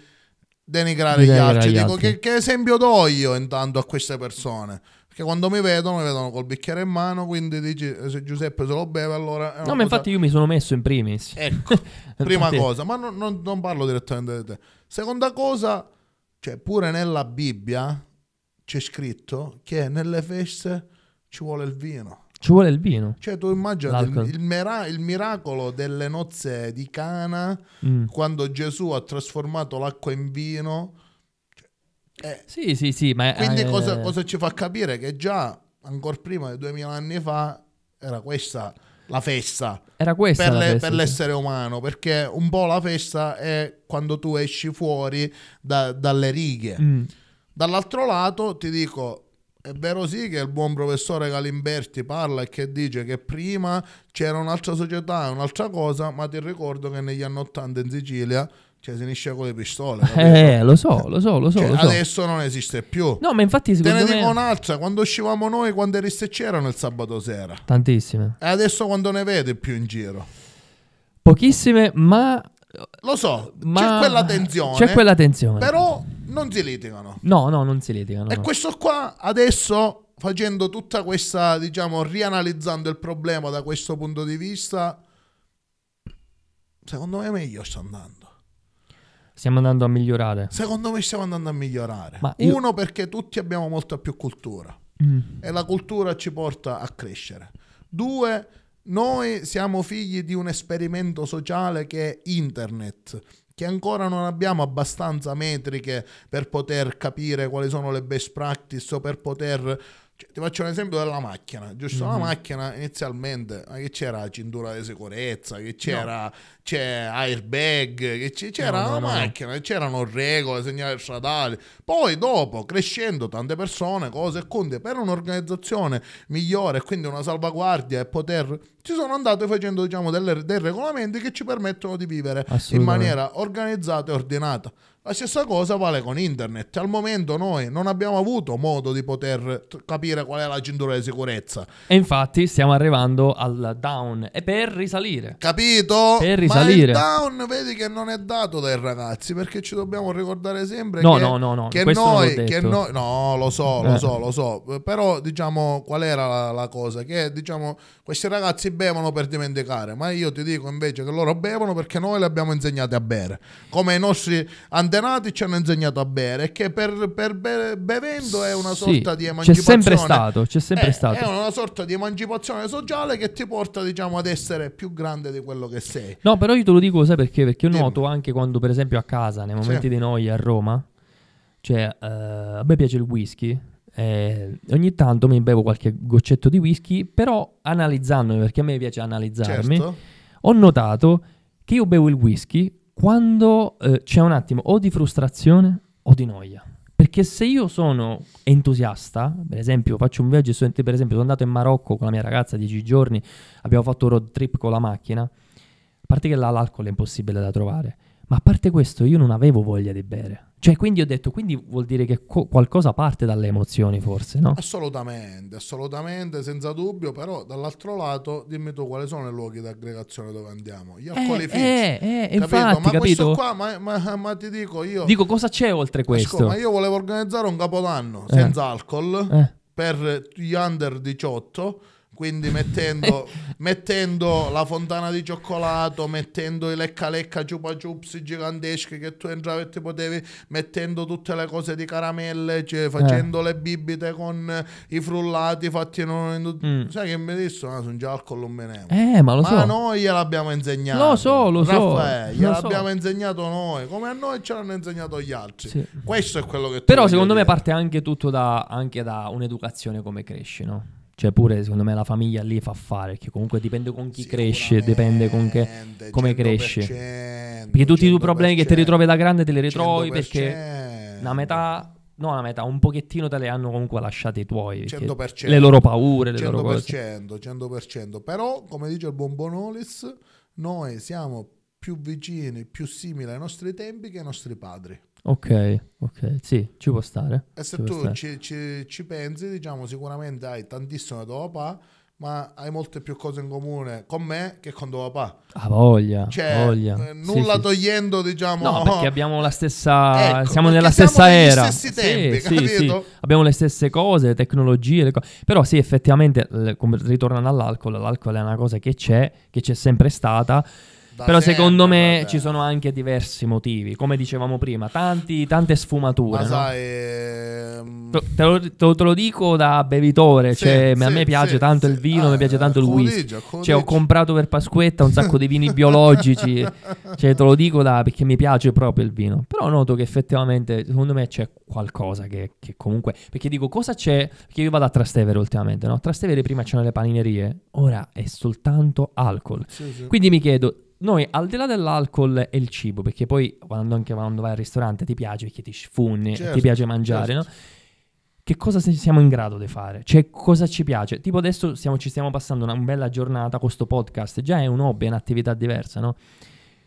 Speaker 1: denigrare gli altri. Gli Dico, Che, che, esempio do io intanto a queste persone? Che quando mi vedono, mi vedono col bicchiere in mano, quindi dici se Giuseppe se lo beve allora... No, ma infatti
Speaker 2: io mi sono messo in primis.
Speaker 1: Ecco, prima cosa, ma non, non, non parlo direttamente di te. Seconda cosa, cioè pure nella Bibbia c'è scritto che nelle feste ci vuole il vino. Ci vuole il vino. Cioè, tu immagini il, il, mera- il, miracolo delle nozze di Cana mm. quando Gesù ha trasformato l'acqua in vino.
Speaker 2: Cioè, eh. Sì, sì, sì. Ma Quindi, eh, cosa, cosa,
Speaker 1: ci fa capire? Che già ancora prima di 2000 anni fa era questa la festa. Era questa per, la le, festa, per sì. l'essere umano. Perché un po' la festa è quando tu esci fuori da, dalle righe. Mm. Dall'altro lato, ti dico, è vero sì che il buon professore Galimberti parla e che dice che prima c'era un'altra società, un'altra cosa, ma ti ricordo che negli anni 80 in Sicilia cioè, si inizia con le pistole. Capito? Eh,
Speaker 2: lo so, lo so, lo so, cioè, lo so. Adesso
Speaker 1: non esiste più. No, ma infatti secondo Te ne me... dico un'altra, quando uscivamo noi, quante risse c'erano il sabato sera?
Speaker 2: Tantissime.
Speaker 1: E adesso quando ne vedi più in giro?
Speaker 2: Pochissime, ma
Speaker 1: lo so, ma c'è quella tensione. C'è quella tensione. Però non si litigano.
Speaker 2: No, no, non si litigano. E no. questo
Speaker 1: qua adesso, facendo tutta questa, diciamo, rianalizzando il problema da questo punto di vista, secondo me meglio sta andando.
Speaker 2: Stiamo andando a migliorare. Secondo
Speaker 1: me stiamo andando a migliorare. Io... Uno perché tutti abbiamo molta più cultura mm. e la cultura ci porta a crescere. Due noi siamo figli di un esperimento sociale che è internet, che ancora non abbiamo abbastanza metriche per poter capire quali sono le best practice o per poter cioè, ti faccio un esempio della macchina, giusto? Mm-hmm. La mhm. macchina inizialmente che c'era cintura di sicurezza, che c'era no. c'è airbag, che c'era no, no, la macchina, c'erano regole, segnali stradali. Poi dopo, crescendo, tante persone, cose e conti, per un'organizzazione migliore, quindi una salvaguardia e poter... Ci sono andate facendo diciamo, delle, dei regolamenti che ci permettono di vivere in maniera organizzata e ordinata. La stessa cosa vale con internet. Al momento noi non abbiamo avuto modo di poter capire qual è la cintura di sicurezza.
Speaker 2: E infatti stiamo arrivando al down. E per
Speaker 1: risalire.
Speaker 2: Capito? Per risalire. Ma
Speaker 1: il down vedi che non è dato dai ragazzi perché ci dobbiamo ricordare sempre no, che, no, no, no. che noi... Che noi no, lo so, lo eh. so, lo so. Però diciamo qual era la, la cosa? Che diciamo questi ragazzi bevono per dimenticare. Ma io ti dico invece che loro bevono perché noi li abbiamo insegnati a bere. Come i nostri antenati antenati ci hanno insegnato a bere, che per, per be- bevendo è una sorta sì, di emancipazione. C'è sempre stato, c'è sempre è, eh, stato. È una sorta di emancipazione sociale che ti porta, diciamo, ad essere più grande di quello che sei.
Speaker 2: No, però io te lo dico, sai perché? Perché io sì. noto anche quando, per esempio, a casa, nei momenti sì. di noia a Roma, cioè, eh, a me piace il whisky, eh, ogni tanto mi bevo qualche goccetto di whisky, però analizzandomi, perché a me piace analizzarmi, certo. ho notato che io bevo il whisky quando eh, c'è un attimo o di frustrazione o di noia. Perché se io sono entusiasta, per esempio faccio un viaggio, per esempio sono andato in Marocco con la mia ragazza dieci giorni, abbiamo fatto un road trip con la macchina, a parte che là l'alcol è impossibile da trovare. Ma a parte questo, io non avevo voglia di bere. Cioè, quindi ho detto, quindi vuol dire che co- qualcosa parte dalle emozioni, forse, no?
Speaker 1: Assolutamente, assolutamente, senza dubbio, però dall'altro lato, dimmi tu quali sono i luoghi di aggregazione dove andiamo. Gli alcolifici. Eh, eh, eh, capito? Infatti, ma capito? qua, ma, ma, ma, ti dico io...
Speaker 2: Dico, cosa c'è oltre questo? Ascol- ma io
Speaker 1: volevo organizzare un capodanno senza eh. alcol eh. per gli under 18 quindi mettendo, mettendo, la fontana di cioccolato, mettendo i lecca lecca giupa giupsi giganteschi che tu entravi e ti potevi, mettendo tutte le cose di caramelle, cioè, facendo eh. le bibite con i frullati fatti in un... Mm. Sai che mi disse? Ah, sono già al colombenemo. Eh, ma lo ma so. Ma noi gliel'abbiamo insegnato. Lo so, lo so. Raffaele, gliel'abbiamo so. insegnato noi, come a noi ce l'hanno insegnato gli altri.
Speaker 2: Sì. Questo è quello che... tu Però secondo me parte anche tutto da, anche da un'educazione come cresci, no? Cioè pure secondo me la famiglia lì fa affare, Che comunque dipende con chi cresce, dipende con che, come cresce. Perché tutti i tuoi problemi che ti ritrovi da grande te li ritrovi perché una metà no la metà, un pochettino te le hanno comunque lasciate i tuoi, 100%, le loro paure, le 100%, loro cose.
Speaker 1: 100%, però come dice il buon Bonolis, noi siamo più vicini, più simili ai nostri tempi che ai nostri padri.
Speaker 2: Ok, ok, sì, ci può stare. E se tu
Speaker 1: ci, ci, ci, pensi, diciamo, sicuramente hai tantissimo da tuo papà, ma hai molte più cose in comune con me che con tuo papà.
Speaker 2: Ah, voglia, cioè, voglia. Eh, nulla sì,
Speaker 1: togliendo, sì. diciamo... No, perché
Speaker 2: abbiamo la stessa... Ecco, siamo nella stessa siamo stessa stessi Tempi, sì, sì, Abbiamo le stesse cose, le tecnologie, le cose. Però sì, effettivamente, ritornando all'alcol, l'alcol è una cosa che c'è, che c'è sempre stata però sempre, secondo me vabbè. ci sono anche diversi motivi, come dicevamo prima, tanti, tante sfumature. No? Sai,
Speaker 1: ehm...
Speaker 2: te, lo, te, te, lo, dico da bevitore, sì, cioè, sì, a me piace sì, tanto il vino, ah, mi eh, piace tanto il whisky. Cioè, ho comprato per Pasquetta un sacco di vini biologici, cioè, te lo dico da, perché mi piace proprio il vino. Però noto che effettivamente, secondo me c'è qualcosa che, che comunque... Perché dico, cosa c'è? Perché io vado a Trastevere ultimamente, no? A Trastevere prima c'erano le paninerie, ora è soltanto alcol. Quindi mi chiedo, noi al di là dell'alcol e il cibo, perché poi quando, anche quando vai al ristorante ti piace perché ti sfunni, certo, ti piace mangiare, certo. no? Che cosa siamo in grado di fare? Cioè, cosa ci piace? Tipo adesso stiamo, ci stiamo passando una bella giornata con questo podcast, già è un hobby, è un'attività diversa, no?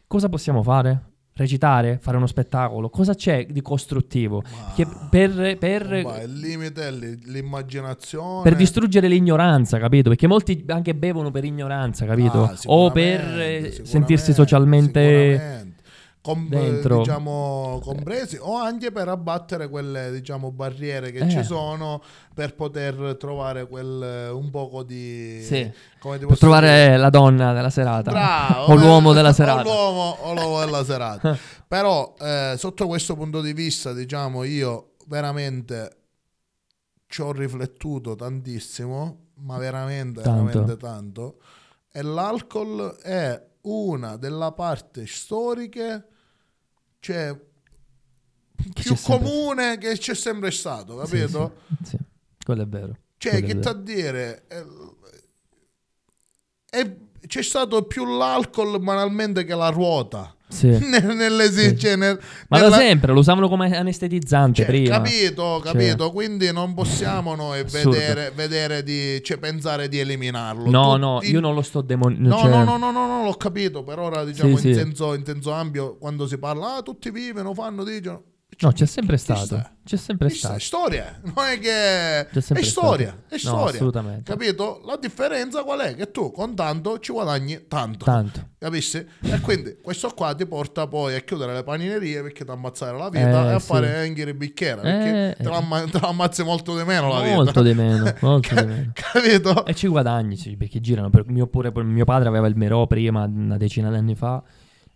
Speaker 2: Cosa possiamo fare? recitare, fare uno spettacolo, cosa c'è di costruttivo? Ma, per, per ma il limite
Speaker 1: è l'immaginazione. Per
Speaker 2: distruggere l'ignoranza, capito? Perché molti anche bevono per ignoranza, capito? Ah, o per eh, sentirsi socialmente com- diciamo, compresi o anche per abbattere
Speaker 1: quelle diciamo, barriere che eh. ci sono per poter trovare quel, un poco di... Sì. Come per trovare
Speaker 2: dire? la donna della serata Bravo, o l'uomo della serata. l'uomo,
Speaker 1: o l'uomo della serata. Però eh, sotto questo punto di vista, diciamo, io veramente ci ho riflettuto tantissimo, ma veramente tanto. veramente tanto. E l'alcol è una delle parti storiche cioè, più comune sempre... che c'è sempre stato, capito? Sì, sì, sì.
Speaker 2: quello è vero. Cioè, quello che ti a
Speaker 1: dire... Eh, è, è c'è stato più l'alcol banalmente che la ruota. Sì. nelle, sì. Cioè, nel, Ma nella... da sempre
Speaker 2: lo usavano come anestetizzante cioè, prima. Capito, capito.
Speaker 1: Cioè. Quindi non possiamo noi vedere, vedere, di cioè, pensare di eliminarlo. No, Tutti... no, io non lo sto
Speaker 2: demonizzando. No, cioè no, no,
Speaker 1: no, no, no, l'ho capito. Per ora, diciamo, sì, in, senso, in, Senso, ampio, quando si parla, ah, tutti vivono, fanno, dicono.
Speaker 2: No, c'è sempre stato. C'è sempre stato. È
Speaker 1: storia, non è che... È storia, stato. è storia. No, assolutamente. Capito? La differenza qual è? Che tu con tanto ci guadagni tanto. Tanto. Capisci? e quindi questo qua ti porta poi a chiudere le paninerie perché ti ammazzare la vita eh, e a sì. fare anche il bicchiere perché eh, te, l'amma- eh. te l'ammazzi molto di meno la vita. Molto di
Speaker 2: meno, molto di meno. Capito? E ci guadagni, sì, perché girano. Per mio, pure, per mio padre aveva il Merò prima, una decina di anni fa,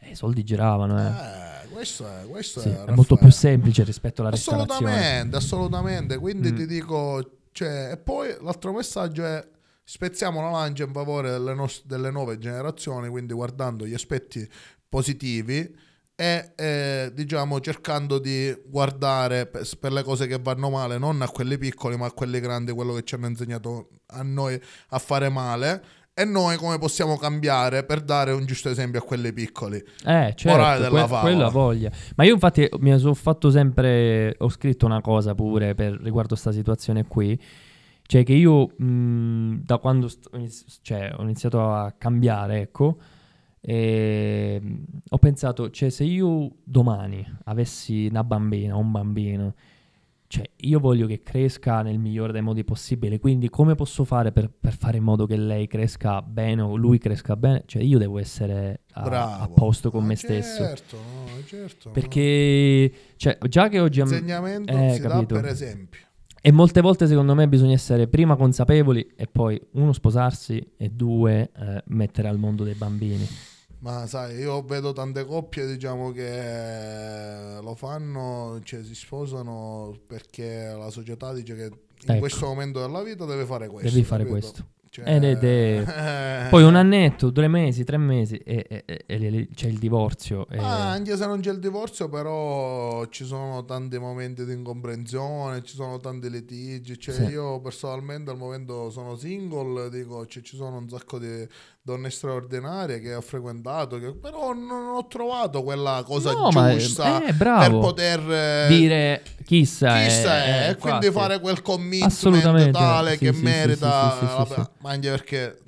Speaker 2: e i soldi giravano, eh. eh
Speaker 1: questo è, questo sì, è, è molto più
Speaker 2: semplice rispetto alla assolutamente, restaurazione.
Speaker 1: Assolutamente, quindi mm. ti dico, cioè, e poi l'altro messaggio è spezziamo la lancia in favore delle, no- delle nuove generazioni, quindi guardando gli aspetti positivi e eh, diciamo cercando di guardare per, per, le cose che vanno male non a quelli piccoli ma a quelli grandi quello che ci hanno insegnato a noi a fare male e noi come possiamo cambiare per dare un giusto esempio a quelle piccole Eh, certo, Morale della que- quella voglia.
Speaker 2: Ma io infatti mi sono fatto sempre, ho scritto una cosa pure per, riguardo questa situazione qui, cioè che io mh, da quando st- cioè, ho iniziato a cambiare, ecco, e ehm, ho pensato, cioè se io domani avessi una bambina o un bambino cioè io voglio che cresca nel migliore dei modi possibile, quindi come posso fare per, per fare in modo che lei cresca bene o lui cresca bene? Cioè io devo essere a, a posto con ah, me certo, stesso.
Speaker 3: No, certo,
Speaker 2: Perché no. cioè, già che oggi... L'insegnamento eh, si capito. per esempio. E molte volte secondo me bisogna essere prima consapevoli e poi uno sposarsi e due eh, mettere al mondo dei bambini.
Speaker 1: Ma sai, io vedo tante coppie diciamo, che eh, lo fanno, cioè, si sposano perché la società dice che in ecco. questo momento della vita deve fare questo. Devi fare capito? questo.
Speaker 2: Cioè... Ed eh, è, de... Eh. Poi un annetto, due mesi, tre mesi e, e, e c'è il divorzio. E... Ah,
Speaker 1: anche se non c'è il divorzio, però ci sono tanti momenti di incomprensione, ci sono tanti litigi. Cioè, sì. Io personalmente al momento sono single, dico cioè, ci sono un sacco di, donne straordinarie che ho frequentato, che, però non ho trovato quella cosa no, giusta ma, eh, per poter eh, dire
Speaker 2: chissà, chissà è, e eh, eh, quindi quasi. fare quel commitment tale sì, che sì, merita, sì, vabbè,
Speaker 1: ma anche perché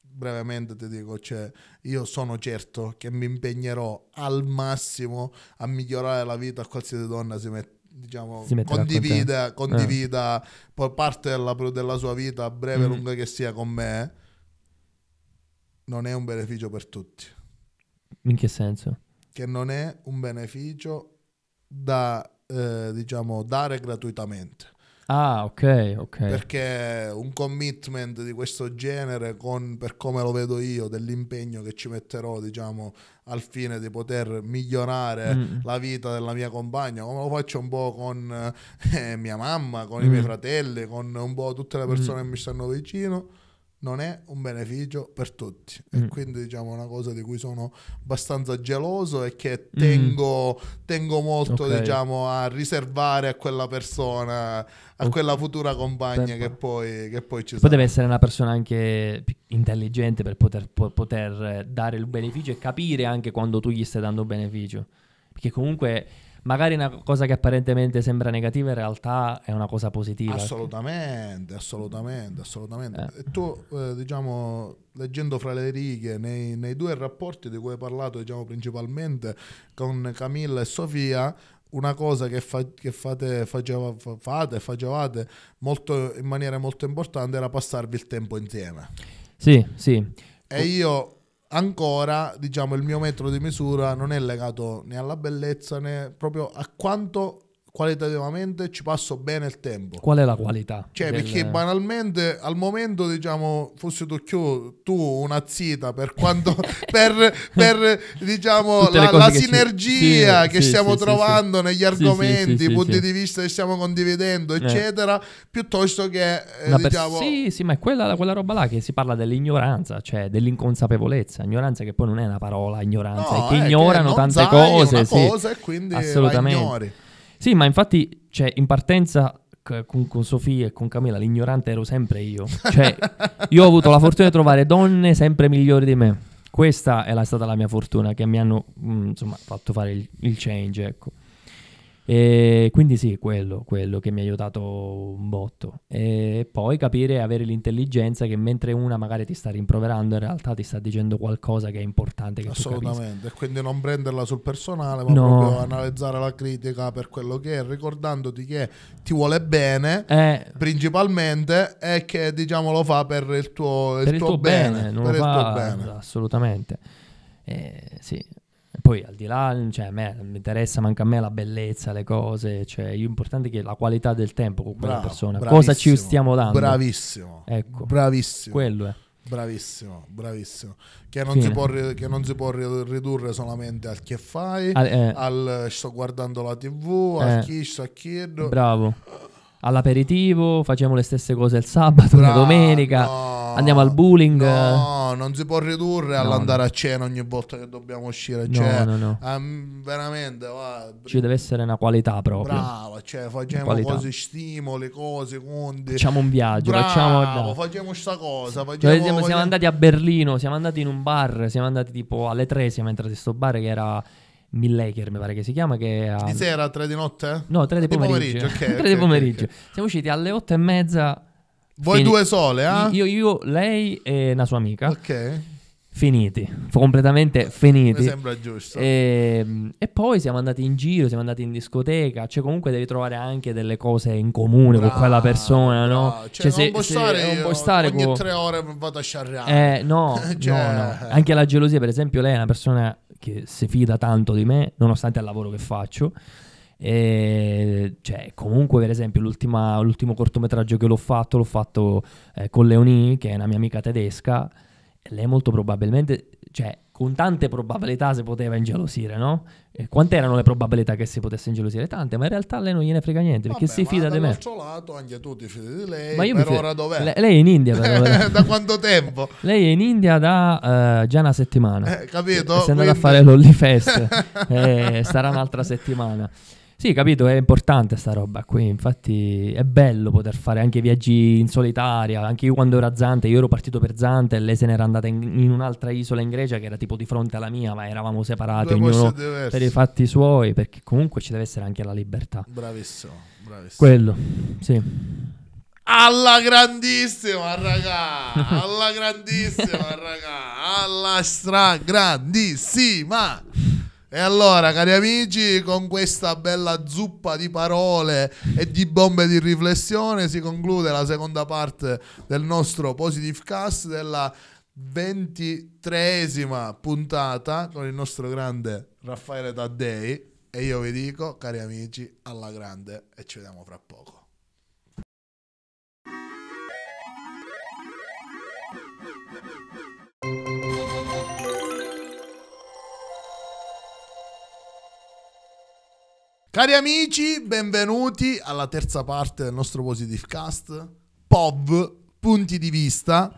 Speaker 1: brevemente ti dico, cioè, io sono certo che mi impegnerò al massimo a migliorare la vita a qualsiasi donna si diciamo, mette diciamo, condivida, condivida eh. parte della, della, sua vita, breve o mm. lunga che sia, con me non è un beneficio per tutti.
Speaker 2: In che senso?
Speaker 1: Che non è un beneficio da, eh, diciamo, dare gratuitamente.
Speaker 2: Ah, ok, ok.
Speaker 1: Perché un commitment di questo genere, con, per come lo vedo io, dell'impegno che ci metterò, diciamo, al fine di poter migliorare mm. la vita della mia compagna, come lo faccio un po' con eh, mia mamma, con mm. i miei fratelli, con un po' tutte le persone mm. che mi stanno vicino non è un beneficio per tutti mm. e quindi diciamo una cosa di cui sono abbastanza geloso e che mm. tengo, mm. tengo molto okay. diciamo a riservare a quella persona a o- quella futura compagna che poi, che poi, ci poi sarà. deve
Speaker 2: essere una persona anche intelligente per poter, po- poter dare il beneficio e capire anche quando tu gli stai dando un beneficio perché comunque magari una cosa che apparentemente sembra negativa in realtà è una cosa positiva.
Speaker 1: Assolutamente, assolutamente, assolutamente. Eh. Tu, eh, diciamo, leggendo fra le righe, nei, nei, due rapporti di cui hai parlato, diciamo, principalmente con Camilla e Sofia, una cosa che, fa, che fate, faceva, fate, facevate molto, in maniera molto importante era passarvi il tempo insieme.
Speaker 2: Sì, sì.
Speaker 1: E io ancora diciamo il mio metro di misura non è legato né alla bellezza né proprio a quanto qualitativamente ci passo bene il tempo.
Speaker 2: Qual è la qualità? Cioè, del... perché
Speaker 1: banalmente al momento, diciamo, fosse tu, tu una zita per quanto per, per diciamo la, la che sinergia ci... sì, che sì, stiamo sì, trovando negli argomenti, i punti di vista che stiamo condividendo, eh. eccetera, eh. piuttosto che eh, diciamo...
Speaker 2: Sì, sì, ma è quella, quella, roba là che si parla dell'ignoranza, cioè dell'inconsapevolezza. Ignoranza che poi non è una parola, ignoranza, no, è che è eh, ignorano che tante cose. Una cosa e quindi assolutamente. Sì, ma infatti, cioè, in partenza con, con, Sofì e con Camilla l'ignorante ero sempre io. Cioè, io ho avuto la fortuna di trovare donne sempre migliori di me. Questa è la, stata la mia fortuna che mi hanno mh, mm, insomma, fatto fare il, il change. Ecco. E quindi sì, quello, quello che mi ha aiutato un botto. E poi capire, e avere l'intelligenza che mentre una magari ti sta rimproverando, in realtà ti sta dicendo qualcosa che è importante che Assolutamente, e
Speaker 1: quindi non prenderla sul personale, ma no. proprio analizzare la critica per quello che è, ricordandoti che ti vuole bene, eh. principalmente, e che diciamo lo fa per il tuo, per il tuo bene, bene. per il tuo bene.
Speaker 2: Assolutamente. Eh, sì, poi al di là, cioè, a me mi interessa, manca a me la bellezza, le cose, cioè, l'importante è che la qualità del tempo con quella Bravo, persona, cosa ci stiamo dando. Bravissimo, ecco, bravissimo. Quello è.
Speaker 1: Bravissimo, bravissimo. Che non, si può, che non, si può, ridurre solamente al che fai, al, eh, al sto guardando la tv, al eh. chi, sto a chiedo. Bravo
Speaker 2: all'aperitivo, facciamo le stesse cose il sabato, la domenica, no, andiamo al bowling. No,
Speaker 1: non si può ridurre no, all'andare no. a cena ogni volta che dobbiamo uscire. No, cioè, no, no. Um, veramente,
Speaker 2: va. ci deve essere una qualità proprio. Brava, cioè, facciamo qualità. cose,
Speaker 1: stimoli, cose, conti. Facciamo un viaggio, Bravo, facciamo... facciamo sta cosa. Facciamo, siamo, facciamo... siamo
Speaker 2: andati a Berlino, siamo andati in un bar, siamo andati tipo alle 3, siamo entrati in questo bar che era Millager mi pare che si chiama. Che a... Di sera,
Speaker 1: tre di notte? No, tre di pomeriggio. Di di pomeriggio.
Speaker 2: Siamo usciti alle otto e mezza. Voi Quindi, due sole, eh? Io, io, lei e una sua amica. Ok finiti, completamente finiti. Mi sembra giusto. E, ehm, e, poi siamo andati in giro, siamo andati in discoteca, cioè comunque devi trovare anche delle cose in comune bra, con quella persona, bra. no? Cioè, cioè se, non, se, stare, non puoi stare ogni tre ore vado a sciarrare. Eh, no, cioè... no, no. Anche la gelosia, per esempio, lei è una persona che si fida tanto di me, nonostante il lavoro che faccio. E cioè, comunque, per esempio, l'ultimo cortometraggio che l'ho fatto, l'ho fatto eh, con Leonie, che è una mia amica tedesca lei molto probabilmente, cioè con tante probabilità si poteva ingelosire, no? E quante erano le probabilità che si potesse ingelosire? Tante, ma in realtà lei non gliene frega niente perché Vabbè, si fida di me. Dall'altro lato anche tu ti fidi di lei, ma io per ora dov'è? Le, lei è in India per Da quanto tempo? Lei è in India da uh, già una settimana. Eh, capito? si è andata a fare l'Holly Fest, eh, sarà un'altra settimana. Sì, capito, è importante sta roba qui, infatti è bello poter fare anche viaggi in solitaria, anche io quando ero a Zante, io ero partito per Zante e lei se n'era andata in, in un'altra isola in Grecia che era tipo di fronte alla mia, ma eravamo separati, ognuno per i fatti suoi, perché comunque ci deve essere anche la libertà. Bravissimo, bravissimo. Quello, sì.
Speaker 1: Alla grandissima, raga! Alla grandissima, raga! Alla stra grandissima! E allora, cari amici, con questa bella zuppa di parole e di bombe di riflessione si conclude la seconda parte del nostro Positive Cast della ventitreesima puntata con il nostro grande Raffaele Taddei. E io vi dico, cari amici, alla grande e ci vediamo fra poco. Cari amici, benvenuti alla terza parte del nostro Positive Cast. POV, punti di vista.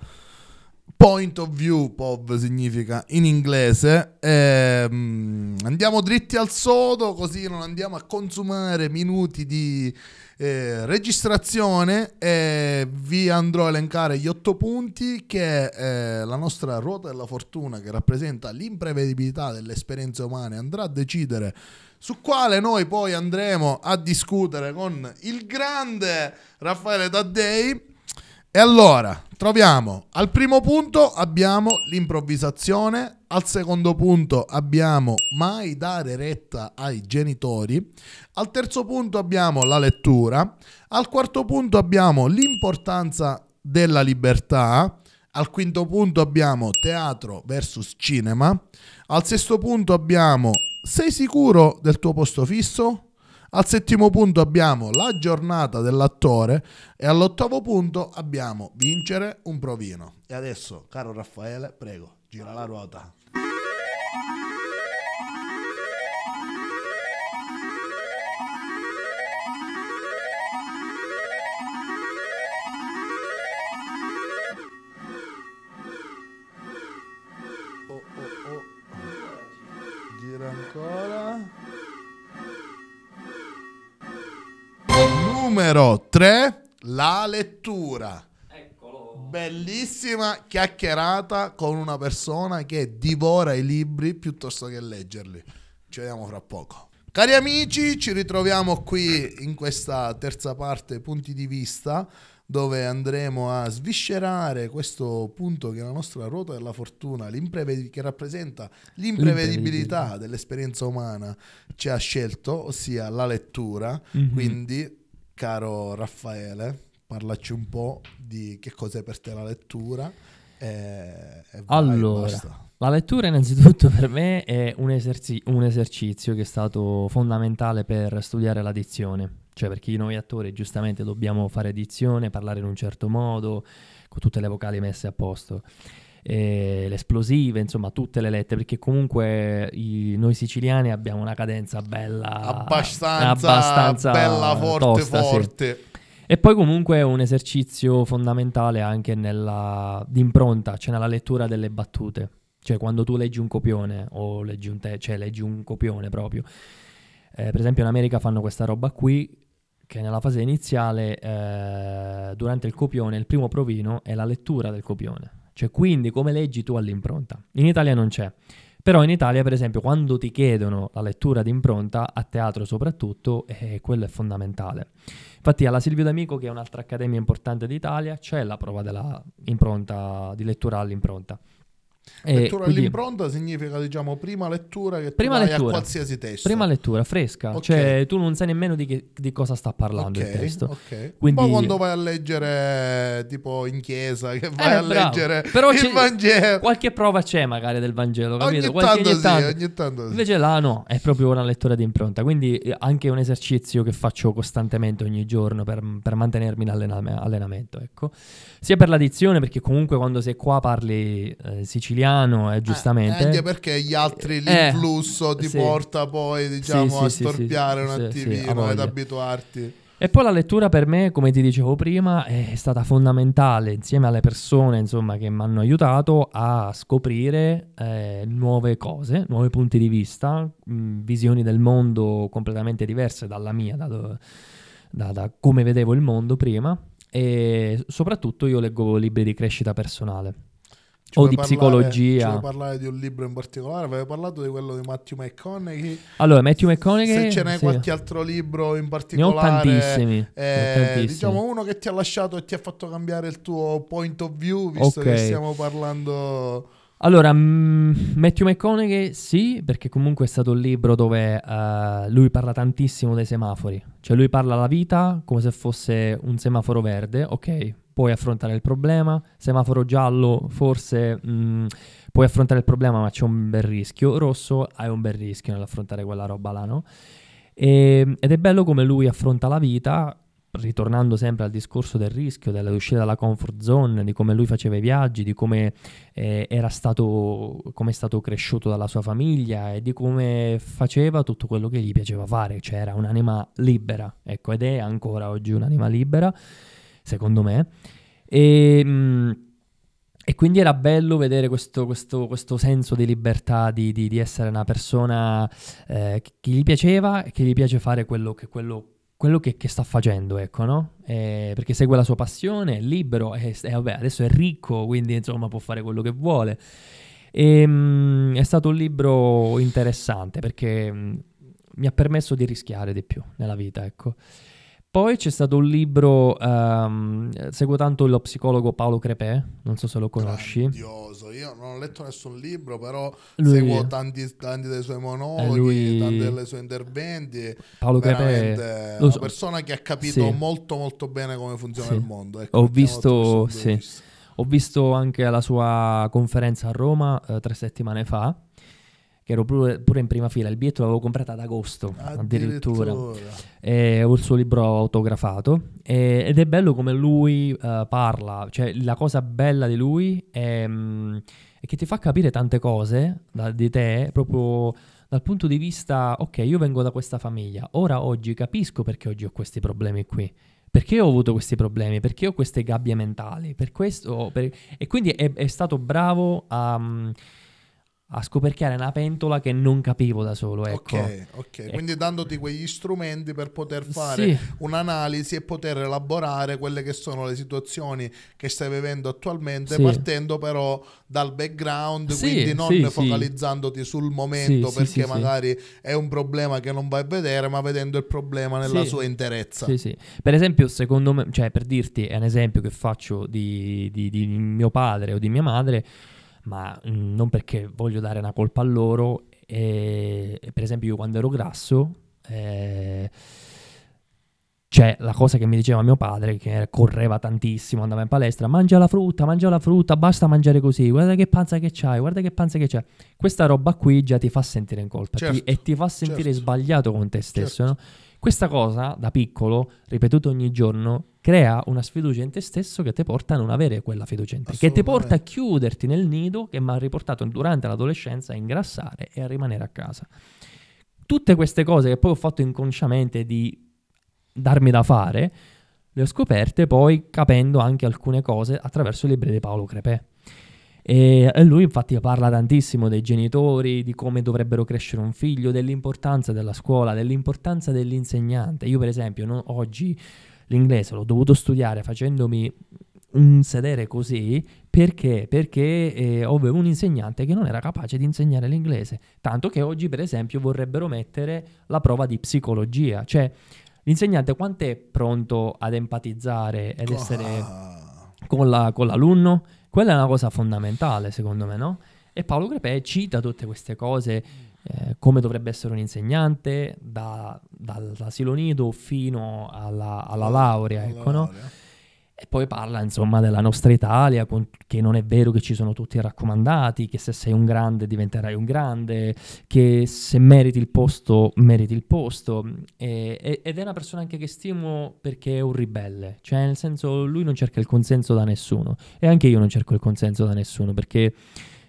Speaker 1: Point of view, POV significa in inglese. E, mm, andiamo dritti al sodo, così non andiamo a consumare minuti di eh, registrazione. E vi andrò a elencare gli otto punti che eh, la nostra ruota della fortuna, che rappresenta l'imprevedibilità delle esperienze umane, andrà a decidere su quale noi poi andremo a discutere con il grande Raffaele Taddei. E allora, troviamo al primo punto abbiamo l'improvvisazione, al secondo punto abbiamo mai dare retta ai genitori, al terzo punto abbiamo la lettura, al quarto punto abbiamo l'importanza della libertà, al quinto punto abbiamo teatro versus cinema, al sesto punto abbiamo sei sicuro del tuo posto fisso? Al settimo punto abbiamo la giornata dell'attore e all'ottavo punto abbiamo vincere un provino. E adesso, caro Raffaele, prego, gira la ruota. numero 3, la lettura. Eccolo. Bellissima chiacchierata con una persona che divora i libri piuttosto che leggerli. Ci vediamo fra poco. Cari amici, ci ritroviamo qui in questa terza parte punti di vista dove andremo a sviscerare questo punto che è la nostra ruota della fortuna, che rappresenta l'imprevedibilità dell'esperienza umana, ci ha scelto, ossia la lettura. Mm-hmm. Quindi Caro Raffaele, parlaci un po' di che cos'è per te la lettura. E, e allora,
Speaker 2: la lettura innanzitutto per me è un, eserzi- un, esercizio che è stato fondamentale per studiare la dizione, cioè perché noi attori giustamente dobbiamo fare dizione, parlare in un certo modo, con tutte le vocali messe a posto eh, le esplosive, insomma tutte le lette, perché comunque i, noi siciliani abbiamo una cadenza bella, abbastanza, abbastanza bella, forte, tosta, forte. Sì. E poi comunque è un esercizio fondamentale anche nella, d'impronta, cioè nella lettura delle battute. Cioè quando tu leggi un copione o leggi un, te- cioè, leggi un copione proprio. Eh, per esempio in America fanno questa roba qui che nella fase iniziale eh, durante il copione il primo provino è la lettura del copione. Cioè, quindi come leggi tu all'impronta? In Italia non c'è. Però in Italia, per esempio, quando ti chiedono la lettura d'impronta, a teatro soprattutto, eh, quello è fondamentale. Infatti alla Silvio D'Amico, che è un'altra accademia importante d'Italia, c'è la prova dell'impronta, di lettura all'impronta. Eh, lettura quindi,
Speaker 1: all'impronta significa, diciamo, prima lettura che prima lettura, qualsiasi testo. Prima
Speaker 2: lettura, fresca. Okay. Cioè, tu non sai nemmeno di, che, di cosa sta parlando okay, il testo. Ok. Quindi... Poi quando
Speaker 1: vai a leggere, tipo in chiesa, che eh, vai eh, a bravo. leggere Però il
Speaker 2: Vangelo. Qualche prova c'è magari del Vangelo, capito? Ogni qualche, tanto, ogni tanto. Sì, ogni tanto sì. Invece là no, è proprio una lettura d'impronta. Quindi eh, anche un esercizio che faccio costantemente ogni giorno per, per mantenermi in allenamento, ecco sia per l'addizione, perché comunque quando sei qua parli eh, siciliano, eh, eh giustamente. Eh, anche perché gli altri, eh, l'influsso eh, ti sì. porta
Speaker 1: poi, diciamo, sì, a sì, storpiare un attimino ad abituarti.
Speaker 2: E poi la lettura per me, come ti dicevo prima, è stata fondamentale insieme alle persone insomma, che mi hanno aiutato a scoprire eh, nuove cose, nuovi punti di vista, mh, mm, visioni del mondo completamente diverse dalla mia, da, da, da come vedevo il mondo prima e soprattutto io leggo libri di crescita personale. Ci o di parlare, psicologia. Vuoi
Speaker 1: parlare di un libro in particolare? Avevi parlato di quello di Matthew McConaughey.
Speaker 2: Allora, Matthew McConaughey. Se ce n'è sì. qualche
Speaker 1: altro libro in particolare. Ne ho tantissimi, eh, tantissimi, Diciamo uno che ti ha lasciato e ti ha fatto cambiare il tuo point of view, visto okay. che stiamo parlando
Speaker 2: allora, mh, mm, Matthew McConaughey sì, perché comunque è stato un libro dove uh, lui parla tantissimo dei semafori, cioè lui parla la vita come se fosse un semaforo verde, ok, puoi affrontare il problema, semaforo giallo forse mh, mm, puoi affrontare il problema ma c'è un bel rischio, rosso hai un bel rischio nell'affrontare quella roba là, no? E, ed è bello come lui affronta la vita ritornando sempre al discorso del rischio, dell'uscita dalla comfort zone, di come lui faceva i viaggi, di come eh, era stato, come è stato cresciuto dalla sua famiglia e di come faceva tutto quello che gli piaceva fare, cioè era un'anima libera, ecco, ed è ancora oggi un'anima libera, secondo me. E, mm, e quindi era bello vedere questo, questo, questo senso di libertà, di, di, di essere una persona eh, che gli piaceva e che gli piace fare quello che quello quello che, che, sta facendo, ecco, no? Eh, perché segue la sua passione, è libero e, e vabbè, adesso è ricco, quindi insomma può fare quello che vuole. E, ehm, mh, è stato un libro interessante perché mh, mm, mi ha permesso di rischiare di più nella vita, ecco. Poi c'è stato un libro, um, seguo tanto lo psicologo Paolo Crepè, non so se lo conosci. Grandioso,
Speaker 1: io non ho letto nessun libro, però lui seguo tanti, tanti, dei suoi monologhi, lui... tanti dei suoi interventi. Paolo Crepè è una persona che ha capito sì. molto molto bene come funziona sì. il mondo. Ecco, ho visto, sì.
Speaker 2: ho visto anche la sua conferenza a Roma eh, tre settimane fa che ero pure, pure in prima fila, il biglietto l'avevo comprato ad agosto addirittura, addirittura. Eh, ho il suo libro autografato eh, ed è bello come lui eh, parla, cioè la cosa bella di lui è, mh, mm, è che ti fa capire tante cose da, di te proprio dal punto di vista, ok, io vengo da questa famiglia, ora oggi capisco perché oggi ho questi problemi qui. Perché ho avuto questi problemi? Perché ho queste gabbie mentali? Per questo, per... E quindi è, è stato bravo a... Mm, a scoperchiare una pentola che non capivo da solo. Ecco. Ok, okay. Ecco.
Speaker 1: quindi dandoti quegli strumenti per poter fare sì. un'analisi e poter elaborare quelle che sono le situazioni che stai vivendo attualmente, sì. partendo però dal background, sì, quindi non focalizzandoti sul momento perché magari è un problema che non vai a vedere, ma vedendo il problema nella sua interezza.
Speaker 2: Per esempio, secondo me, cioè per dirti, è un esempio che faccio di, di, di mio padre o di mia madre ma mh, mm, non perché voglio dare una colpa a loro. E, per esempio, io quando ero grasso, eh, c'è la cosa che mi diceva mio padre, che correva tantissimo, andava in palestra, mangia la frutta, mangia la frutta, basta mangiare così, guarda che panza che c'hai, guarda che panza che c'hai. Questa roba qui già ti fa sentire in colpa certo, ti, e ti fa sentire certo. sbagliato con te stesso, certo. no? Questa cosa, da piccolo, ripetuta ogni giorno, crea una sfiducia in te stesso che ti porta a non avere quella fiducia in te, che ti porta a chiuderti nel nido che mi ha riportato durante l'adolescenza a ingrassare e a rimanere a casa. Tutte queste cose che poi ho fatto inconsciamente di darmi da fare, le ho scoperte poi capendo anche alcune cose attraverso i libri di Paolo Crepè. E lui infatti parla tantissimo dei genitori, di come dovrebbero crescere un figlio, dell'importanza della scuola, dell'importanza dell'insegnante. Io per esempio no, oggi l'inglese l'ho dovuto studiare facendomi un sedere così perché? Perché eh, avevo un insegnante che non era capace di insegnare l'inglese, tanto che oggi per esempio vorrebbero mettere la prova di psicologia, cioè l'insegnante quanto è pronto ad empatizzare ed essere oh. con, la, con l'alunno? Quella è una cosa fondamentale, secondo me, no? E Paolo Crepè cita tutte queste cose, eh, come dovrebbe essere un insegnante, da, dall'asilo nido fino alla, alla laurea, alla ecco, laurea. no? E poi parla insomma della nostra Italia, con, che non è vero che ci sono tutti raccomandati, che se sei un grande diventerai un grande, che se meriti il posto, meriti il posto. E, e, ed è una persona anche che stimo perché è un ribelle, cioè nel senso lui non cerca il consenso da nessuno e anche io non cerco il consenso da nessuno perché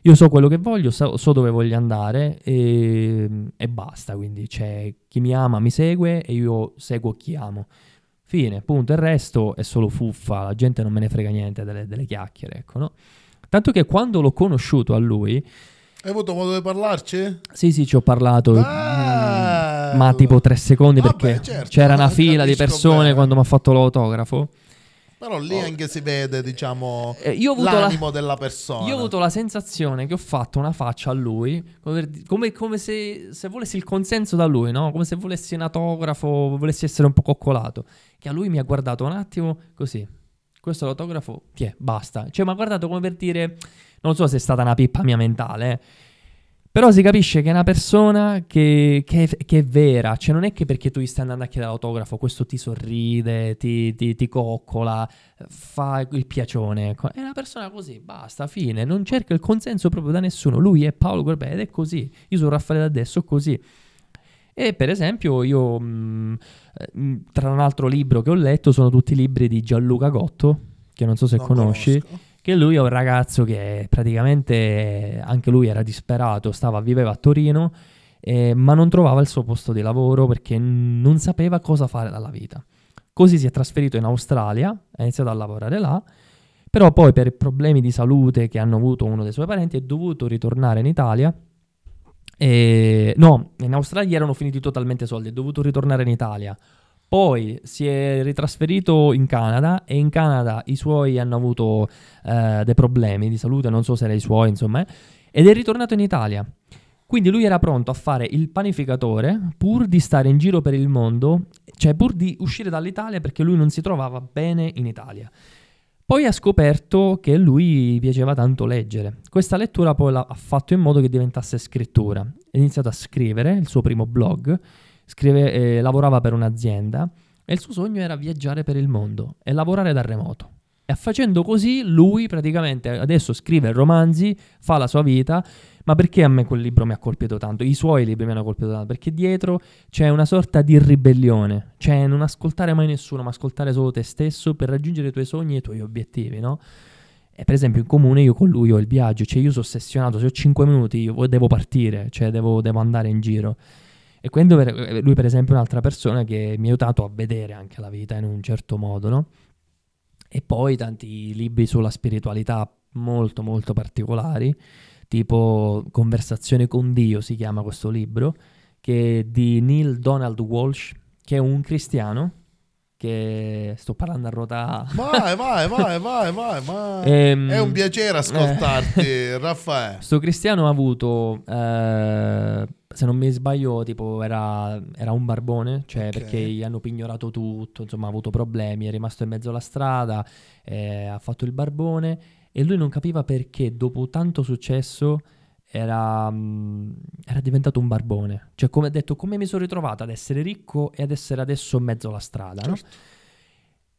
Speaker 2: io so quello che voglio, so, so dove voglio andare e, e basta, quindi c'è cioè, chi mi ama mi segue e io seguo chi amo. Fine, punto. Il resto è solo fuffa, la gente non me ne frega niente delle, delle chiacchiere, ecco, no? Tanto che quando l'ho conosciuto a lui...
Speaker 1: Hai avuto modo di parlarci?
Speaker 2: Sì, sì, ci ho parlato. Mm, ma tipo tre secondi Vabbè, perché certo, c'era una fila di persone bene. quando mi ha fatto l'autografo.
Speaker 1: Però lì oh. anche si vede, diciamo, eh, l'animo la... della persona. Io
Speaker 2: ho avuto la sensazione che ho fatto una faccia a lui, come, come se, se, volessi il consenso da lui, no? Come se volessi un autografo, volessi essere un po' coccolato. Che a lui mi ha guardato un attimo così. Questo è l'autografo, ti basta. Cioè, mi ha guardato come per dire... Non so se è stata una pippa mia mentale, eh però si capisce che è una persona che, che, che, è vera, cioè non è che perché tu gli stai andando a chiedere l'autografo, questo ti sorride, ti, ti, ti coccola, fa il piacione. È una persona così, basta, fine, non cerca il consenso proprio da nessuno. Lui è Paolo Corbè ed è così, io sono Raffaele adesso così. E per esempio io, mh, mm, eh, mm, tra un altro libro che ho letto, sono tutti libri di Gianluca Gotto, che non so se non conosci. Conosco che lui è un ragazzo che praticamente anche lui era disperato, stava, viveva a Torino, eh, ma non trovava il suo posto di lavoro perché non sapeva cosa fare dalla vita. Così si è trasferito in Australia, ha iniziato a lavorare là, però poi per problemi di salute che hanno avuto uno dei suoi parenti è dovuto ritornare in Italia. E... No, in Australia erano finiti totalmente soldi, è dovuto ritornare in Italia poi si è ritrasferito in Canada e in Canada i suoi hanno avuto eh, dei problemi di salute, non so se era i suoi, insomma, ed è ritornato in Italia. Quindi lui era pronto a fare il panificatore pur di stare in giro per il mondo, cioè pur di uscire dall'Italia perché lui non si trovava bene in Italia. Poi ha scoperto che lui piaceva tanto leggere. Questa lettura poi l'ha fatto in modo che diventasse scrittura. Ha iniziato a scrivere il suo primo blog Scrive, eh, lavorava per un'azienda e il suo sogno era viaggiare per il mondo e lavorare da remoto. E facendo così lui praticamente adesso scrive romanzi, fa la sua vita, ma perché a me quel libro mi ha colpito tanto? I suoi libri mi hanno colpito tanto, perché dietro c'è una sorta di ribellione, cioè non ascoltare mai nessuno, ma ascoltare solo te stesso per raggiungere i tuoi sogni e i tuoi obiettivi, no? E per esempio in comune io con lui ho il viaggio, cioè io sono ossessionato, se ho 5 minuti io devo partire, cioè devo, devo andare in giro. E quindi eh, lui, per esempio, è un'altra persona che mi ha aiutato a vedere anche la vita in un certo modo, no? E poi tanti libri sulla spiritualità molto, molto particolari, tipo Conversazione con Dio si chiama questo libro, che è di Neil Donald Walsh, che è un cristiano che sto parlando a ruota.
Speaker 1: Vai, vai, vai, vai, vai, vai. Ehm, È un piacere ascoltarti, eh, Raffaele.
Speaker 2: Sto Cristiano ha avuto, eh, se non mi sbaglio, tipo era, era un barbone, cioè okay. perché gli hanno pignorato tutto, insomma ha avuto problemi, è rimasto in mezzo alla strada, eh, ha fatto il barbone e lui non capiva perché dopo tanto successo era, mm, era, diventato un barbone. Cioè, come ha detto, come mi sono ritrovato ad essere ricco e ad essere adesso in mezzo alla strada. Certo. No?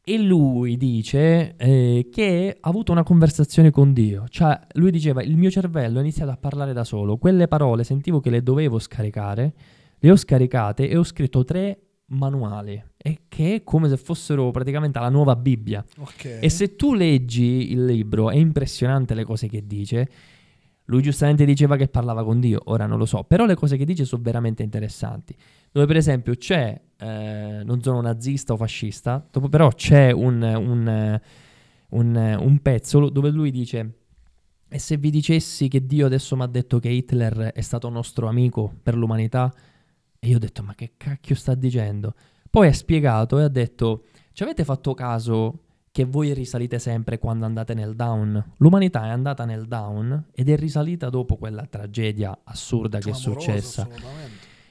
Speaker 2: E lui dice eh, che ha avuto una conversazione con Dio. Cioè, lui diceva, il mio cervello ha iniziato a parlare da solo. Quelle parole sentivo che le dovevo scaricare, le ho scaricate e ho scritto tre manuali e che è come se fossero praticamente la nuova Bibbia. Okay. E se tu leggi il libro, è impressionante le cose che dice lui giustamente diceva che parlava con Dio, ora non lo so, però le cose che dice sono veramente interessanti. Dove per esempio c'è, eh, non sono nazista o fascista, dopo però c'è un, un, un, un pezzo dove lui dice... E se vi dicessi che Dio adesso mi ha detto che Hitler è stato nostro amico per l'umanità? E io ho detto, ma che cacchio sta dicendo? Poi ha spiegato e ha detto, ci avete fatto caso che voi risalite sempre quando andate nel down. L'umanità è andata nel down ed è risalita dopo quella tragedia assurda che è successa.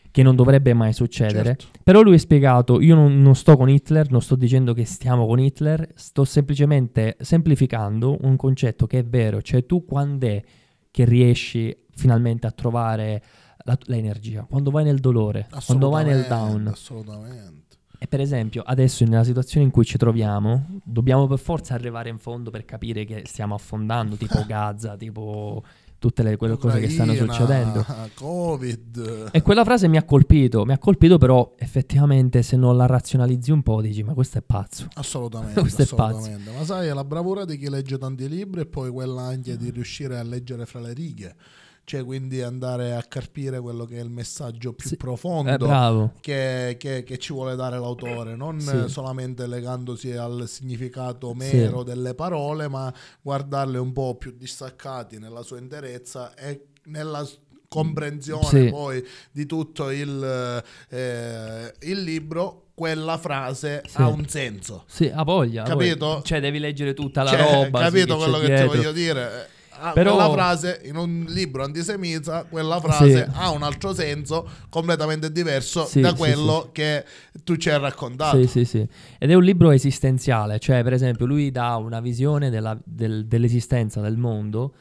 Speaker 2: Che non dovrebbe mai succedere. Certo. Però lui ha spiegato: Io non, non sto con Hitler, non sto dicendo che stiamo con Hitler, sto semplicemente semplificando un concetto che è vero. Cioè, tu quando è che riesci finalmente a trovare la, l'energia? Quando vai nel dolore, quando vai nel down. Assolutamente e per esempio, adesso nella situazione in cui ci troviamo, dobbiamo per forza arrivare in fondo per capire che stiamo affondando, tipo Gaza, tipo tutte le, quelle cose che stanno succedendo. COVID. E quella frase mi ha colpito, mi ha colpito però effettivamente se non la razionalizzi un po' dici ma questo è pazzo. Assolutamente, questo assolutamente. È
Speaker 1: pazzo. Ma sai, è la bravura di chi legge tanti libri e poi quella anche di riuscire a leggere fra le righe cioè quindi andare a carpire quello che è il messaggio più sì. profondo eh, che, che, che, ci vuole dare l'autore, non sì. solamente legandosi al significato mero sì. delle parole, ma guardarle un po' più distaccati nella sua interezza e nella comprensione poi di tutto il, eh, il libro quella frase sì. ha un senso.
Speaker 2: Sì, ha voglia. Capito? Voglia. Cioè, devi leggere tutta la cioè, roba. Capito quello che, che ti voglio dire? Ah, Però... quella
Speaker 1: frase in un libro antisemita, quella frase sì. ha un altro senso completamente diverso sì, da quello che tu ci hai raccontato. Sì, sì,
Speaker 2: sì. Ed è un libro esistenziale, cioè per esempio lui dà una visione della, del, dell'esistenza del mondo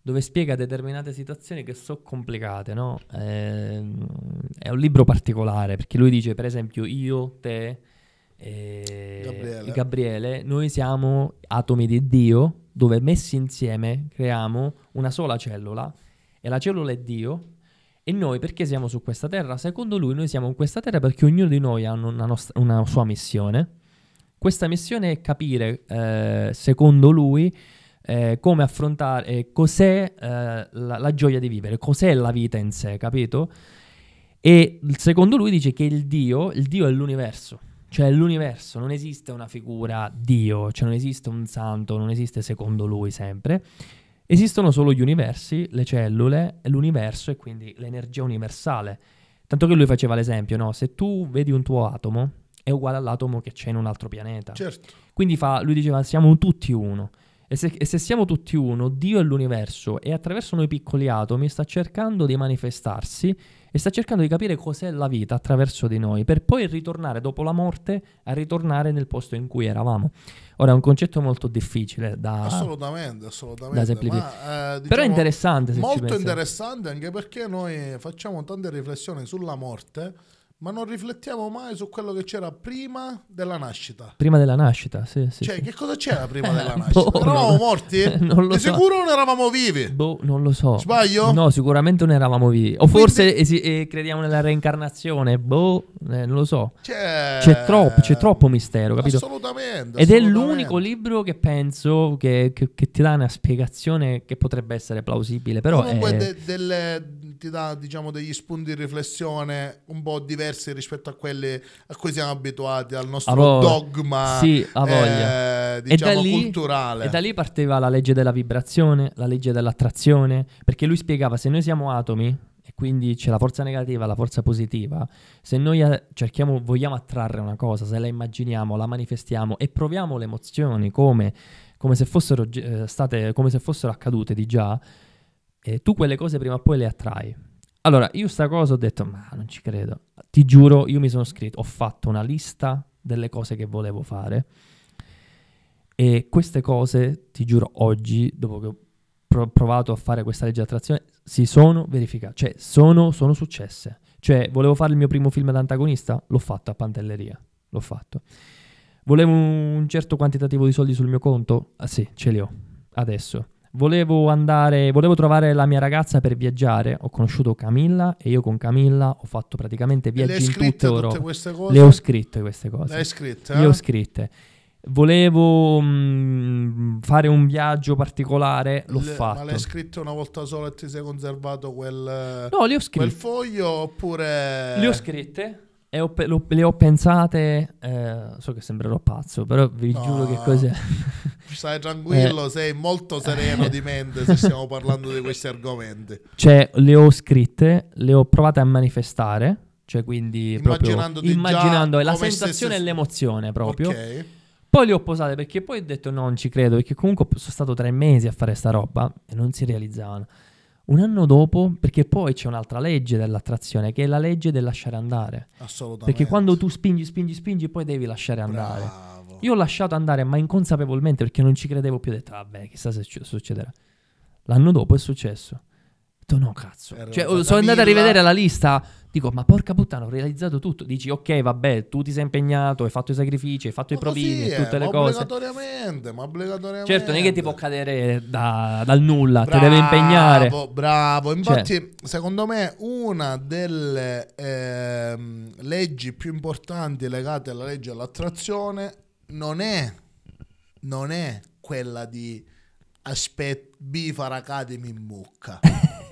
Speaker 2: dove spiega determinate situazioni che sono complicate, no? Eh, è un libro particolare perché lui dice, per esempio, io, te, e eh, Gabriele. Gabriele, noi siamo atomi di Dio dove messi insieme creiamo una sola cellula e la cellula è Dio e noi perché siamo su questa terra? Secondo lui noi siamo su questa terra perché ognuno di noi ha una, nostra, una sua missione. Questa missione è capire, eh, secondo lui, eh, come affrontare, eh, cos'è eh, la, la, gioia di vivere, cos'è la vita in sé, capito? E secondo lui dice che il Dio, il Dio è l'universo, cioè l'universo non esiste una figura Dio, cioè non esiste un santo, non esiste secondo lui sempre. Esistono solo gli universi, le cellule, l'universo e quindi l'energia universale. Tanto che lui faceva l'esempio, no? Se tu vedi un tuo atomo, è uguale all'atomo che c'è in un altro pianeta. Certo. Quindi fa, lui diceva, siamo tutti uno. E se, e se, siamo tutti uno, Dio è l'universo e attraverso noi piccoli atomi sta cercando di manifestarsi e sta cercando di capire cos'è la vita attraverso di noi, per poi ritornare dopo la morte a ritornare nel posto in cui eravamo. Ora è un concetto molto difficile da assolutamente, assolutamente. Da semplificare. Ma, eh, diciamo, Però è diciamo interessante. molto interessante
Speaker 1: anche perché noi facciamo tante riflessioni sulla morte ma non riflettiamo mai su quello che c'era prima della nascita.
Speaker 2: Prima della nascita, sì. sì cioè, sì.
Speaker 1: che cosa c'era prima della boh, nascita? Boh, eravamo no. morti? non lo Di so. sicuro non eravamo vivi. Boh,
Speaker 2: non lo so. Sbaglio? No, sicuramente non eravamo vivi. O Quindi... forse eh, sì, eh, crediamo nella reincarnazione. Boh, eh, non lo so. C'è... Cioè, c'è, troppo, c'è troppo mistero, capito? Assolutamente. Ed assolutamente. è l'unico libro che penso che, che, che, ti dà una spiegazione che potrebbe essere plausibile. Però Comunque è... de,
Speaker 1: delle, ti dà, diciamo, degli spunti di riflessione un po' diversi diverse rispetto a quelle a cui siamo abituati, al nostro Avo... dogma sì, eh, diciamo, e lì, culturale. E da
Speaker 2: lì parteva la legge della vibrazione, la legge dell'attrazione, perché lui spiegava se noi siamo atomi, e quindi c'è la forza negativa, la forza positiva, se noi eh, cerchiamo, vogliamo attrarre una cosa, se la immaginiamo, la manifestiamo e proviamo le emozioni come, come, se, fossero, eh, state, come se fossero accadute di già, eh, tu quelle cose prima o poi le attrai. Allora, io sta cosa ho detto, ma non ci credo. Ti giuro, io mi sono scritto, ho fatto una lista delle cose che volevo fare e queste cose, ti giuro, oggi, dopo che ho provato a fare questa legge di attrazione, si sono verificate, cioè sono, sono successe. Cioè, volevo fare il mio primo film d'antagonista, l'ho fatto a Pantelleria, l'ho fatto. Volevo un certo quantitativo di soldi sul mio conto? Ah, sì, ce li ho adesso. Volevo andare, volevo trovare la mia ragazza per viaggiare. Ho conosciuto Camilla e io con Camilla ho fatto praticamente viaggi in tutta Europa. queste cose? Le ho scritte queste cose. Le hai scritte? Eh? Le ho eh? scritte. Volevo mh, mm, fare un viaggio particolare, l'ho le, fatto. Ma l'hai
Speaker 1: scritto una volta sola e ti sei conservato quel, no, le ho quel foglio oppure... Le ho scritte,
Speaker 2: ho, lo, le ho pensate, eh, so che sembrerò pazzo, però vi no, giuro che cos'è. Stai tranquillo, eh, sei molto sereno di mente se stiamo parlando di questi argomenti. Cioè, le ho scritte, le ho provate a manifestare, cioè quindi immaginando la sensazione se... e l'emozione proprio. Ok. Poi le ho posate perché poi ho detto no, non ci credo, perché comunque sono stato tre mesi a fare sta roba e non si realizzavano. Un anno dopo, perché poi c'è un'altra legge dell'attrazione, che è la legge del lasciare andare. Assolutamente. Perché quando tu spingi, spingi, spingi, poi devi lasciare andare. Bravo. Io ho lasciato andare, ma inconsapevolmente, perché non ci credevo più, ho detto, vabbè, ah, chissà se succederà. L'anno dopo è successo. Ho detto, no, cazzo. Cioè, sono andato a rivedere la lista dico ma porca puttana ho realizzato tutto dici ok vabbè tu ti sei impegnato hai fatto i sacrifici hai fatto ma i provini è, tutte le cose obbligatoriamente ma obbligatoriamente certo non è che ti può cadere da, dal nulla bravo, te deve impegnare bravo bravo cioè infatti
Speaker 1: cioè. secondo me una delle eh, leggi più importanti legate alla legge dell'attrazione non è non è quella di aspet Bifar in bocca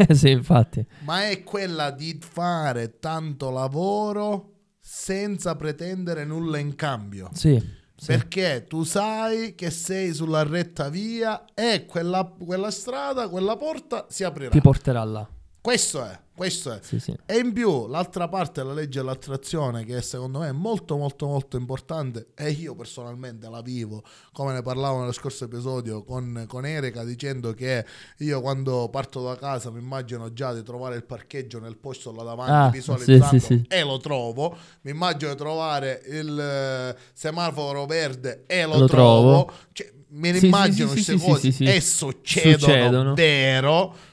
Speaker 2: sì, infatti.
Speaker 1: Ma è quella di fare tanto lavoro senza pretendere nulla in cambio. Sì. Sì. Perché tu sai che sei sulla retta via e quella, quella strada, quella porta si aprirà.
Speaker 2: Ti porterà là.
Speaker 1: Questo è, questo è. Sì, sì. E in più l'altra parte della legge dell'attrazione che secondo me è molto molto molto importante e io personalmente la vivo, come ne parlavo nello scorso episodio con, con Erika dicendo che io quando parto da casa mi immagino già di trovare il parcheggio nel posto là davanti ah, visualizzato sì, e lo trovo, mi immagino di trovare il eh, semaforo verde e lo, lo trovo, trovo. Cioè, me ne immagino queste cose e succedono, succedono.
Speaker 2: vero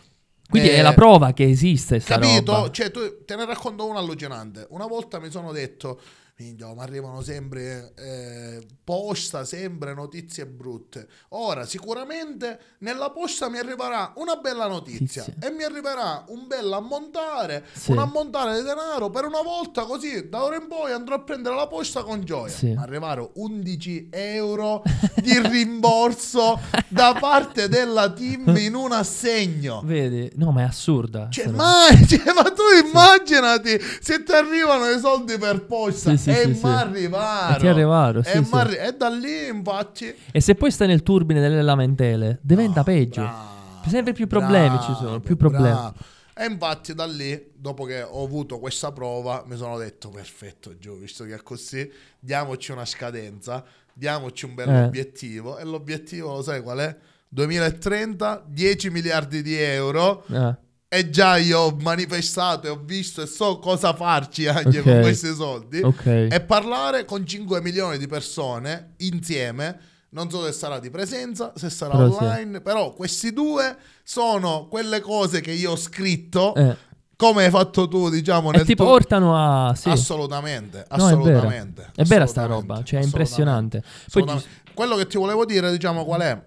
Speaker 2: quindi eh, è la eh, prova che esiste sta Capito? Roba.
Speaker 1: Cioè, tu, te ne racconto una allucinante. Una volta mi sono detto minchia, mi arrivano sempre eh, posta, sempre notizie brutte. Ora, sicuramente nella posta mi arriverà una bella notizia Tizia. e mi arriverà un bel ammontare, sì. un ammontare di denaro. Per una volta così, da ora in poi andrò a prendere la posta con gioia. Sì. Mi arrivano 11 euro di rimborso da parte della team in un assegno.
Speaker 2: Vedi, no, ma è assurda. Cioè, ma,
Speaker 1: cioè, ma, tu immaginati se ti arrivano i soldi per posta. Sì, sì, e sì, arrivaro. Sì. E arrivaro, sì, e sì. Arri- e da lì infatti.
Speaker 2: E se poi stai nel turbine delle lamentele, diventa oh, peggio. Bravo, Sempre più problemi bravo, ci sono, più problemi. Bravo.
Speaker 1: E infatti da lì, dopo che ho avuto questa prova, mi sono detto, perfetto Gio, visto che è così, diamoci una scadenza, diamoci un bel eh. obiettivo. E l'obiettivo, lo sai qual è? 2030, 10 miliardi di euro. Eh e già io ho manifestato e ho visto e so cosa farci anche okay. con questi soldi. Okay. E parlare con 5 milioni di persone insieme. Non so se sarà di presenza, se sarà però online, sì. però questi due sono quelle cose che io ho scritto. Eh come hai fatto tu, diciamo, e ti tuo... portano a sì. assolutamente, No, è, vera.
Speaker 2: è vera sta roba, cioè è impressionante. Poi...
Speaker 1: Quello che ti volevo dire, diciamo, qual è?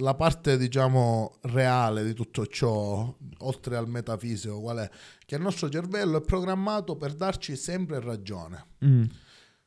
Speaker 1: la parte diciamo reale di tutto ciò, oltre al metafisico, qual è? Che il nostro cervello è programmato per darci sempre ragione. Mm.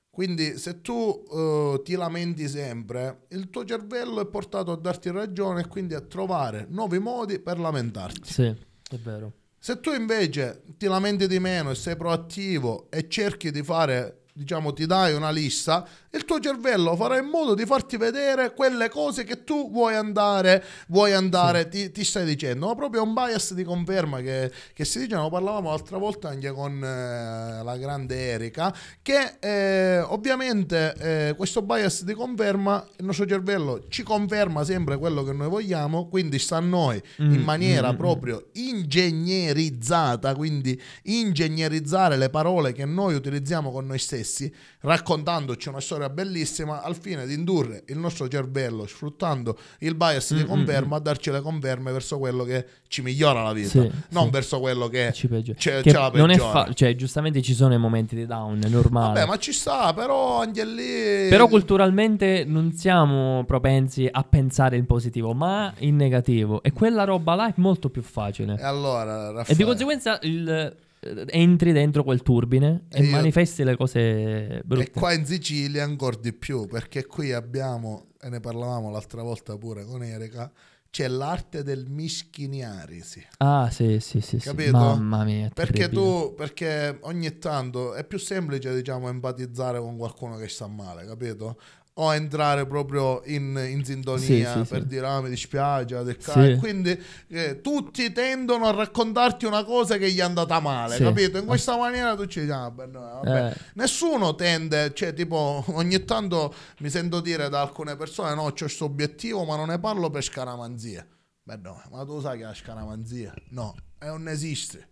Speaker 1: Quindi se tu eh, ti lamenti sempre, il tuo cervello è portato a darti ragione e quindi a trovare nuovi modi per lamentarti.
Speaker 2: Sì, è vero.
Speaker 1: Se tu invece ti lamenti di meno e sei proattivo e cerchi di fare diciamo, ti dai una lista, il tuo cervello farà in modo di farti vedere quelle cose che tu vuoi andare, vuoi andare, sì. ti, ti, stai dicendo, ma proprio un bias di conferma che, che si dice, lo parlavamo l'altra volta anche con eh, la grande Erika, che eh, ovviamente eh, questo bias di conferma, il nostro cervello ci conferma sempre quello che noi vogliamo, quindi sta a noi mm, in maniera mm, mm, proprio ingegnerizzata, quindi ingegnerizzare le parole che noi utilizziamo con noi stessi stessi, raccontandoci una storia bellissima al fine di indurre il nostro cervello, sfruttando il bias di mm, mm, mm. conferma, a darci le conferme verso quello che ci migliora la vita, sì, non sì. verso quello che ci
Speaker 2: peggiora. C'è, che c'è la peggiora. Fa- cioè, giustamente ci sono i momenti di down, è normale. Vabbè, ma
Speaker 1: ci sta, però anche lì... Però
Speaker 2: culturalmente non siamo propensi a pensare in positivo, ma in negativo. E quella roba là è molto più facile. E
Speaker 1: allora, Raffaele... E di
Speaker 2: conseguenza il eh, entri dentro quel turbine e, e io... manifesti le cose brutte. E qua in
Speaker 1: Sicilia ancora di più, perché qui abbiamo, e ne parlavamo l'altra volta pure con Erika, c'è l'arte del mischiniarisi.
Speaker 2: Ah, sì, sì, sì. Capito? Sì. Mamma mia. Perché tu,
Speaker 1: perché ogni tanto è più semplice, diciamo, empatizzare con qualcuno che sta male, capito? o entrare proprio in, in sintonia sì, sì, per sì. dire ah mi dispiace sì. quindi eh, tutti tendono a raccontarti una cosa che gli è andata male capito in ah. questa maniera tu ci dici ah, beh, no, eh. nessuno tende cioè tipo ogni tanto mi sento dire da alcune persone no ho questo obiettivo ma non ne parlo per scaramanzia beh no ma tu sai che la scaramanzia no eh, non esiste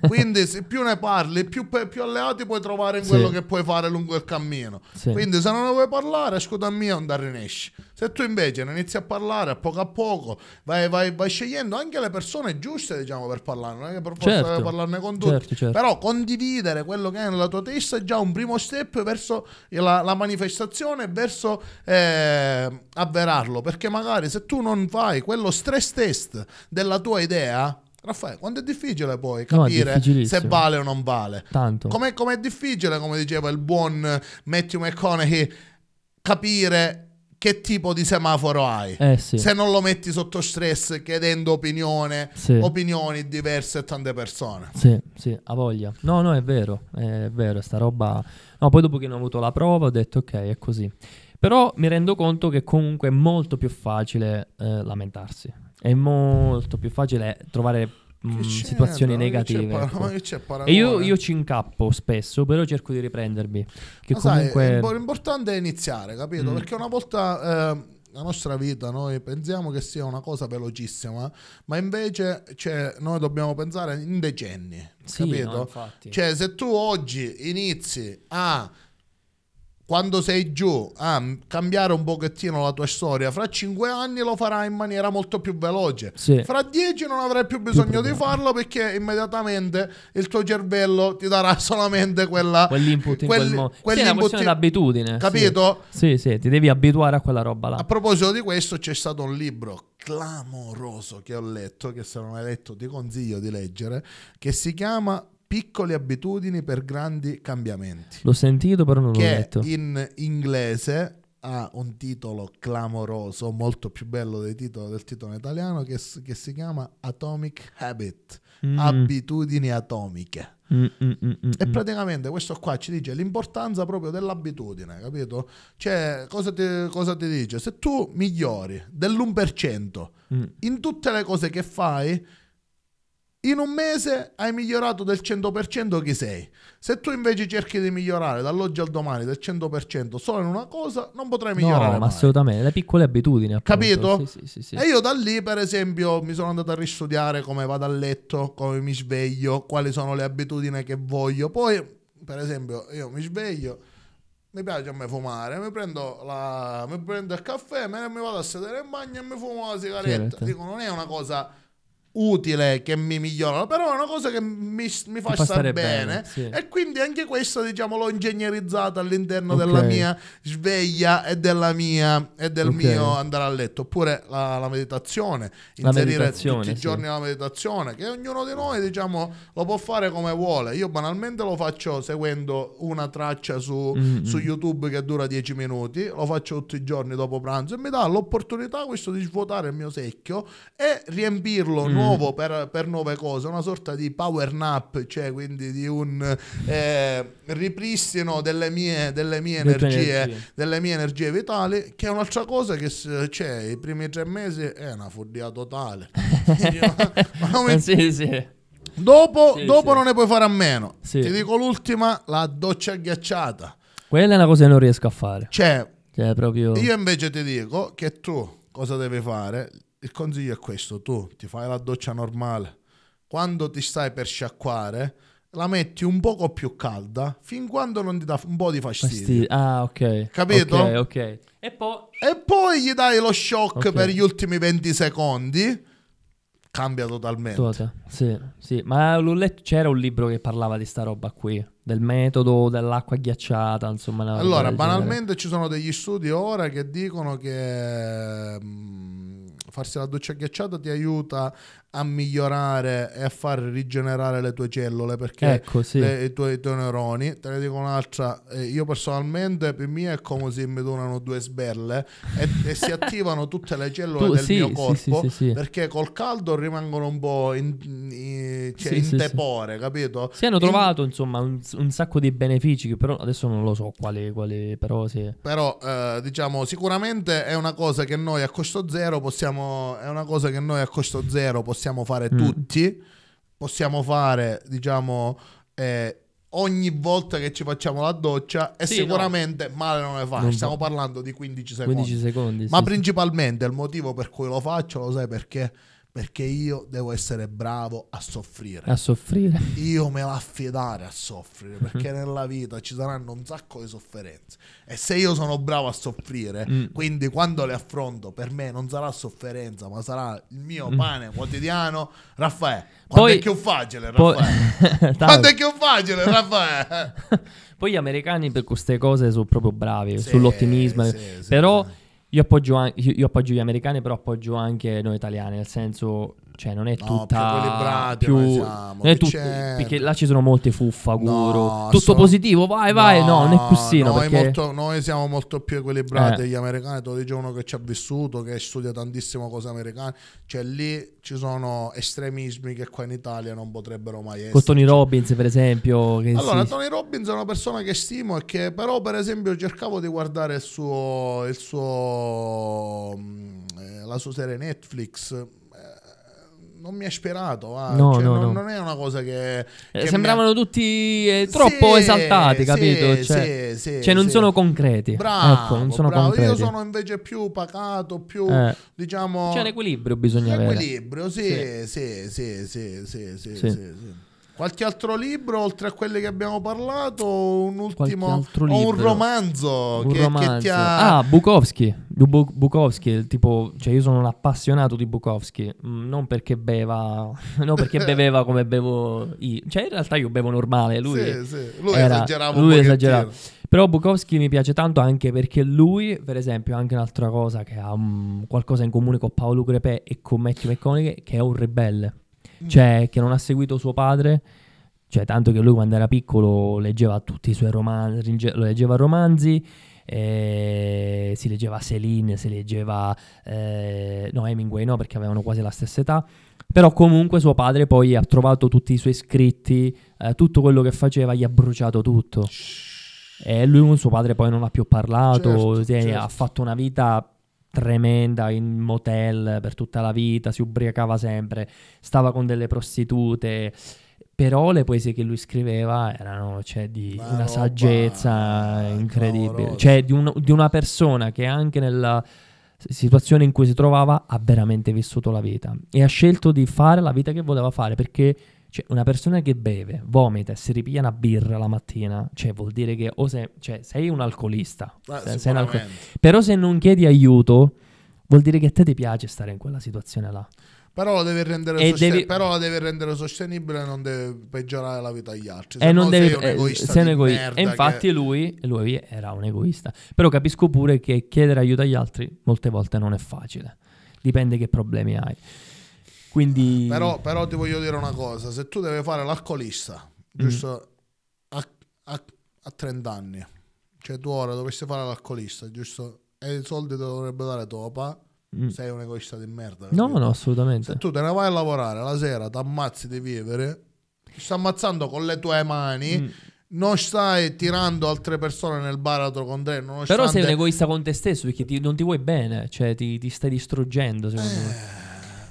Speaker 1: Quindi se più ne parli, più, più alleati puoi trovare in sì. quello che puoi fare lungo il cammino. Sì. Quindi se non ne vuoi parlare, ascolta me non da rinesci. Se tu invece ne inizi a parlare a poco a poco, vai, vai, vai, scegliendo anche le persone giuste, diciamo, per parlare, non è che per forza certo. parlarne con tutti. Certo, certo. Però condividere quello che è nella tua testa è già un primo step verso la, la manifestazione, verso eh, avverarlo. Perché magari se tu non fai quello stress test della tua idea, Raffaele, quanto è difficile poi capire no, se vale o non vale.
Speaker 2: Tanto. Com'è,
Speaker 1: com'è difficile, come diceva il buon Matthew McConaughey, capire che tipo di semaforo hai. Eh, sì. Se non lo metti sotto stress chiedendo opinione, sì. opinioni diverse a tante persone. Sì,
Speaker 2: sì, ha voglia. No, no, è vero, è vero, sta roba... No, poi dopo che non ho avuto la prova ho detto ok, è così. Però mi rendo conto che comunque è molto più facile eh, lamentarsi è molto più facile trovare mh, mm, situazioni negative. Ecco. Che ecco. che e io, io, ci incappo spesso, però cerco di riprendermi. Che Ma comunque... sai,
Speaker 1: l'importante è iniziare, capito? Mm. Perché una volta... Eh, la nostra vita noi pensiamo che sia una cosa velocissima, ma invece cioè, noi dobbiamo pensare in decenni, sì, capito? No, cioè, se tu oggi inizi a quando sei giù a ah, cambiare un pochettino la tua storia, fra cinque anni lo farai in maniera molto più veloce. Sì. Fra dieci non avrai più bisogno più di farlo perché immediatamente il tuo cervello ti darà solamente quella, quell'input. In quel, quel, quel sì, è una questione d'abitudine. Capito?
Speaker 2: Sì. sì, sì, ti devi abituare a quella roba là. A
Speaker 1: proposito di questo, c'è stato un libro clamoroso che ho letto, che se non hai letto ti consiglio di leggere, che si chiama Piccole abitudini per grandi cambiamenti.
Speaker 2: L'ho sentito, però non l'ho letto.
Speaker 1: In inglese ha un titolo clamoroso, molto più bello del titolo, del titolo italiano, che, che, si chiama Atomic Habit, mm. abitudini atomiche.
Speaker 3: Mm, mm, mm, e
Speaker 1: praticamente questo qua ci dice l'importanza proprio dell'abitudine, capito? Cioè, cosa ti, cosa ti dice? Se tu migliori dell'1% in tutte le cose che fai, in un mese hai migliorato del 100% chi sei. Se tu invece cerchi di migliorare dall'oggi al domani del 100% solo in una cosa, non potrai migliorare. No, ma
Speaker 2: assolutamente, le piccole abitudini. Appunto. Capito? Sì, sì, sì, e io
Speaker 1: da lì, per esempio, mi sono andato a ristudiare come vado a letto, come mi sveglio, quali sono le abitudini che voglio. Poi, per esempio, io mi sveglio mi piace a me fumare, mi prendo, la, mi prendo il caffè, me ne mi vado a sedere in bagno e mi fumo la sigaretta. Dico, non è una cosa utile che mi migliorano, però è una cosa che mi, mi fa stare bene. bene sì. E quindi anche questo, diciamo, l'ho ingegnerizzato all'interno okay. della mia sveglia e, mia, e del okay. mio andare a letto. Oppure la, la meditazione, la inserire meditazione, tutti i giorni la meditazione, che ognuno di noi, diciamo, lo può fare come vuole. Io banalmente lo faccio seguendo una traccia su, mm-hmm. su YouTube che dura 10 minuti, lo faccio tutti i giorni dopo pranzo e mi dà l'opportunità questo di svuotare il mio secchio e riempirlo mm. nuovamente nuovo per, per, nuove cose, una sorta di power nap, cioè quindi di un eh, ripristino delle mie, delle mie energie, energie, delle mie energie vitali, che è un'altra cosa che c'è, cioè, i primi tre mesi è una follia totale. ma, mi... sì, sì. Dopo, sì, dopo non ne puoi fare a meno. Ti dico l'ultima, la doccia ghiacciata.
Speaker 2: Quella è una cosa che non riesco a fare. Cioè, cioè proprio... io
Speaker 1: invece ti dico che tu cosa devi fare? il consiglio è questo, tu ti fai la doccia normale, quando ti stai per sciacquare la metti un poco più calda fin quando non ti dà un po' di fastidio. fastidio.
Speaker 2: Ah, ok. Capito? Ok, ok. E poi...
Speaker 1: e poi gli dai lo shock okay. per gli ultimi 20 secondi. Cambia totalmente. Tota.
Speaker 2: Sì, sì, ma letto, c'era un libro che parlava di sta roba qui, del metodo dell'acqua ghiacciata, insomma. Allora, banalmente
Speaker 1: genere. ci sono degli studi ora che dicono che mh, mm, farsi la doccia ghiacciata ti aiuta a migliorare e a far rigenerare le tue cellule perché ecco, sì. le, i, tuoi, i, tuoi, neuroni te ne dico un'altra eh, io personalmente per me è come se mi donano due sberle e, e si attivano tutte le cellule tu, del sì, mio corpo sì, perché col caldo rimangono un po' in, in, cioè in tepore capito? si hanno trovato
Speaker 2: in... insomma un, un, sacco di benefici che però adesso non lo so quali, quali però sì
Speaker 1: però eh, diciamo sicuramente è una cosa che noi a costo zero possiamo è una cosa che noi a costo zero possiamo possiamo fare mm. tutti, possiamo fare, diciamo, eh, ogni volta che ci facciamo la doccia e sì, sicuramente no. male non ne faccio. Stiamo parlando di 15 secondi. 15 secondi Ma sì, principalmente sì. il motivo per cui lo faccio, lo sai perché? perché io devo essere bravo a soffrire. A soffrire. Io me la affidare a soffrire, perché nella vita ci saranno un sacco di sofferenze. E se io sono bravo a soffrire, mm. quindi quando le affronto, per me non sarà sofferenza, ma sarà il mio mm. pane quotidiano. Raffaele, quando poi, è più facile, Raffaele? Poi... quando è più facile, Raffaele?
Speaker 2: poi gli americani per queste cose sono proprio bravi, sì, sull'ottimismo. Sì, però... Sì io appoggio, an- io appoggio, gli americani, però appoggio anche noi italiani, nel senso cioè non è tutta no, più, siamo, non è tutto, perché là ci sono molte fuffa guru no, tutto sono... positivo vai vai no, no non è così noi, perché...
Speaker 1: noi siamo molto più equilibrati eh. gli americani te lo dice uno che ci ha vissuto che studia tantissimo cose americane cioè lì ci sono estremismi che qua in Italia non potrebbero mai essere con
Speaker 2: Tony Robbins per esempio allora si...
Speaker 1: Tony Robbins è una persona che stimo e che però per esempio cercavo di guardare il suo, il suo mm, eh, la sua serie Netflix non mi è sperato. Ah. No, cioè, no, non, no. non, è una cosa che. Eh,
Speaker 2: che eh, sembravano ha... tutti eh, troppo sì, esaltati, capito? Cioè, sì, cioè, sì, cioè non sono concreti. Bravo, ecco, non sono bravo. Concreti. Io sono invece più pacato, più eh. diciamo. C'è un equilibrio, bisogna avere. Equilibrio,
Speaker 1: sì, sì, sì, sì, sì. sì, sì. Qualche altro libro, oltre a quelli che abbiamo parlato, un ultimo... O un romanzo,
Speaker 2: un che, romanzo. Che ti ha... Ah, Bukowski. Bu- Bukowski, tipo... Cioè, io sono un appassionato di Bukowski. Mm, non perché beva... non perché beveva come bevo io. Cioè, in realtà io bevo normale. Lui, sì, sì. lui era, esagerava lui esagerava. Però Bukowski mi piace tanto anche perché lui, per esempio, anche un'altra cosa che ha um, qualcosa in comune con Paolo Crepè e con Matthew McConaughey, che è un ribelle. Mm. cioè che non ha seguito suo padre, cioè tanto che lui quando era piccolo leggeva tutti i suoi romanzi, leggeva romanzi, eh, si leggeva Céline, si leggeva eh, no Hemingway no perché avevano quasi la stessa età, però comunque suo padre poi ha trovato tutti i suoi scritti, eh, tutto quello che faceva gli ha bruciato tutto. E lui con suo padre poi non ha più parlato, certo, certo. ha fatto una vita tremenda in motel per tutta la vita, si ubriacava sempre, stava con delle prostitute. Però le poesie che lui scriveva erano cioè, di la una roba, saggezza incredibile, cioè di, un, di una persona che anche nella, situazione in cui si trovava ha veramente vissuto la vita e ha scelto di fare la vita che voleva fare perché cioè, una persona che beve, vomita e si ripiglia una birra la mattina, cioè, vuol dire che o sei, cioè, sei un alcolista. Ah, sei, un alcol- Però se non chiedi aiuto, vuol dire che a te ti piace stare in quella situazione là.
Speaker 1: Però lo deve rendere, e devi... però deve rendere sostenibile e non deve peggiorare
Speaker 2: la vita agli altri. Eh, e non deve... sei un eh, egoista. Sei egoista. E infatti che... lui, lui era un egoista. Però capisco pure che chiedere aiuto agli altri molte volte non è facile. Dipende che problemi hai. Quindi... Però, però, ti
Speaker 1: voglio dire una cosa, se tu devi fare l'alcolista, mm. giusto mm. a, a, a, 30 anni, cioè tu ora dovresti fare l'alcolista, giusto? E i soldi te dovrebbe dare tuo papà, mm. sei un egoista di merda.
Speaker 2: No, capito? no, assolutamente. Se
Speaker 1: tu te ne vai a lavorare la sera, ti ammazzi di vivere, ti sta ammazzando con le tue mani. Mm non stai tirando altre persone nel baratro con te. Nonostante... Però sei un egoista
Speaker 2: con te stesso perché ti, non ti vuoi bene, cioè ti, ti stai distruggendo, secondo eh, me.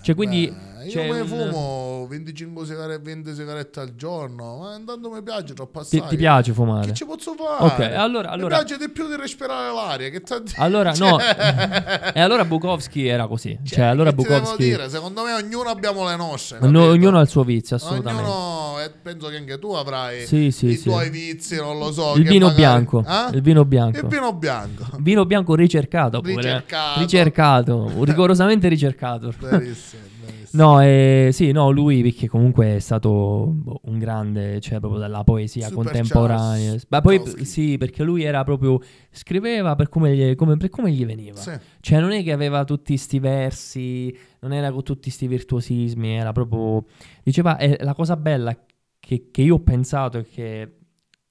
Speaker 2: Cioè, quindi beh. Io C'è mi
Speaker 1: fumo 25 sigarette, 20 sigarette al giorno, ma andando mi piace troppo assai. Ti, ti piace fumare? Che ci posso fare? Ok, allora... allora... Mi piace di più di
Speaker 2: respirare l'aria, che tanti... Allora, cioè... no... e allora Bukowski era così. Cioè, cioè allora Bukowski... Dire? Secondo me ognuno abbiamo le nostre. No, ognuno ha il suo vizio, assolutamente. Ognuno, penso che anche tu avrai sì, sì, i sì. tuoi vizi, non lo so. Il vino magari... bianco. Eh? Il vino bianco. Il vino bianco. Vino bianco ricercato. Ricercato. Ricercato. rigorosamente ricercato. Verissimo. No, eh, sì, no, lui perché comunque è stato boh, un grande, cioè proprio dalla poesia Super contemporanea. Charles Ma poi Kowski. sì, perché lui era proprio scriveva per come gli, come, per come gli veniva. Sì. Cioè non è che aveva tutti questi versi, non era con tutti questi virtuosismi, era proprio diceva eh, la cosa bella che, che, io ho pensato è che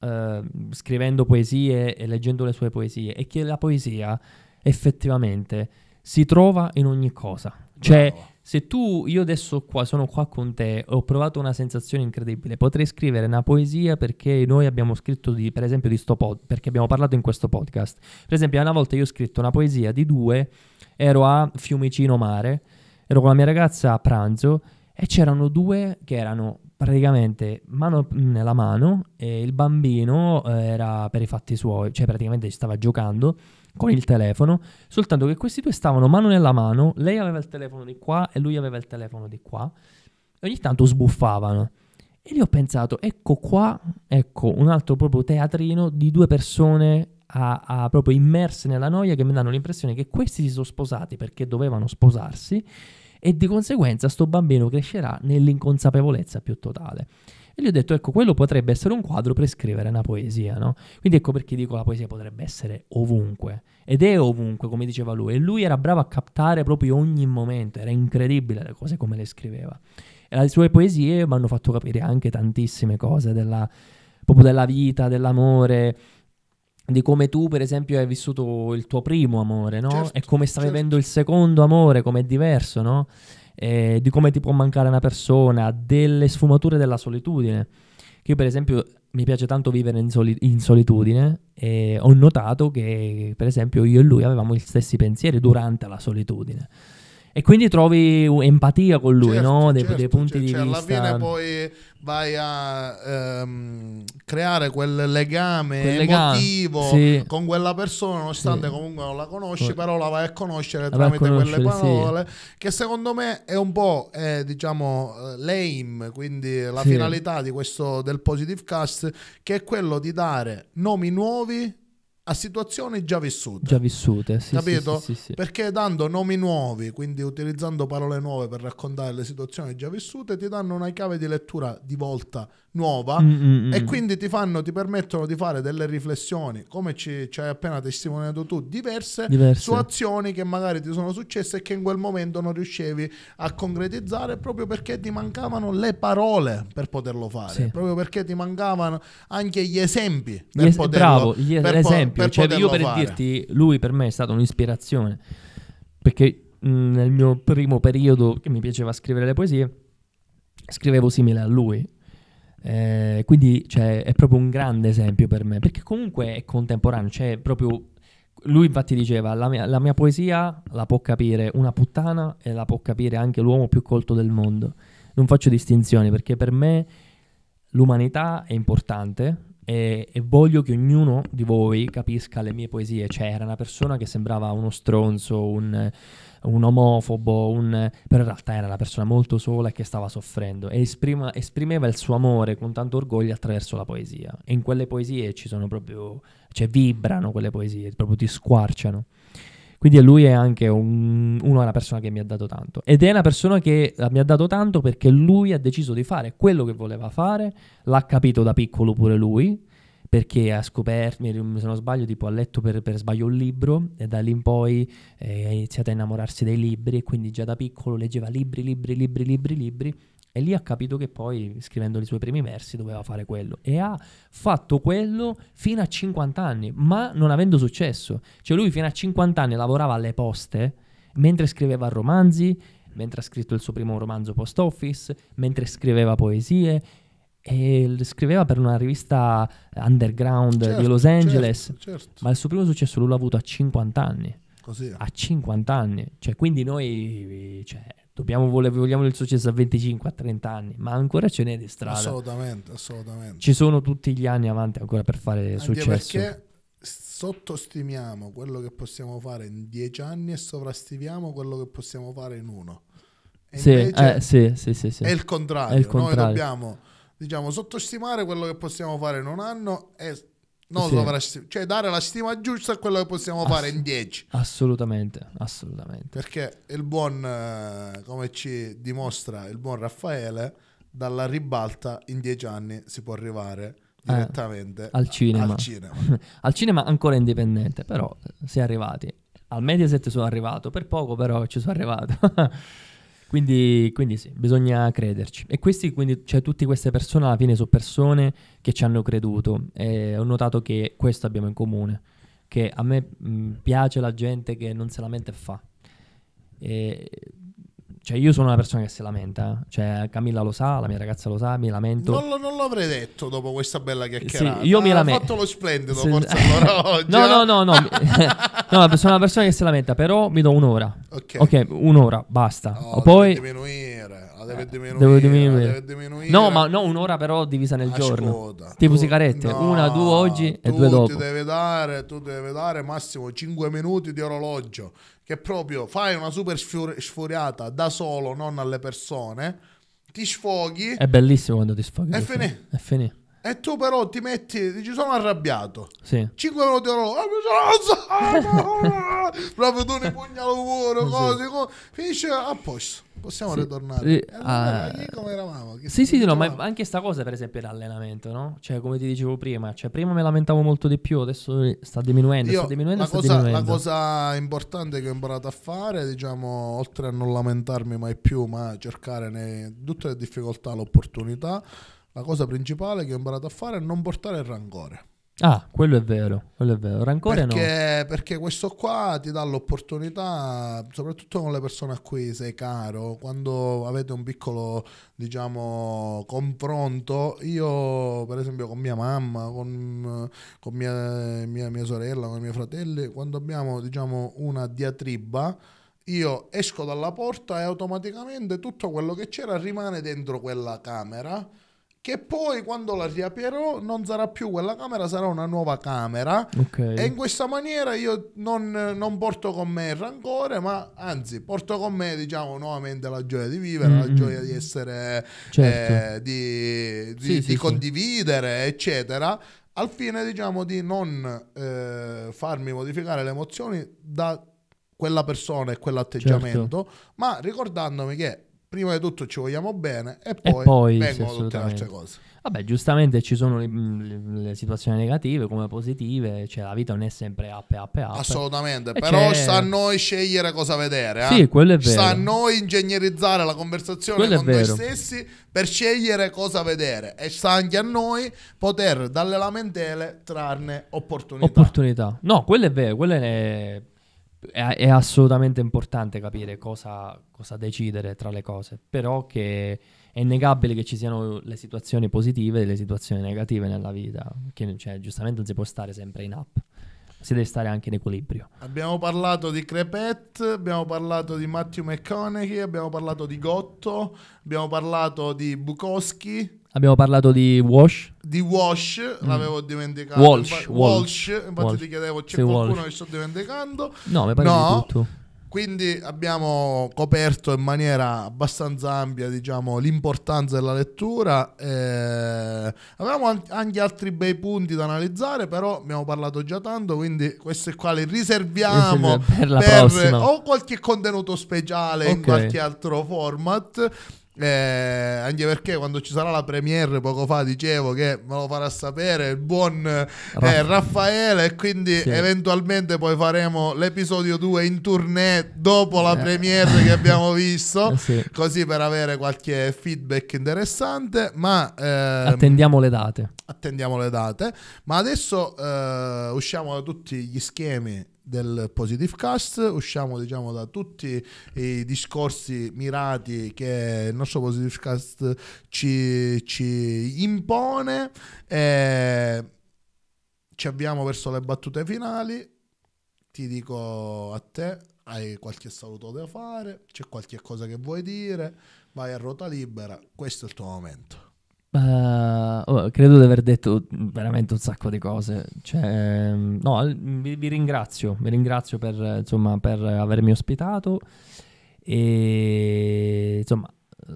Speaker 2: eh, scrivendo poesie e leggendo le sue poesie è che la poesia effettivamente si trova in ogni cosa. Cioè Bravo se tu, io adesso qua, sono qua con te, ho provato una sensazione incredibile, potrei scrivere una poesia perché noi abbiamo scritto, di, per esempio, di sto pod, perché abbiamo parlato in questo podcast. Per esempio, una volta io ho scritto una poesia di due, ero a Fiumicino Mare, ero con la mia ragazza a pranzo e c'erano due che erano praticamente mano nella mano e il bambino eh, era per i fatti suoi, cioè praticamente stava giocando con il telefono, soltanto che questi due stavano mano nella mano, lei aveva il telefono di qua e lui aveva il telefono di qua, e ogni tanto sbuffavano. E lì ho pensato, ecco qua, ecco un altro proprio teatrino di due persone a, a proprio immerse nella noia che mi danno l'impressione che questi si sono sposati perché dovevano sposarsi e di conseguenza sto bambino crescerà nell'inconsapevolezza più totale. E gli ho detto, ecco, quello potrebbe essere un quadro per scrivere una poesia, no? Quindi ecco perché dico la poesia potrebbe essere ovunque. Ed è ovunque, come diceva lui. E lui era bravo a captare proprio ogni momento, era incredibile le cose come le scriveva. E le sue poesie mi hanno fatto capire anche tantissime cose, della, proprio della vita, dell'amore, di come tu, per esempio, hai vissuto il tuo primo amore, no? Certo, e come stai certo. vivendo il secondo amore, come è diverso, no? eh, di come ti può mancare una persona, delle sfumature della solitudine. Che io per esempio mi piace tanto vivere in, soli- in solitudine e ho notato che per esempio io e lui avevamo gli stessi pensieri durante la solitudine. E quindi trovi empatia con lui, certo, no? De, certo, dei, punti certo, di cioè, vista. Alla fine
Speaker 1: poi vai a ehm, creare quel legame quel emotivo legame, sì. con quella persona, nonostante sì. comunque non la conosci, sì. però la vai a conoscere tramite a quelle parole, che secondo me è un po', eh, diciamo, eh, l'aim, quindi la finalità questo, del positive cast, che è quello di dare nomi nuovi a situazioni già vissute.
Speaker 2: Già vissute, sì. Capito? Sì, sì, sì,
Speaker 1: Perché dando nomi nuovi, quindi utilizzando parole nuove per raccontare le situazioni già vissute, ti danno una chiave di lettura di volta nuova mm, mm, mm, e quindi ti, fanno, ti permettono di fare delle riflessioni, come ci, ci hai appena testimoniato tu, diverse, diverse, su azioni che magari ti sono successe e che in quel momento non riuscivi a concretizzare proprio perché ti mancavano le parole per poterlo fare, proprio perché ti mancavano anche gli esempi per es- poterlo, bravo, gli per esempi esempio, cioè, io per fare.
Speaker 2: dirti, lui per me è stato un'ispirazione, perché mh, nel mio primo periodo che mi piaceva scrivere le poesie, scrivevo simile a lui. Eh, quindi cioè, è proprio un grande esempio per me, perché comunque è contemporaneo, cioè proprio lui infatti diceva la mia, la mia, poesia la può capire una puttana e la può capire anche l'uomo più colto del mondo non faccio distinzioni perché per me l'umanità è importante e, e, voglio che ognuno di voi capisca le mie poesie. Cioè, era una persona che sembrava uno stronzo, un, un omofobo, un... però in realtà era una persona molto sola e che stava soffrendo e esprima, esprimeva il suo amore con tanto orgoglio attraverso la poesia. E in quelle poesie ci sono proprio, cioè vibrano quelle poesie, proprio ti squarciano. Quindi lui è anche un, uno, una persona che mi ha dato tanto. Ed è una persona che mi ha dato tanto perché lui ha deciso di fare quello che voleva fare, l'ha capito da piccolo pure lui, perché ha scoperto, se non sbaglio, tipo ha letto per, per sbaglio un libro e da lì in poi eh, ha iniziato a innamorarsi dei libri e quindi già da piccolo leggeva libri, libri, libri, libri, libri e lì ha capito che poi, scrivendo i suoi primi versi, doveva fare quello. E ha fatto quello fino a 50 anni, ma non avendo successo. Cioè lui fino a 50 anni lavorava alle poste, mentre scriveva romanzi, mentre ha scritto il suo primo romanzo post office, mentre scriveva poesie, e scriveva per una rivista underground certo, di Los Angeles, certo, certo. ma il suo primo successo lui l'ha avuto a 50 anni. Così. A 50 anni, cioè, quindi noi cioè, Dobbiamo, vogliamo il successo a 25, a 30 anni, ma ancora ce n'è di strada.
Speaker 1: Assolutamente, assolutamente. Ci
Speaker 2: sono tutti gli anni avanti ancora per fare Anche successo.
Speaker 1: Perché sottostimiamo quello che possiamo fare in 10 anni e sovrastimiamo quello che possiamo fare in uno. Sì, eh, sì, sì, sì, sì, È il contrario. È il contrario. Noi dobbiamo diciamo, sottostimare quello che possiamo fare in un anno e non sì. dovrà, cioè dare la stima giusta a quello che possiamo Ass- fare in
Speaker 2: 10. Assolutamente, assolutamente.
Speaker 1: Perché il buon, eh, come ci dimostra il buon Raffaele, dalla ribalta in 10 anni si può arrivare eh, direttamente eh, al cinema. Al cinema.
Speaker 2: al cinema ancora indipendente, però si è arrivati. Al Mediaset sono arrivato, per poco però ci sono arrivato. Quindi, quindi, sì, bisogna crederci. E questi, quindi, cioè, tutte queste persone alla fine sono persone che ci hanno creduto. E ho notato che questo abbiamo in comune, che a me mh, piace la gente che non se la mente fa. E cioè io sono una persona che si lamenta, eh. cioè Camilla lo sa, la mia ragazza lo sa, mi lamento. Non, lo,
Speaker 1: non l'avrei detto dopo questa bella chiacchierata. Sì, io mi eh. lamento. Ho fatto lo splendido sì. forse allora oggi. No, no, eh. no, no.
Speaker 2: no. sono una persona che si lamenta, però mi do un'ora. Ok, okay un'ora, basta. No, Poi... Deve diminuire, la deve diminuire, devo diminuire. Deve diminuire. No, ma no un'ora però divisa nel Ascolta, giorno. Tipo tu, sigarette, no, una, due oggi e due dopo. Tu devi dare,
Speaker 1: tu devi dare massimo 5 minuti di orologio che proprio fai una super sfior- sforiata da solo, non alle persone, ti sfoghi. È
Speaker 2: bellissimo quando ti sfoghi. È finito. È finito.
Speaker 1: E tu però ti metti, dici sono arrabbiato. Sì. 5 minuti all'ora, ah, proprio tu ne pugnalo cuore, cose, sì. cose, finisce a posto
Speaker 2: possiamo sì. ritornare. Sì, allora, uh, eh, ah. come eravamo? sì, sì, no, ma anche sta cosa, per esempio, l'allenamento, no? Cioè, come ti dicevo prima, cioè, prima mi lamentavo molto di più, adesso sta diminuendo, Io, sta diminuendo, la, sta cosa, diminuendo. la
Speaker 1: cosa importante che ho imparato a fare, diciamo, oltre a non lamentarmi mai più, ma cercare in tutte le difficoltà, l'opportunità, la cosa principale che ho imparato a fare è non portare il rancore
Speaker 2: Ah, quello è vero, quello è vero. Rancore perché,
Speaker 1: no. Perché questo qua ti dà l'opportunità, soprattutto con le persone a cui sei caro, quando avete un piccolo, diciamo, confronto. Io, per esempio, con mia mamma, con, con mia, mia, mia sorella, con i miei fratelli, quando abbiamo, diciamo, una diatriba, io esco dalla porta e automaticamente tutto quello che c'era rimane dentro quella camera che poi quando la riaprirò non sarà più quella camera, sarà una nuova camera. Okay. E in questa maniera io non, non, porto con me il rancore, ma anzi porto con me, diciamo, nuovamente la gioia di vivere, mm-hmm. la gioia di essere, certo. eh, di, di, sì, di sì, condividere, sì. eccetera, al fine, diciamo, di non eh, farmi modificare le emozioni da quella persona e quell'atteggiamento, certo. ma ricordandomi che prima di tutto ci vogliamo bene e poi, e poi vengono tutte le altre cose.
Speaker 2: Vabbè, giustamente ci sono le, le, situazioni negative come positive, cioè la vita non è sempre up, up, up. Assolutamente, e però c'è... sta a
Speaker 1: noi scegliere cosa vedere. Eh? Sì, quello è vero. Sta a noi ingegnerizzare la conversazione quello con noi stessi per scegliere cosa vedere e sta anche a noi poter dalle lamentele trarne opportunità.
Speaker 2: Opportunità. No, quello è vero, quello è è, è assolutamente importante capire cosa, cosa, decidere tra le cose, però che è innegabile che ci siano le situazioni positive e le situazioni negative nella vita, che cioè, giustamente non si può stare sempre in app si deve stare anche in equilibrio.
Speaker 1: Abbiamo parlato di Crepet, abbiamo parlato di Matthew McConaughey, abbiamo parlato di Gotto, abbiamo parlato di Bukowski.
Speaker 2: Abbiamo parlato di Wash.
Speaker 1: Di Wash, mm. l'avevo
Speaker 2: dimenticato. Walsh. Walsh. Walsh. Infatti Walsh. ti chiedevo, c'è Sei qualcuno Walsh. che
Speaker 1: sto dimenticando? No, mi pare no. di tutto. Quindi abbiamo coperto in maniera abbastanza ampia diciamo, l'importanza della lettura. Eh, avevamo anche altri bei punti da analizzare, però abbiamo parlato già tanto, quindi questi qua li riserviamo per, per o qualche contenuto speciale okay. in qualche altro format. Eh, anche perché quando ci sarà la premiere poco fa dicevo che me lo farà sapere il buon eh, Raffaele. e quindi sì. eventualmente poi faremo l'episodio 2 in tournée dopo la eh. premiere che abbiamo visto eh, sì. così per avere qualche feedback interessante ma ehm, attendiamo le date attendiamo le date ma adesso eh, usciamo da tutti gli schemi del positive cast usciamo diciamo da tutti i discorsi mirati che il nostro positive cast ci, ci impone e ci avviamo verso le battute finali ti dico a te hai qualche saluto da fare c'è qualche cosa che vuoi dire vai a ruota libera questo è il tuo momento
Speaker 2: Uh, credo di aver detto veramente un sacco di cose. Cioè, ehm, no, vi, vi, ringrazio, vi ringrazio per, insomma, per avermi ospitato. E insomma,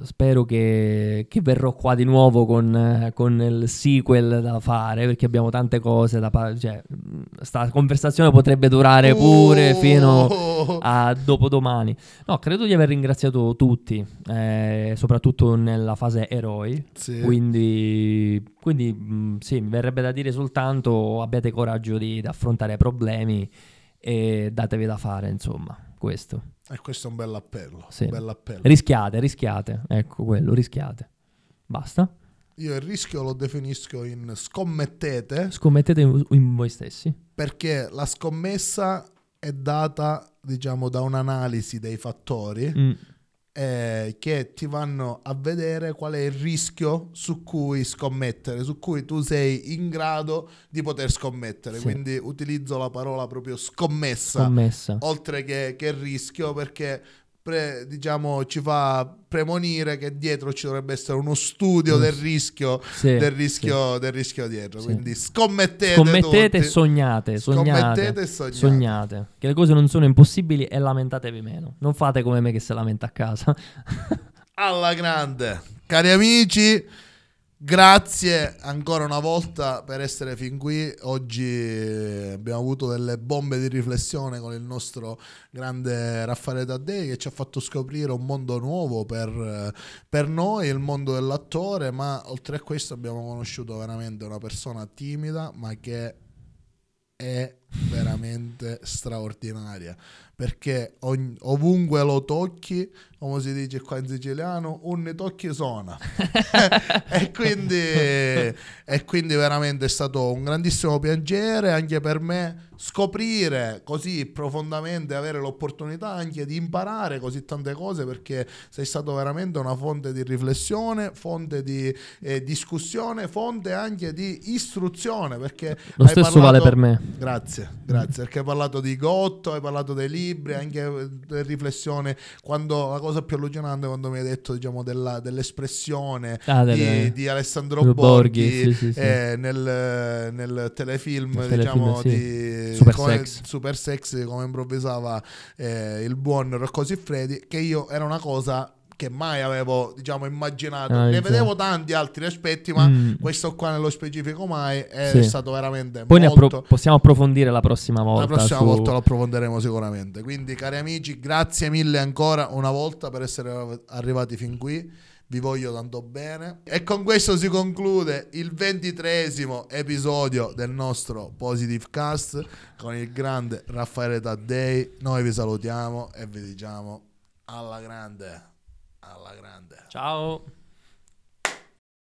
Speaker 2: spero che, che, verrò qua di nuovo con, con, il sequel da fare perché abbiamo tante cose da fare. Cioè, sta conversazione potrebbe durare pure oh! fino a dopodomani. No, credo di aver ringraziato tutti, eh, soprattutto nella fase eroi. Sì. Quindi, quindi sì, mi verrebbe da dire soltanto abbiate coraggio di, di affrontare problemi e datevi da fare, insomma questo.
Speaker 1: E questo è un bell'appello. Sì. Un bel
Speaker 2: Rischiate, rischiate, ecco quello, rischiate. Basta.
Speaker 1: Io il rischio lo definisco in scommettete.
Speaker 2: Scommettete in, in voi stessi.
Speaker 1: Perché la scommessa è data, diciamo, da un'analisi dei fattori. Mm eh, che ti vanno a vedere qual è il rischio su cui scommettere, su cui tu sei in grado di poter scommettere. Sì. Quindi utilizzo la parola proprio scommessa, scommessa. oltre che, che rischio perché pre, diciamo, ci fa premonire che dietro ci dovrebbe essere uno studio mm. del rischio, sì, del, rischio sì. del rischio dietro. Sì. Quindi scommettete, scommettete e sognate, sognate, scommettete e sognate.
Speaker 2: sognate. Che le cose non sono impossibili e lamentatevi meno. Non fate come me che si lamenta a casa.
Speaker 1: Alla grande. Cari amici, Grazie ancora una volta per essere fin qui. Oggi abbiamo avuto delle bombe di riflessione con il nostro grande Raffaele Taddei che ci ha fatto scoprire un mondo nuovo per, per, noi, il mondo dell'attore, ma oltre a questo abbiamo conosciuto veramente una persona timida ma che è veramente straordinaria perché ogni, ovunque lo tocchi come si dice qua in siciliano un ne tocchi suona e, quindi, e quindi veramente è stato un grandissimo piacere anche per me scoprire così profondamente avere l'opportunità anche di imparare così tante cose perché sei stato veramente una fonte di riflessione fonte di eh, discussione fonte anche di istruzione perché lo stesso parlato, vale per me grazie grazie, grazie, perché hai parlato di Gotto, hai parlato dei libri, anche eh, delle riflessione, quando la cosa più allucinante è quando mi hai detto diciamo, della, dell'espressione ah, di, delle... di, Alessandro Borghi, Borghi sì, sì, sì. Eh, nel, nel, telefilm, il diciamo, telefilm, di Super, come, sex. Super Sexy, come improvvisava eh, il buon Rocco Siffredi, che io era una cosa che mai avevo diciamo immaginato ah, ne ecco. vedevo tanti altri aspetti ma mm. questo qua nello specifico mai è sì. stato veramente poi molto... appro-
Speaker 2: possiamo approfondire la prossima volta la prossima su... volta lo approfondiremo sicuramente
Speaker 1: quindi cari amici grazie mille ancora una volta per essere arrivati fin qui vi voglio tanto bene. E con questo si conclude il ventitresimo episodio del nostro Positive Cast con il grande Raffaele Taddei. Noi vi salutiamo e vi diciamo alla grande alla grande. Ciao.